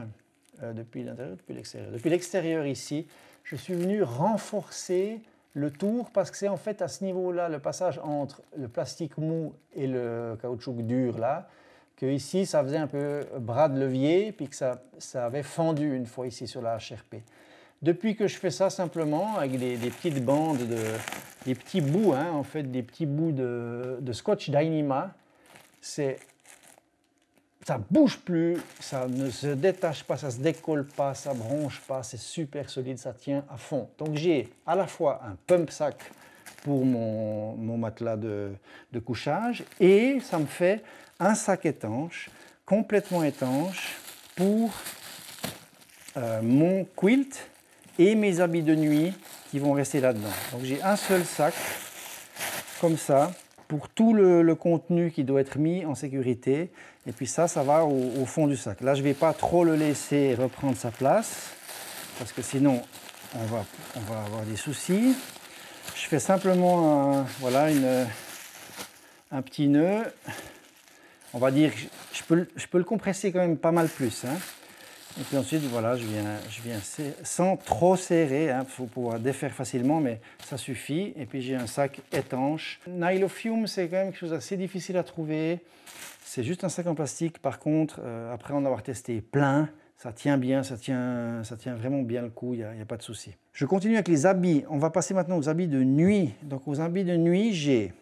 euh, depuis l'intérieur, l'extérieur, depuis l'extérieur ici, je suis venu renforcer le tour parce que c'est en fait à ce niveau-là, le passage entre le plastique mou et le caoutchouc dur là, que ici, ça faisait un peu bras de levier, puis que ça, ça avait fendu une fois ici sur la HRP. Depuis que je fais ça simplement, avec des, petites bandes, de, des petits bouts, hein, en fait, des petits bouts de, scotch Dynima, c'est ça bouge plus, ça ne se détache pas, ça se décolle pas, ça bronche pas, c'est super solide, ça tient à fond. Donc j'ai à la fois un pump sac pour mon, matelas de, couchage et ça me fait un sac étanche, complètement étanche, pour euh, mon quilt et mes habits de nuit qui vont rester là-dedans. Donc j'ai un seul sac, comme ça, pour tout le, contenu qui doit être mis en sécurité. Et puis ça, ça va au, fond du sac. Là, je ne vais pas trop le laisser reprendre sa place, parce que sinon, on va avoir des soucis je fais simplement un, voilà, un petit nœud. On va dire que je peux, je peux le compresser quand même pas mal plus. Hein. Et puis ensuite, voilà, je viens, je viens sans trop serrer, il hein, faut pouvoir défaire facilement, mais ça suffit. Et puis j'ai un sac étanche. Nylofume, c'est quand même quelque chose assez difficile à trouver. C'est juste un sac en plastique. Par contre, euh, après en avoir testé plein, ça tient bien, ça tient, ça tient vraiment bien le coup, il n'y a, pas de souci. Je continue avec les habits. On va passer maintenant aux habits de nuit. Donc aux habits de nuit, j'ai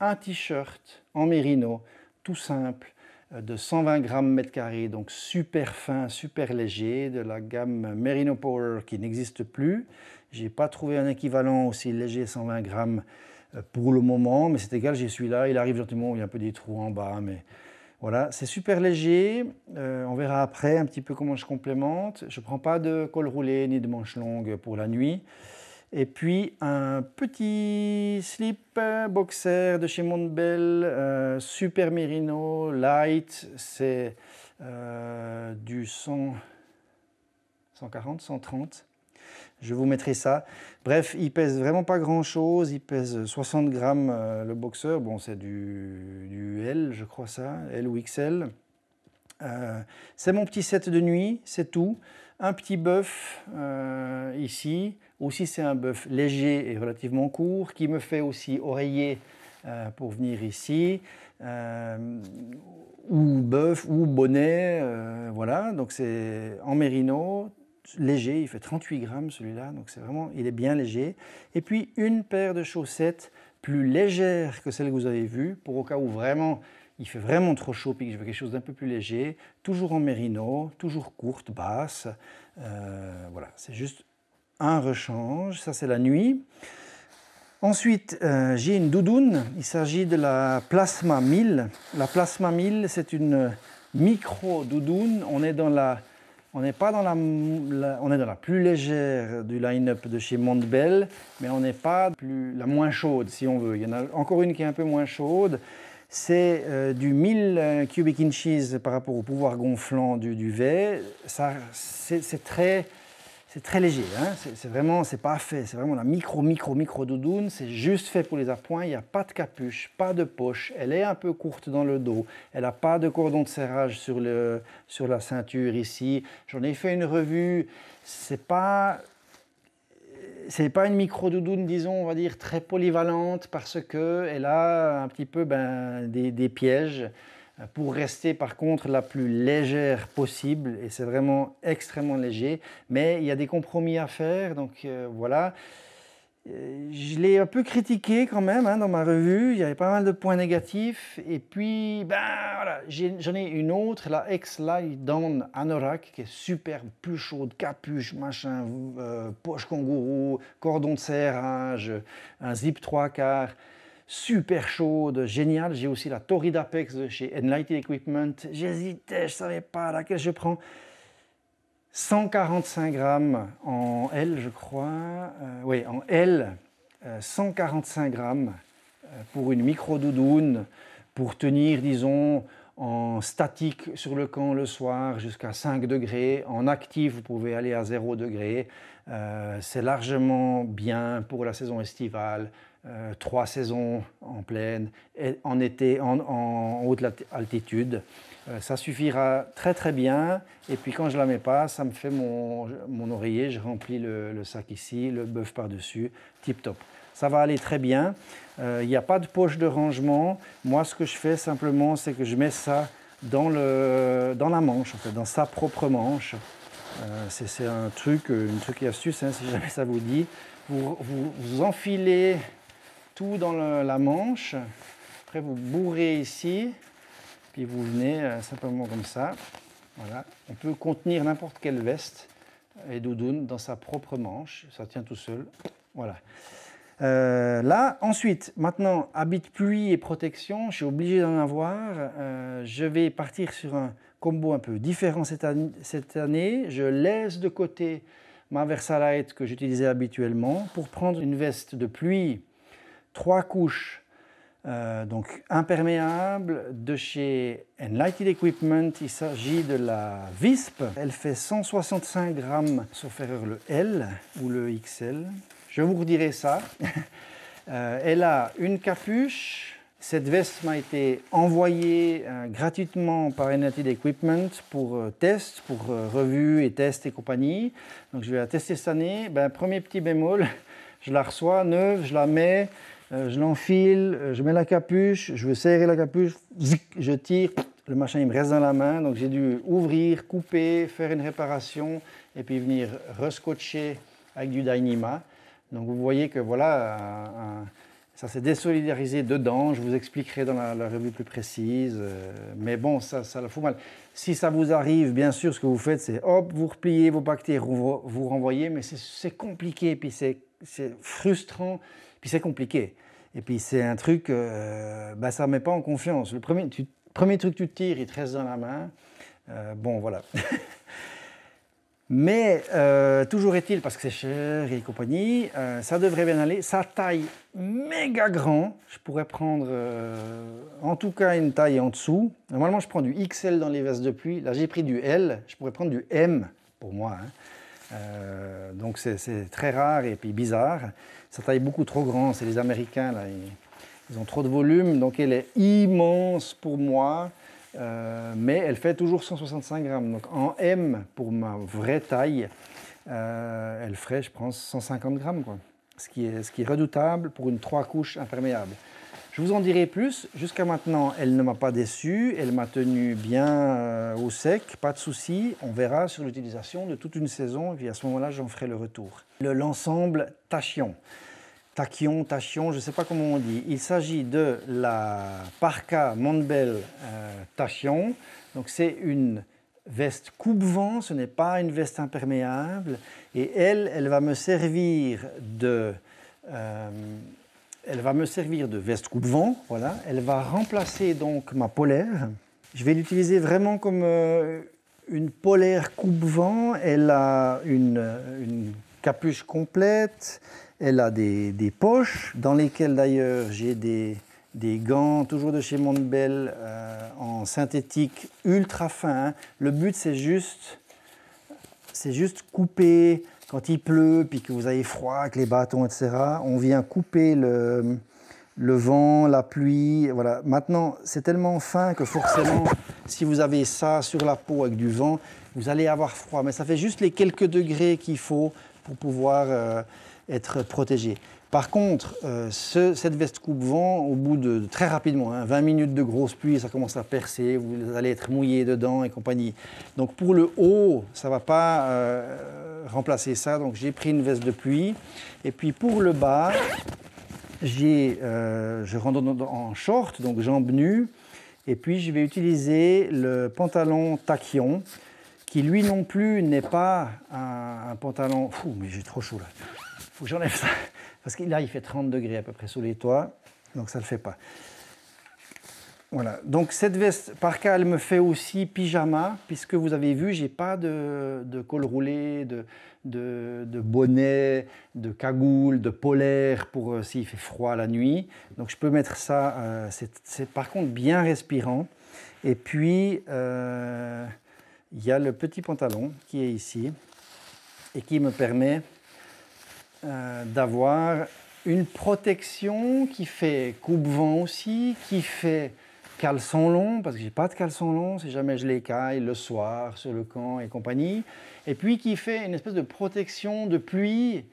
un t-shirt en mérino, tout simple, euh, de 120 grammes mètre carré, donc super fin, super léger, de la gamme Merino Power qui n'existe plus. n'ai pas trouvé un équivalent aussi léger 120 grammes euh, pour le moment, mais c'est égal, J'y celui-là. Il arrive gentiment, il y a un peu des trous en bas, mais voilà, c'est super léger. Euh, on verra après un petit peu comment je complémente. Je ne prends pas de col roulé ni de manche longue pour la nuit. Et puis un petit slip boxer de chez Montbell, euh, super merino, light. C'est euh, du 140, 130. Je vous mettrai ça. Bref, il pèse vraiment pas grand chose. Il pèse 60 grammes euh, le boxeur. Bon, c'est du, L, je crois ça, L ou XL. Euh, c'est mon petit set de nuit, c'est tout. Un petit bœuf euh, ici. Aussi, c'est un bœuf léger et relativement court qui me fait aussi oreiller pour venir ici ou bœuf ou bonnet, voilà. Donc c'est en mérino, léger, il fait 38 grammes celui-là, donc c'est vraiment, il est bien léger. Et puis une paire de chaussettes plus légères que celles que vous avez vues, pour au cas où vraiment il fait vraiment trop chaud puis que je veux quelque chose d'un peu plus léger, toujours en mérino, toujours courte, basse. Euh, voilà, c'est juste un rechange, ça c'est la nuit. Ensuite, euh, j'ai une doudoune, il s'agit de la Plasma 1000. La Plasma 1000, c'est une micro-doudoune, on est dans la on n'est pas dans la, on est dans la plus légère du line-up de chez Montbell, mais on n'est pas plus, la moins chaude si on veut. Il y en a encore une qui est un peu moins chaude. C'est euh, du 1000 euh, cubic inches par rapport au pouvoir gonflant du duvet. Ça, c'est très c'est très léger. Hein. c'est vraiment, c'est pas fait. C'est vraiment la micro, micro, micro doudoune. C'est juste fait pour les appoints. Il n'y a pas de capuche, pas de poche. Elle est un peu courte dans le dos. Elle n'a pas de cordon de serrage sur, le, sur la ceinture ici. J'en ai fait une revue. C'est pas. C'est pas une micro doudoune, disons, on va dire très polyvalente parce qu'elle a un petit peu ben, des pièges pour rester par contre la plus légère possible et c'est vraiment extrêmement léger mais il y a des compromis à faire donc euh, voilà euh, je l'ai un peu critiqué quand même hein, dans ma revue, il y avait pas mal de points négatifs. Et puis, ben voilà, j'en ai, une autre, la X-Light Down Anorak, qui est superbe, plus chaude, capuche, machin, euh, poche kangourou, cordon de serrage, un zip 3 quarts super chaude, géniale. J'ai aussi la Torrid Apex chez Enlighted Equipment. J'hésitais, je ne savais pas laquelle je prends. 145 grammes en L, je crois. Euh, oui, en L, 145 euh, grammes euh, pour une micro-doudoune, pour tenir, disons, en statique sur le camp le soir jusqu'à 5 degrés. En actif, vous pouvez aller à 0 degré. c'est largement bien pour la saison estivale. Euh, trois saisons en pleine, en été, en, en haute altitude. Euh, ça suffira très très bien. Et puis quand je la mets pas, ça me fait mon, mon oreiller. Je remplis le, le sac ici, le bœuf par-dessus, tip top. Ça va aller très bien. Euh, il n'y a pas de poche de rangement. Moi, ce que je fais simplement, c'est que je mets ça dans, le, dans la manche, dans sa propre manche. c'est un truc, une truc et astuce, hein, si jamais ça vous dit. Vous, vous, vous enfilez tout dans la manche. Après, vous bourrez ici, puis vous venez euh, simplement comme ça. Voilà. On peut contenir n'importe quelle veste et doudoune dans sa propre manche. Ça tient tout seul. Voilà. Euh, là, ensuite, maintenant, habit pluie et protection, je suis obligé d'en avoir. Euh, je vais partir sur un combo un peu différent cette, cette année. Je laisse de côté ma Versalite que j'utilisais habituellement pour prendre une veste de pluie trois couches euh, donc imperméable de chez Enlighted Equipment. Il s'agit de la Visp. Elle fait 165 grammes, sauf erreur le L ou le XL. Je vous redirai ça. [laughs] Euh, elle a une capuche. Cette veste m'a été envoyée euh, gratuitement par Enlighted Equipment pour euh, test, pour revue et test et compagnie. Donc je vais la tester cette année. Ben, premier petit bémol, [laughs] je la reçois neuve, je la mets, euh, je l'enfile, euh, je mets la capuche, je veux serrer la capuche, je tire, le machin il me reste dans la main, donc j'ai dû ouvrir, couper, faire une réparation et puis venir rescotcher avec du Dynima. Donc vous voyez que voilà, ça s'est désolidarisé dedans, je vous expliquerai dans la, revue plus précise, euh, mais bon, ça, ça la fout mal. Si ça vous arrive, bien sûr, ce que vous faites, c'est hop, vous repliez vos bactéries, vous, vous renvoyez, mais c'est compliqué, puis c'est frustrant, puis c'est compliqué. Et puis c'est un truc, euh, bah, ça ne met pas en confiance. Le premier, truc que tu tires, il te reste dans la main. Euh, bon, voilà. [laughs] Mais euh, toujours est-il, parce que c'est cher et compagnie, ça devrait bien aller. Sa taille méga grand, je pourrais prendre en tout cas une taille en dessous. Normalement, je prends du XL dans les vestes de pluie. Là, j'ai pris du L, je pourrais prendre du M pour moi. Hein. Euh, donc c'est très rare et puis bizarre. Sa taille est beaucoup trop grande, c'est les Américains, là, ils, ont trop de volume, donc elle est immense pour moi, euh, mais elle fait toujours 165 grammes. Donc en M, pour ma vraie taille, euh, elle ferait, je pense, 150 grammes, Ce qui, est, ce qui est redoutable pour une trois couches imperméable. Je vous en dirai plus. Jusqu'à maintenant, elle ne m'a pas déçu. Elle m'a tenu bien euh, au sec, pas de souci. On verra sur l'utilisation de toute une saison. Et puis à ce moment-là, j'en ferai le retour. L'ensemble Tachion. Tachion, Tachion, je ne sais pas comment on dit. Il s'agit de la Parka Montbell euh, Tachion. Donc c'est une veste coupe-vent, ce n'est pas une veste imperméable. Et elle, elle va me servir de... Euh, elle va me servir de veste coupe-vent, voilà. Elle va remplacer donc ma polaire. Je vais l'utiliser vraiment comme euh, une polaire coupe-vent. Elle a une, capuche complète. Elle a des, poches dans lesquelles d'ailleurs j'ai des, gants, toujours de chez Montbell, euh, en synthétique ultra fin. Le but c'est juste, c'est juste couper quand il pleut, puis que vous avez froid, avec les bâtons, etc., on vient couper le, vent, la pluie. Voilà. Maintenant, c'est tellement fin que forcément, si vous avez ça sur la peau avec du vent, vous allez avoir froid. Mais ça fait juste les quelques degrés qu'il faut pour pouvoir euh, être protégé. Par contre, euh, cette veste coupe-vent, au bout de, très rapidement, 20 hein, minutes de grosse pluie, ça commence à percer, vous allez être mouillé dedans et compagnie. Donc pour le haut, ça ne va pas euh, remplacer ça, donc j'ai pris une veste de pluie. Et puis pour le bas, euh, je rentre en short, donc jambes nues, et puis je vais utiliser le pantalon tachyon, qui lui non plus n'est pas un, pantalon... Fou, mais j'ai trop chaud là, faut que j'enlève ça parce que là, il fait 30 degrés à peu près sous les toits, donc ça ne le fait pas. Voilà, donc cette veste par cas, elle me fait aussi pyjama, puisque vous avez vu, j'ai pas de, col roulé, de, bonnet, de cagoule, de polaire pour euh, s'il fait froid la nuit. Donc je peux mettre ça, euh, c'est par contre bien respirant. Et puis, euh, il y a le petit pantalon qui est ici et qui me permet euh, d'avoir une protection qui fait coupe-vent aussi, qui fait caleçon long, parce que j'ai pas de caleçon long si jamais je l'écaille le soir sur le camp et compagnie, et puis qui fait une espèce de protection de pluie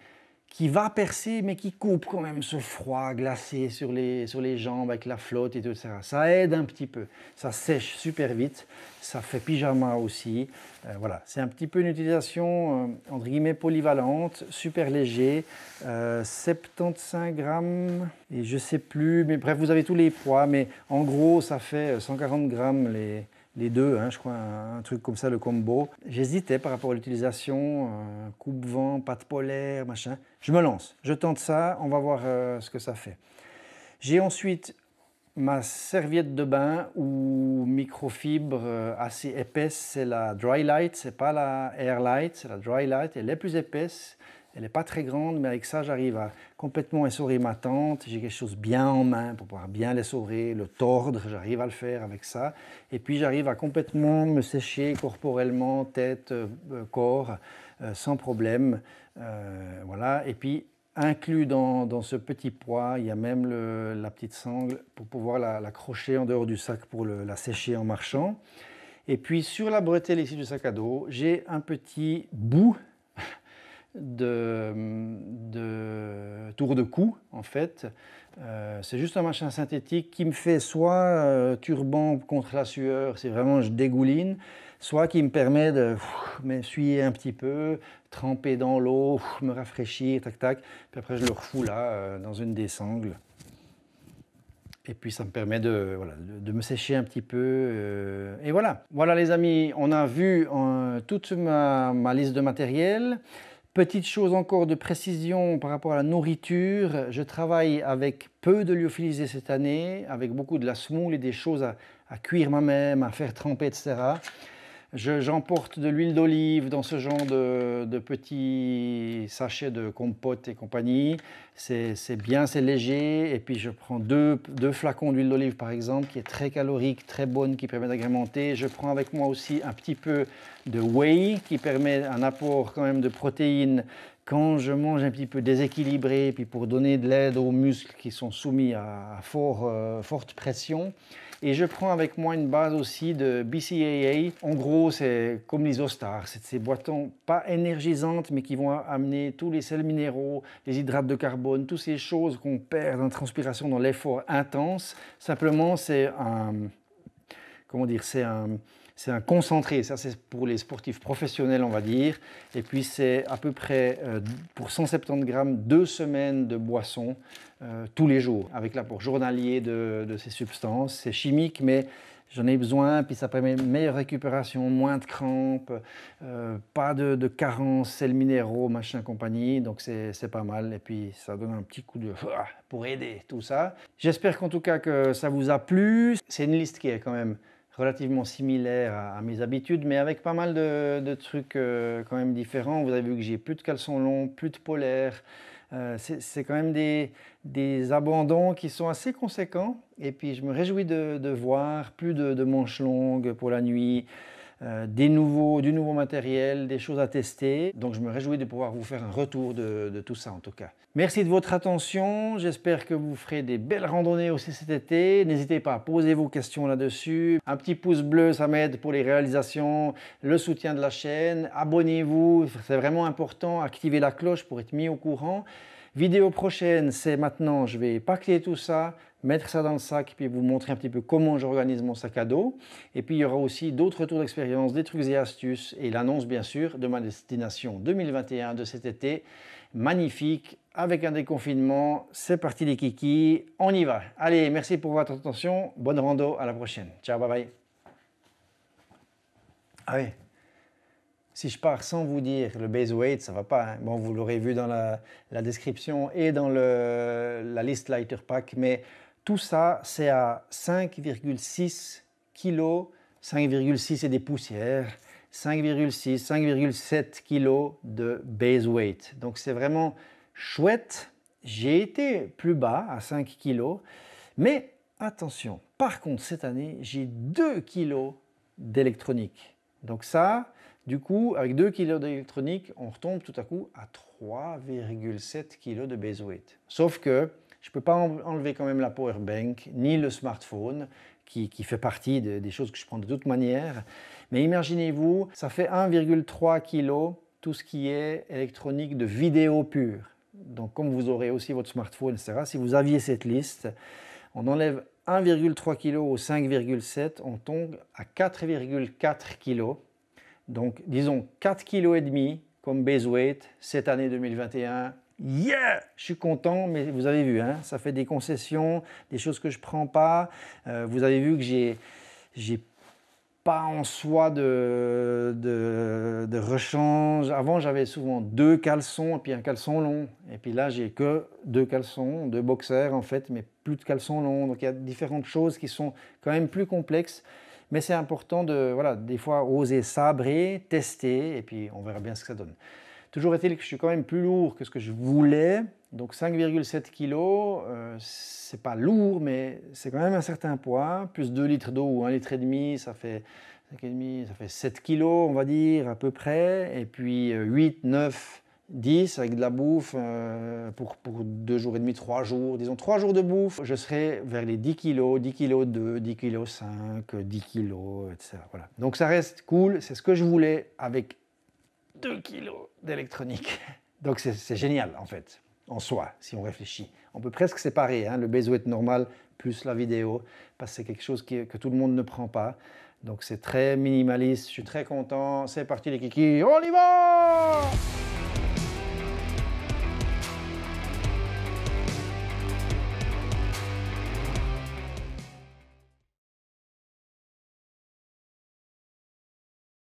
qui va percer, mais qui coupe quand même ce froid glacé sur les, sur les jambes avec la flotte et tout ça. Ça aide un petit peu. Ça sèche super vite. Ça fait pyjama aussi. Euh, voilà, c'est un petit peu une utilisation euh, entre guillemets polyvalente, super léger, 75 euh, grammes et je sais plus, mais bref, vous avez tous les poids, mais en gros, ça fait 140 grammes les, les deux, hein, je crois, un truc comme ça, le combo. J'hésitais par rapport à l'utilisation, euh, coupe-vent, pâte polaire, machin. Je me lance, je tente ça, on va voir euh, ce que ça fait. J'ai ensuite ma serviette de bain ou microfibre euh, assez épaisse, c'est la Dry Light, c'est pas la Air Light, c'est la Dry Light, elle est plus épaisse, elle n'est pas très grande, mais avec ça, j'arrive à complètement essorer ma tente. J'ai quelque chose bien en main pour pouvoir bien l'essorer, le tordre. J'arrive à le faire avec ça. Et puis, j'arrive à complètement me sécher corporellement, tête, euh, euh, corps, euh, sans problème. voilà. Et puis, inclus dans, ce petit poids, il y a même la petite sangle pour pouvoir l'accrocher en dehors du sac pour la sécher en marchant. Et puis, sur la bretelle ici du sac à dos, j'ai un petit bout de, tour de cou, en fait. Euh, c'est juste un machin synthétique qui me fait soit euh, turban contre la sueur, c'est vraiment je dégouline, soit qui me permet de m'essuyer un petit peu, tremper dans l'eau, me rafraîchir, tac tac. Puis après je le refous là euh, dans une des sangles. Et puis ça me permet de, voilà, de, me sécher un petit peu. et voilà. Voilà les amis, on a vu toute ma, ma, liste de matériel. Petite chose encore de précision par rapport à la nourriture, je travaille avec peu de lyophilisé cette année, avec beaucoup de la semoule et des choses à cuire moi-même, à faire tremper, etc. J'emporte de l'huile d'olive dans ce genre de, de, petits sachets de compote et compagnie. C'est bien, c'est léger. Et puis je prends deux, deux flacons d'huile d'olive par exemple, qui est très calorique, très bonne, qui permet d'agrémenter. Je prends avec moi aussi un petit peu de whey, qui permet un apport quand même de protéines quand je mange un petit peu déséquilibré, puis pour donner de l'aide aux muscles qui sont soumis à, euh, forte pression. Et je prends avec moi une base aussi de BCAA. En gros, c'est comme l'isostar, c'est ces boîtons pas énergisantes, mais qui vont amener tous les sels minéraux, les hydrates de carbone, toutes ces choses qu'on perd en transpiration dans l'effort intense. Simplement, c'est un... Comment dire C'est un c'est un concentré, ça c'est pour les sportifs professionnels, on va dire. Et puis c'est à peu près euh, pour 170 grammes, deux semaines de boisson euh, tous les jours, avec là pour journalier de, ces substances. C'est chimique, mais j'en ai besoin, puis ça permet une meilleure récupération, moins de crampes, euh, pas de, de carences, sel minéraux, machin, compagnie. Donc c'est pas mal. Et puis ça donne un petit coup de ah, pour aider tout ça. J'espère qu'en tout cas que ça vous a plu. C'est une liste qui est quand même relativement similaire à, mes habitudes, mais avec pas mal de, trucs euh, quand même différents. Vous avez vu que j'ai plus de caleçon long, plus de polaire. Euh, c'est quand même des, des, abandons qui sont assez conséquents. Et puis je me réjouis de, voir plus de manches longues pour la nuit. Euh, des du nouveau matériel, des choses à tester. Donc je me réjouis de pouvoir vous faire un retour de, tout ça en tout cas. Merci de votre attention, j'espère que vous ferez des belles randonnées aussi cet été. N'hésitez pas à poser vos questions là-dessus. Un petit pouce bleu, ça m'aide pour les réalisations, le soutien de la chaîne. Abonnez-vous, c'est vraiment important. Activez la cloche pour être mis au courant. Vidéo prochaine, c'est maintenant, je vais pacter tout ça mettre ça dans le sac, puis vous montrer un petit peu comment j'organise mon sac à dos. Et puis il y aura aussi d'autres retours d'expérience, des trucs et astuces, et l'annonce bien sûr de ma destination 2021 de cet été. Magnifique, avec un déconfinement, c'est parti les kikis, on y va. Allez, merci pour votre attention, bonne rando, à la prochaine. Ciao, bye bye. allez ah Si je pars sans vous dire le base weight, ça va pas. Hein? Bon, vous l'aurez vu dans la, description et dans le, la liste Lighter Pack, mais tout ça, c'est à 5,6 kg, 5,6 et des poussières, 5,6, 5,7 kg de base weight. Donc c'est vraiment chouette. J'ai été plus bas, à 5 kg, mais attention, par contre, cette année, j'ai 2 kg d'électronique. Donc ça, du coup, avec 2 kg d'électronique, on retombe tout à coup à 3,7 kg de base weight. Sauf que je ne peux pas enlever quand même la power bank, ni le smartphone, qui, fait partie des choses que je prends de toute manière. Mais imaginez-vous, ça fait 1,3 kg tout ce qui est électronique de vidéo pure. Donc comme vous aurez aussi votre smartphone, etc., si vous aviez cette liste, on enlève 1,3 kg au 5,7, on tombe à 4,4 kg. Donc disons 4,5 kg comme base weight cette année 2021 Yeah, je suis content, mais vous avez vu, hein, ça fait des concessions, des choses que je ne prends pas. Euh, vous avez vu que j'ai, n'ai pas en soi de, de, de rechange. Avant, j'avais souvent deux caleçons et puis un caleçon long. Et puis là, j'ai que deux caleçons, deux boxers en fait, mais plus de caleçons longs. Donc il y a différentes choses qui sont quand même plus complexes. Mais c'est important de, voilà, des fois, oser sabrer, tester, et puis on verra bien ce que ça donne. Toujours est-il que je suis quand même plus lourd que ce que je voulais. Donc 5,7 kg, ce c'est pas lourd, mais c'est quand même un certain poids. Plus 2 litres d'eau ou 1 litre et demi, ça fait ça 7 kg, on va dire, à peu près. Et puis 8, 9, 10 avec de la bouffe euh, pour, pour 2 jours et demi, 3 jours. Disons 3 jours de bouffe, je serai vers les 10 kg, 10 kg 2, 10 kg 5, 10 kg, etc. Voilà. Donc ça reste cool, c'est ce que je voulais avec 2 kilos d'électronique. [laughs] Donc c'est génial en fait, en soi, si on réfléchit. On peut presque séparer hein, le Bezouet normal plus la vidéo, parce que c'est quelque chose que tout le monde ne prend pas. Donc c'est très minimaliste, je suis très content. C'est parti les kikis, on y va